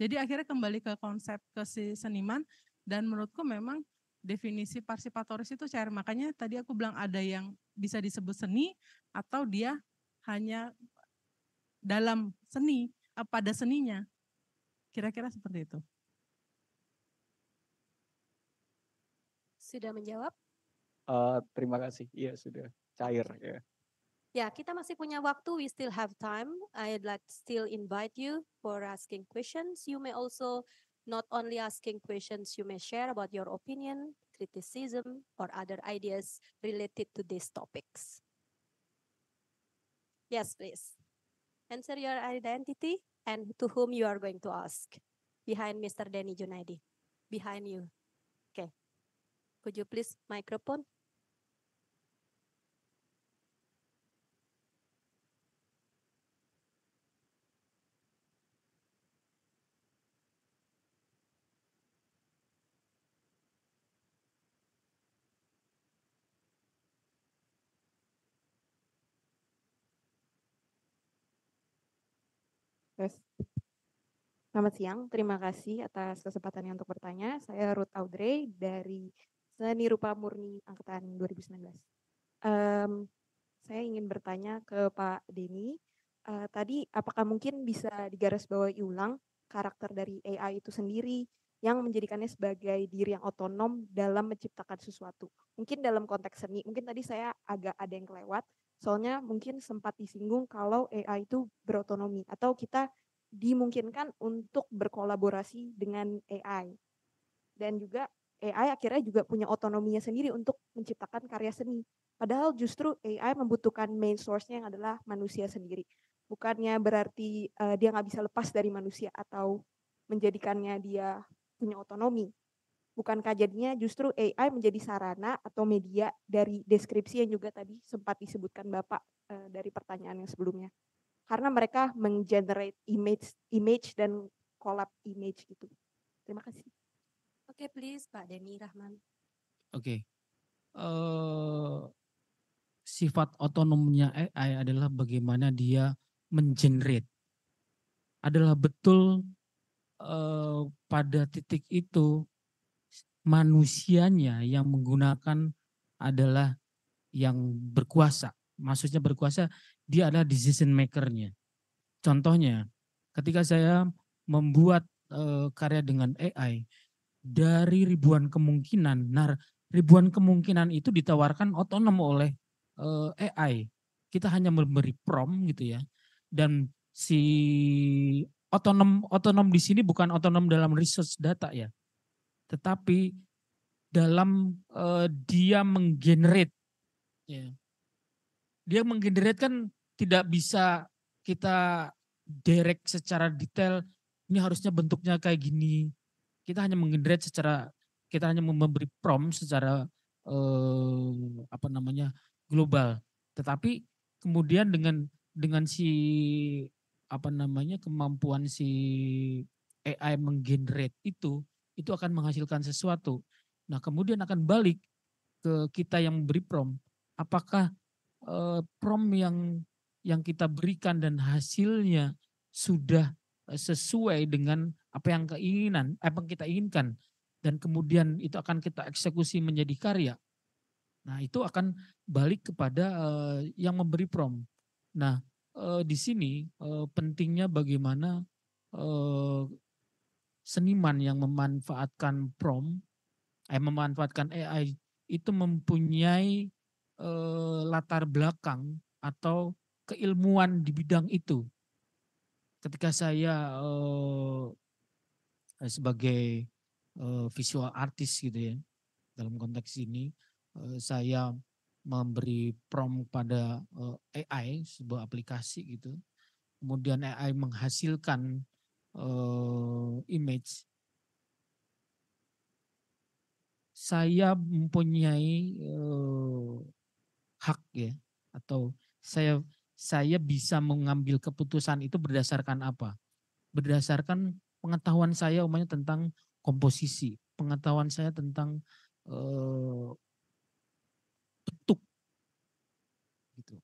Jadi akhirnya kembali ke konsep ke si seniman dan menurutku memang definisi partisipatoris itu cair Makanya tadi aku bilang ada yang bisa disebut seni atau dia hanya dalam seni eh, pada seninya. Kira-kira seperti itu. Sudah menjawab? Uh, terima kasih. Iya sudah cair ya. Ya, kita masih punya waktu. We still have time. I'd like to still invite you for asking questions. You may also not only asking questions you may share about your opinion, criticism, or other ideas related to these topics. Yes, please. Answer your identity and to whom you are going to ask. Behind Mr. Danny Junaidi. Behind you. Okay. Could you please microphone? Terus Selamat siang, terima kasih atas kesempatannya untuk bertanya. Saya Ruth Audrey dari Seni Rupa Murni Angkatan 2019. Um, saya ingin bertanya ke Pak Denny, uh, tadi apakah mungkin bisa digarisbawahi ulang karakter dari AI itu sendiri yang menjadikannya sebagai diri yang otonom dalam menciptakan sesuatu. Mungkin dalam konteks seni, mungkin tadi saya agak ada yang kelewat, Soalnya mungkin sempat disinggung kalau AI itu berotonomi atau kita dimungkinkan untuk berkolaborasi dengan AI. Dan juga AI akhirnya juga punya otonominya sendiri untuk menciptakan karya seni. Padahal justru AI membutuhkan main source-nya yang adalah manusia sendiri. Bukannya berarti uh, dia nggak bisa lepas dari manusia atau menjadikannya dia punya otonomi bukankah jadinya justru AI menjadi sarana atau media dari deskripsi yang juga tadi sempat disebutkan Bapak eh, dari pertanyaan yang sebelumnya? Karena mereka menggenerate image image dan collab image gitu. Terima kasih. Oke, okay, please Pak Denny Rahman. Oke. Okay. Uh, eh, sifat otonomnya AI adalah bagaimana dia menggenerate Adalah betul uh, pada titik itu manusianya yang menggunakan adalah yang berkuasa. Maksudnya berkuasa, dia adalah decision makernya. Contohnya, ketika saya membuat uh, karya dengan AI, dari ribuan kemungkinan, nar, ribuan kemungkinan itu ditawarkan otonom oleh uh, eh, AI. Kita hanya memberi prom gitu ya, dan si otonom otonom di sini bukan otonom dalam research data ya, tetapi dalam uh, dia menggenerate ya. dia menggenerate kan tidak bisa kita direct secara detail ini harusnya bentuknya kayak gini kita hanya menggenerate secara kita hanya memberi prompt secara uh, apa namanya global tetapi kemudian dengan dengan si apa namanya kemampuan si AI menggenerate itu itu akan menghasilkan sesuatu. Nah, kemudian akan balik ke kita yang beri prom. Apakah eh, prom yang yang kita berikan dan hasilnya sudah eh, sesuai dengan apa yang keinginan, apa yang kita inginkan dan kemudian itu akan kita eksekusi menjadi karya. Nah, itu akan balik kepada eh, yang memberi prom. Nah, eh, di sini eh, pentingnya bagaimana eh, seniman yang memanfaatkan prom, eh, memanfaatkan AI itu mempunyai eh, latar belakang atau keilmuan di bidang itu. Ketika saya eh, eh sebagai eh, visual artist gitu ya, dalam konteks ini eh, saya memberi prom pada eh, AI sebuah aplikasi gitu, kemudian AI menghasilkan uh, image. Saya mempunyai uh, hak ya atau saya saya bisa mengambil keputusan itu berdasarkan apa? Berdasarkan pengetahuan saya umumnya tentang komposisi, pengetahuan saya tentang uh, bentuk gitu.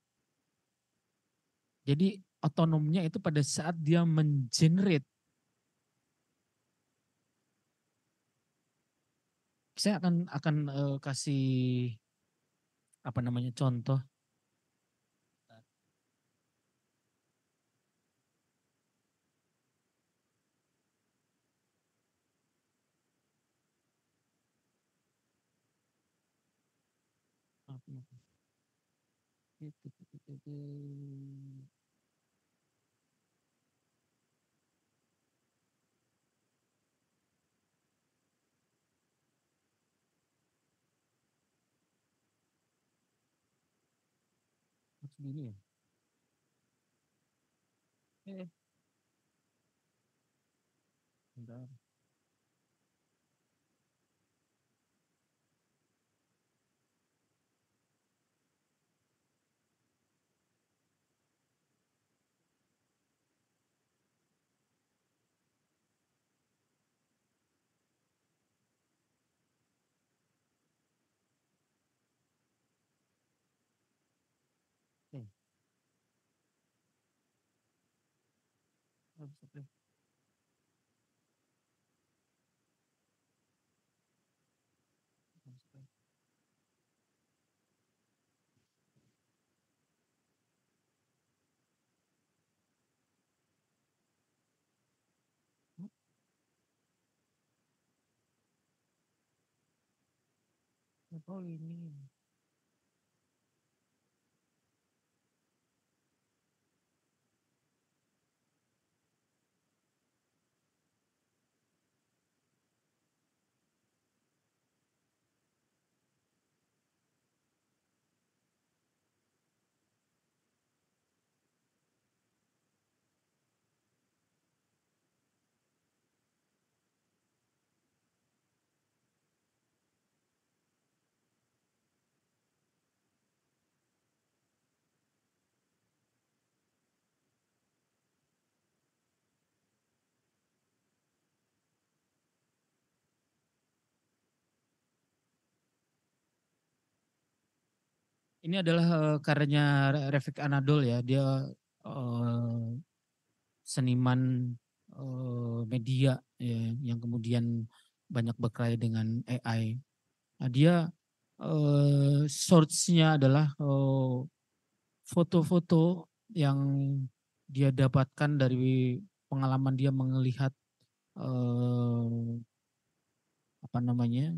Jadi otonomnya itu pada saat dia mengenerate saya akan akan uh, kasih apa namanya contoh Thank you. Gitu, gitu, gitu, sendiri eh bentar or something. The holy name. Ini adalah uh, karyanya Refik Anadol ya. Dia uh, seniman uh, media ya, yang kemudian banyak berkarya dengan AI. Nah, dia uh, source-nya adalah foto foto-foto yang dia dapatkan dari pengalaman dia melihat eh, apa namanya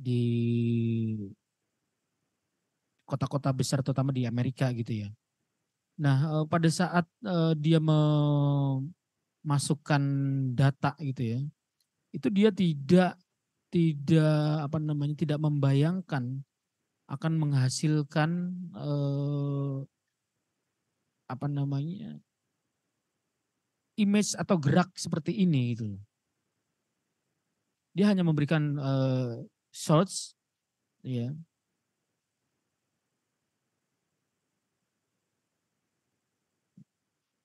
di kota-kota besar terutama di Amerika gitu ya. Nah, eh, pada saat eh, dia memasukkan data gitu ya, itu dia tidak tidak apa namanya tidak membayangkan akan menghasilkan eh, apa namanya image atau gerak seperti ini itu. Dia hanya memberikan eh, shorts, ya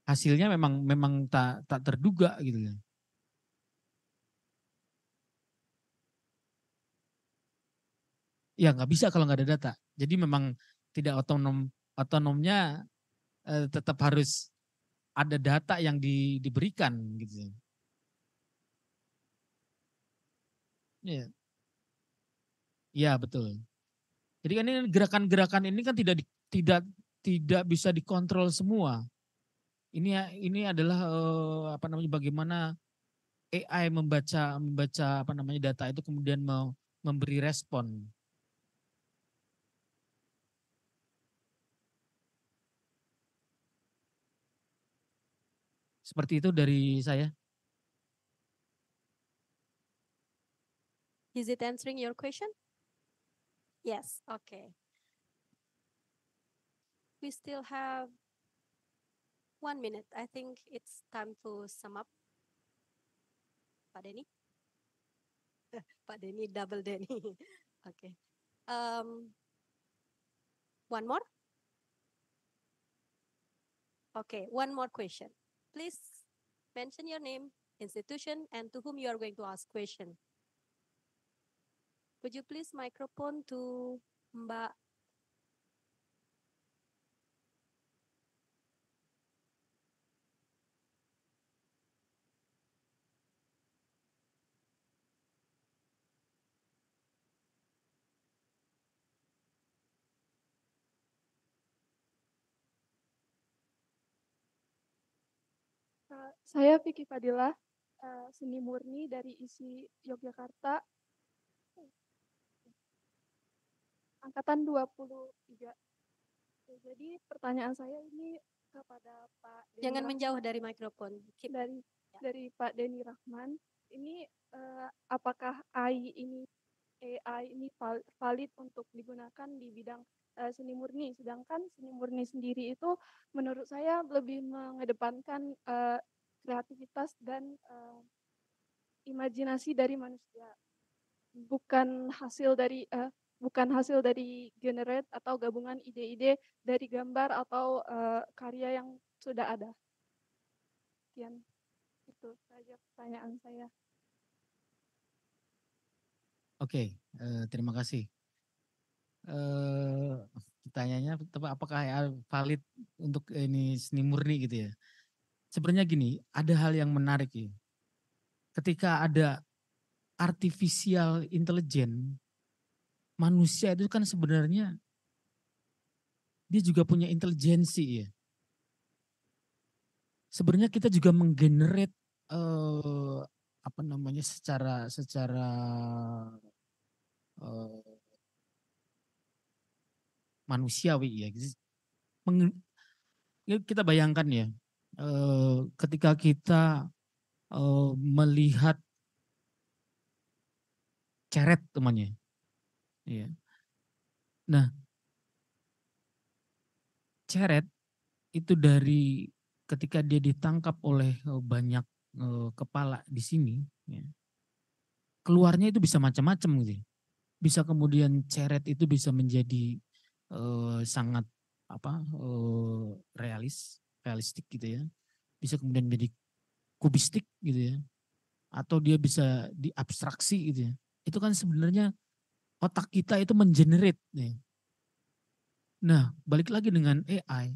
hasilnya memang memang tak tak terduga gitu ya. ya nggak bisa kalau nggak ada data jadi memang tidak otonom otonomnya eh, tetap harus ada data yang di, diberikan gitu ya ya betul jadi kan ini gerakan-gerakan ini kan tidak tidak tidak bisa dikontrol semua ini ini adalah uh, apa namanya bagaimana AI membaca membaca apa namanya data itu kemudian mau memberi respon. Seperti itu dari saya. Is it answering your question? Yes, okay. We still have one minute. I think it's time to sum up. Pak Denny? Pak Denny, double Denny. okay. Um, one more? Okay, one more question. Please mention your name, institution, and to whom you are going to ask question. Would you please microphone to Mbak Saya Vicky Fadila, uh, seni murni dari ISI Yogyakarta, angkatan 23. Jadi pertanyaan saya ini kepada Pak Deni Jangan Rahman, menjauh dari mikrofon. Keep. Dari ya. dari Pak Deni Rahman. Ini uh, apakah AI ini AI ini valid untuk digunakan di bidang eh, seni murni sedangkan seni murni sendiri itu menurut saya lebih mengedepankan uh, kreativitas dan uh, imajinasi dari manusia bukan hasil dari uh, bukan hasil dari generate atau gabungan ide-ide dari gambar atau uh, karya yang sudah ada. Sekian itu saja pertanyaan saya. Oke, okay, uh, terima kasih. Uh, pertanyaannya apakah valid untuk ini seni murni gitu ya? sebenarnya gini, ada hal yang menarik ya. Ketika ada artificial intelligence, manusia itu kan sebenarnya dia juga punya intelijensi ya. Sebenarnya kita juga menggenerate eh, apa namanya secara secara eh, manusiawi ya. Meng, ya kita bayangkan ya, Eh, ketika kita eh, melihat ceret temannya. Iya. Nah, ceret itu dari ketika dia ditangkap oleh eh, banyak kepala di sini, ya. keluarnya itu bisa macam-macam gitu. Ya. Bisa kemudian ceret itu bisa menjadi sangat apa realis, realistik gitu ya bisa kemudian menjadi kubistik gitu ya atau dia bisa diabstraksi gitu ya itu kan sebenarnya otak kita itu mengenerate ya. nah balik lagi dengan AI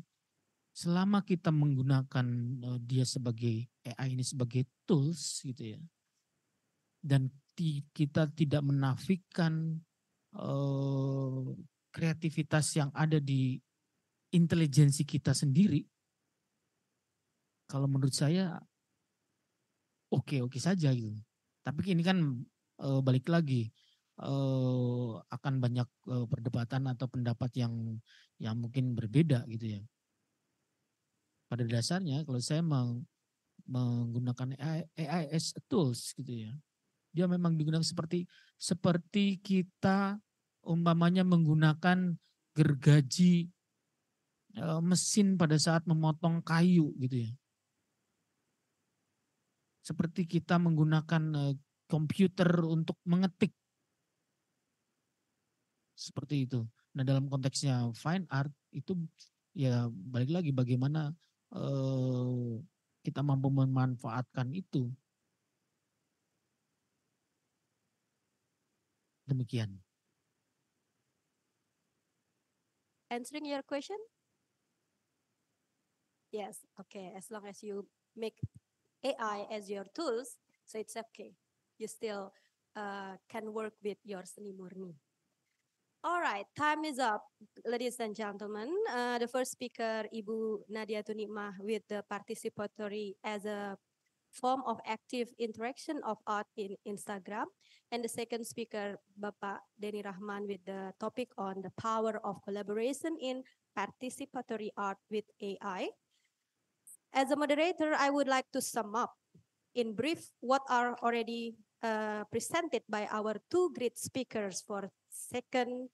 selama kita menggunakan eh, dia sebagai AI ini sebagai tools gitu ya dan kita tidak menafikan eh, kreativitas yang ada di intelijensi kita sendiri kalau menurut saya oke oke okay saja gitu. Tapi ini kan e, balik lagi e, akan banyak e, perdebatan atau pendapat yang yang mungkin berbeda gitu ya. Pada dasarnya kalau saya meng, menggunakan AI, AI as tools gitu ya. Dia memang digunakan seperti seperti kita umpamanya menggunakan gergaji e, mesin pada saat memotong kayu gitu ya seperti kita menggunakan eh, komputer untuk mengetik. Seperti itu. Nah, dalam konteksnya fine art itu ya balik lagi bagaimana eh, kita mampu memanfaatkan itu. Demikian. Answering your question? Yes, okay. As long as you make AI as your tools, so it's okay. You still uh, can work with your seni murni. All right, time is up, ladies and gentlemen. Uh, the first speaker, Ibu Nadia Tunimah, with the participatory as a form of active interaction of art in Instagram. And the second speaker, Bapak Denny Rahman, with the topic on the power of collaboration in participatory art with AI. As a moderator, I would like to sum up in brief what are already uh, presented by our two great speakers for second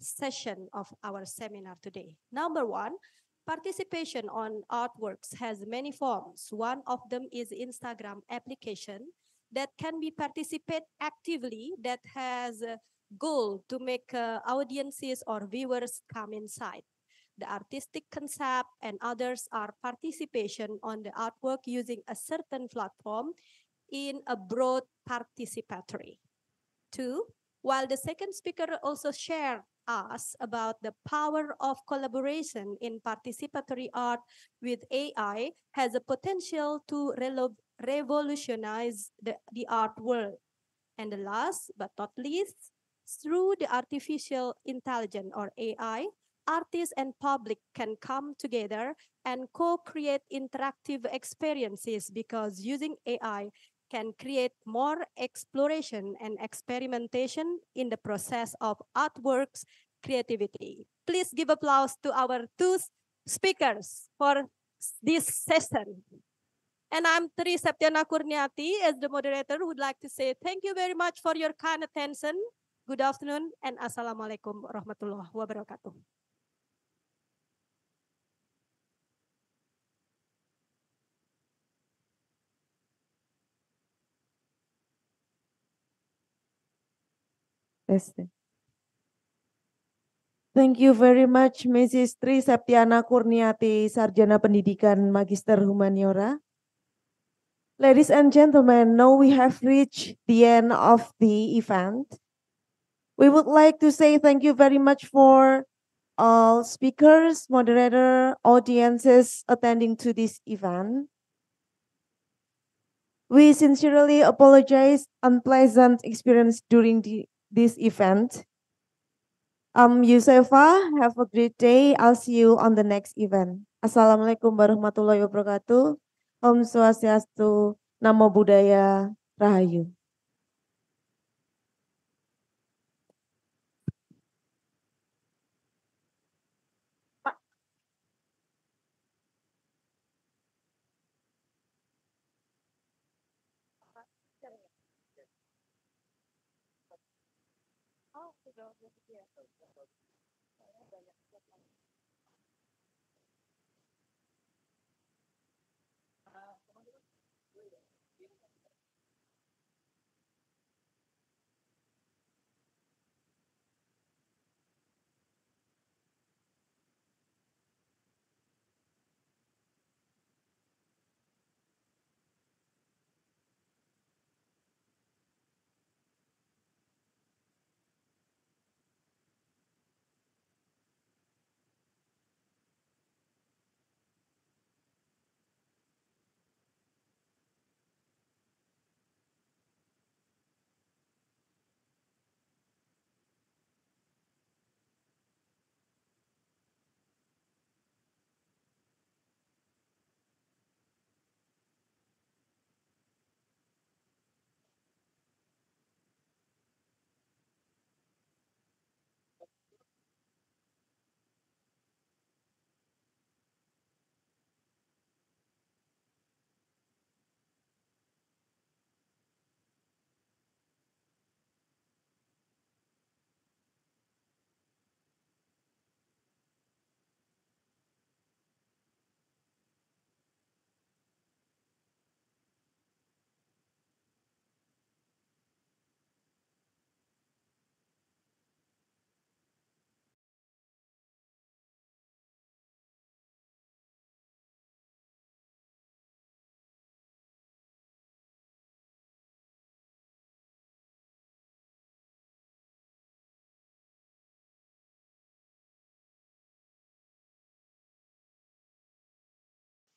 session of our seminar today. Number one, participation on artworks has many forms. One of them is Instagram application that can be participate actively that has a goal to make uh, audiences or viewers come inside. The artistic concept and others are participation on the artwork using a certain platform in a broad participatory. Two, while the second speaker also shared us about the power of collaboration in participatory art with AI has a potential to revolutionize the, the art world. And the last but not least, through the artificial intelligence or AI, artists and public can come together and co-create interactive experiences because using AI can create more exploration and experimentation in the process of artworks creativity. Please give applause to our two speakers for this session. And I'm Tri Septiana Kurniati as the moderator would like to say thank you very much for your kind attention. Good afternoon and Assalamualaikum warahmatullahi wabarakatuh. este. Thank you very much Mrs. Tri Septiana Kurniati, Sarjana Pendidikan Magister Humaniora. Ladies and gentlemen, now we have reached the end of the event. We would like to say thank you very much for all speakers, moderator, audiences attending to this event. We sincerely apologize unpleasant experience during the this event. Um, Yusefa, have a great day. I'll see you on the next event. Assalamualaikum warahmatullahi wabarakatuh. Om Swastiastu, Namo Buddhaya, Rahayu.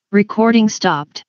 Recording stopped.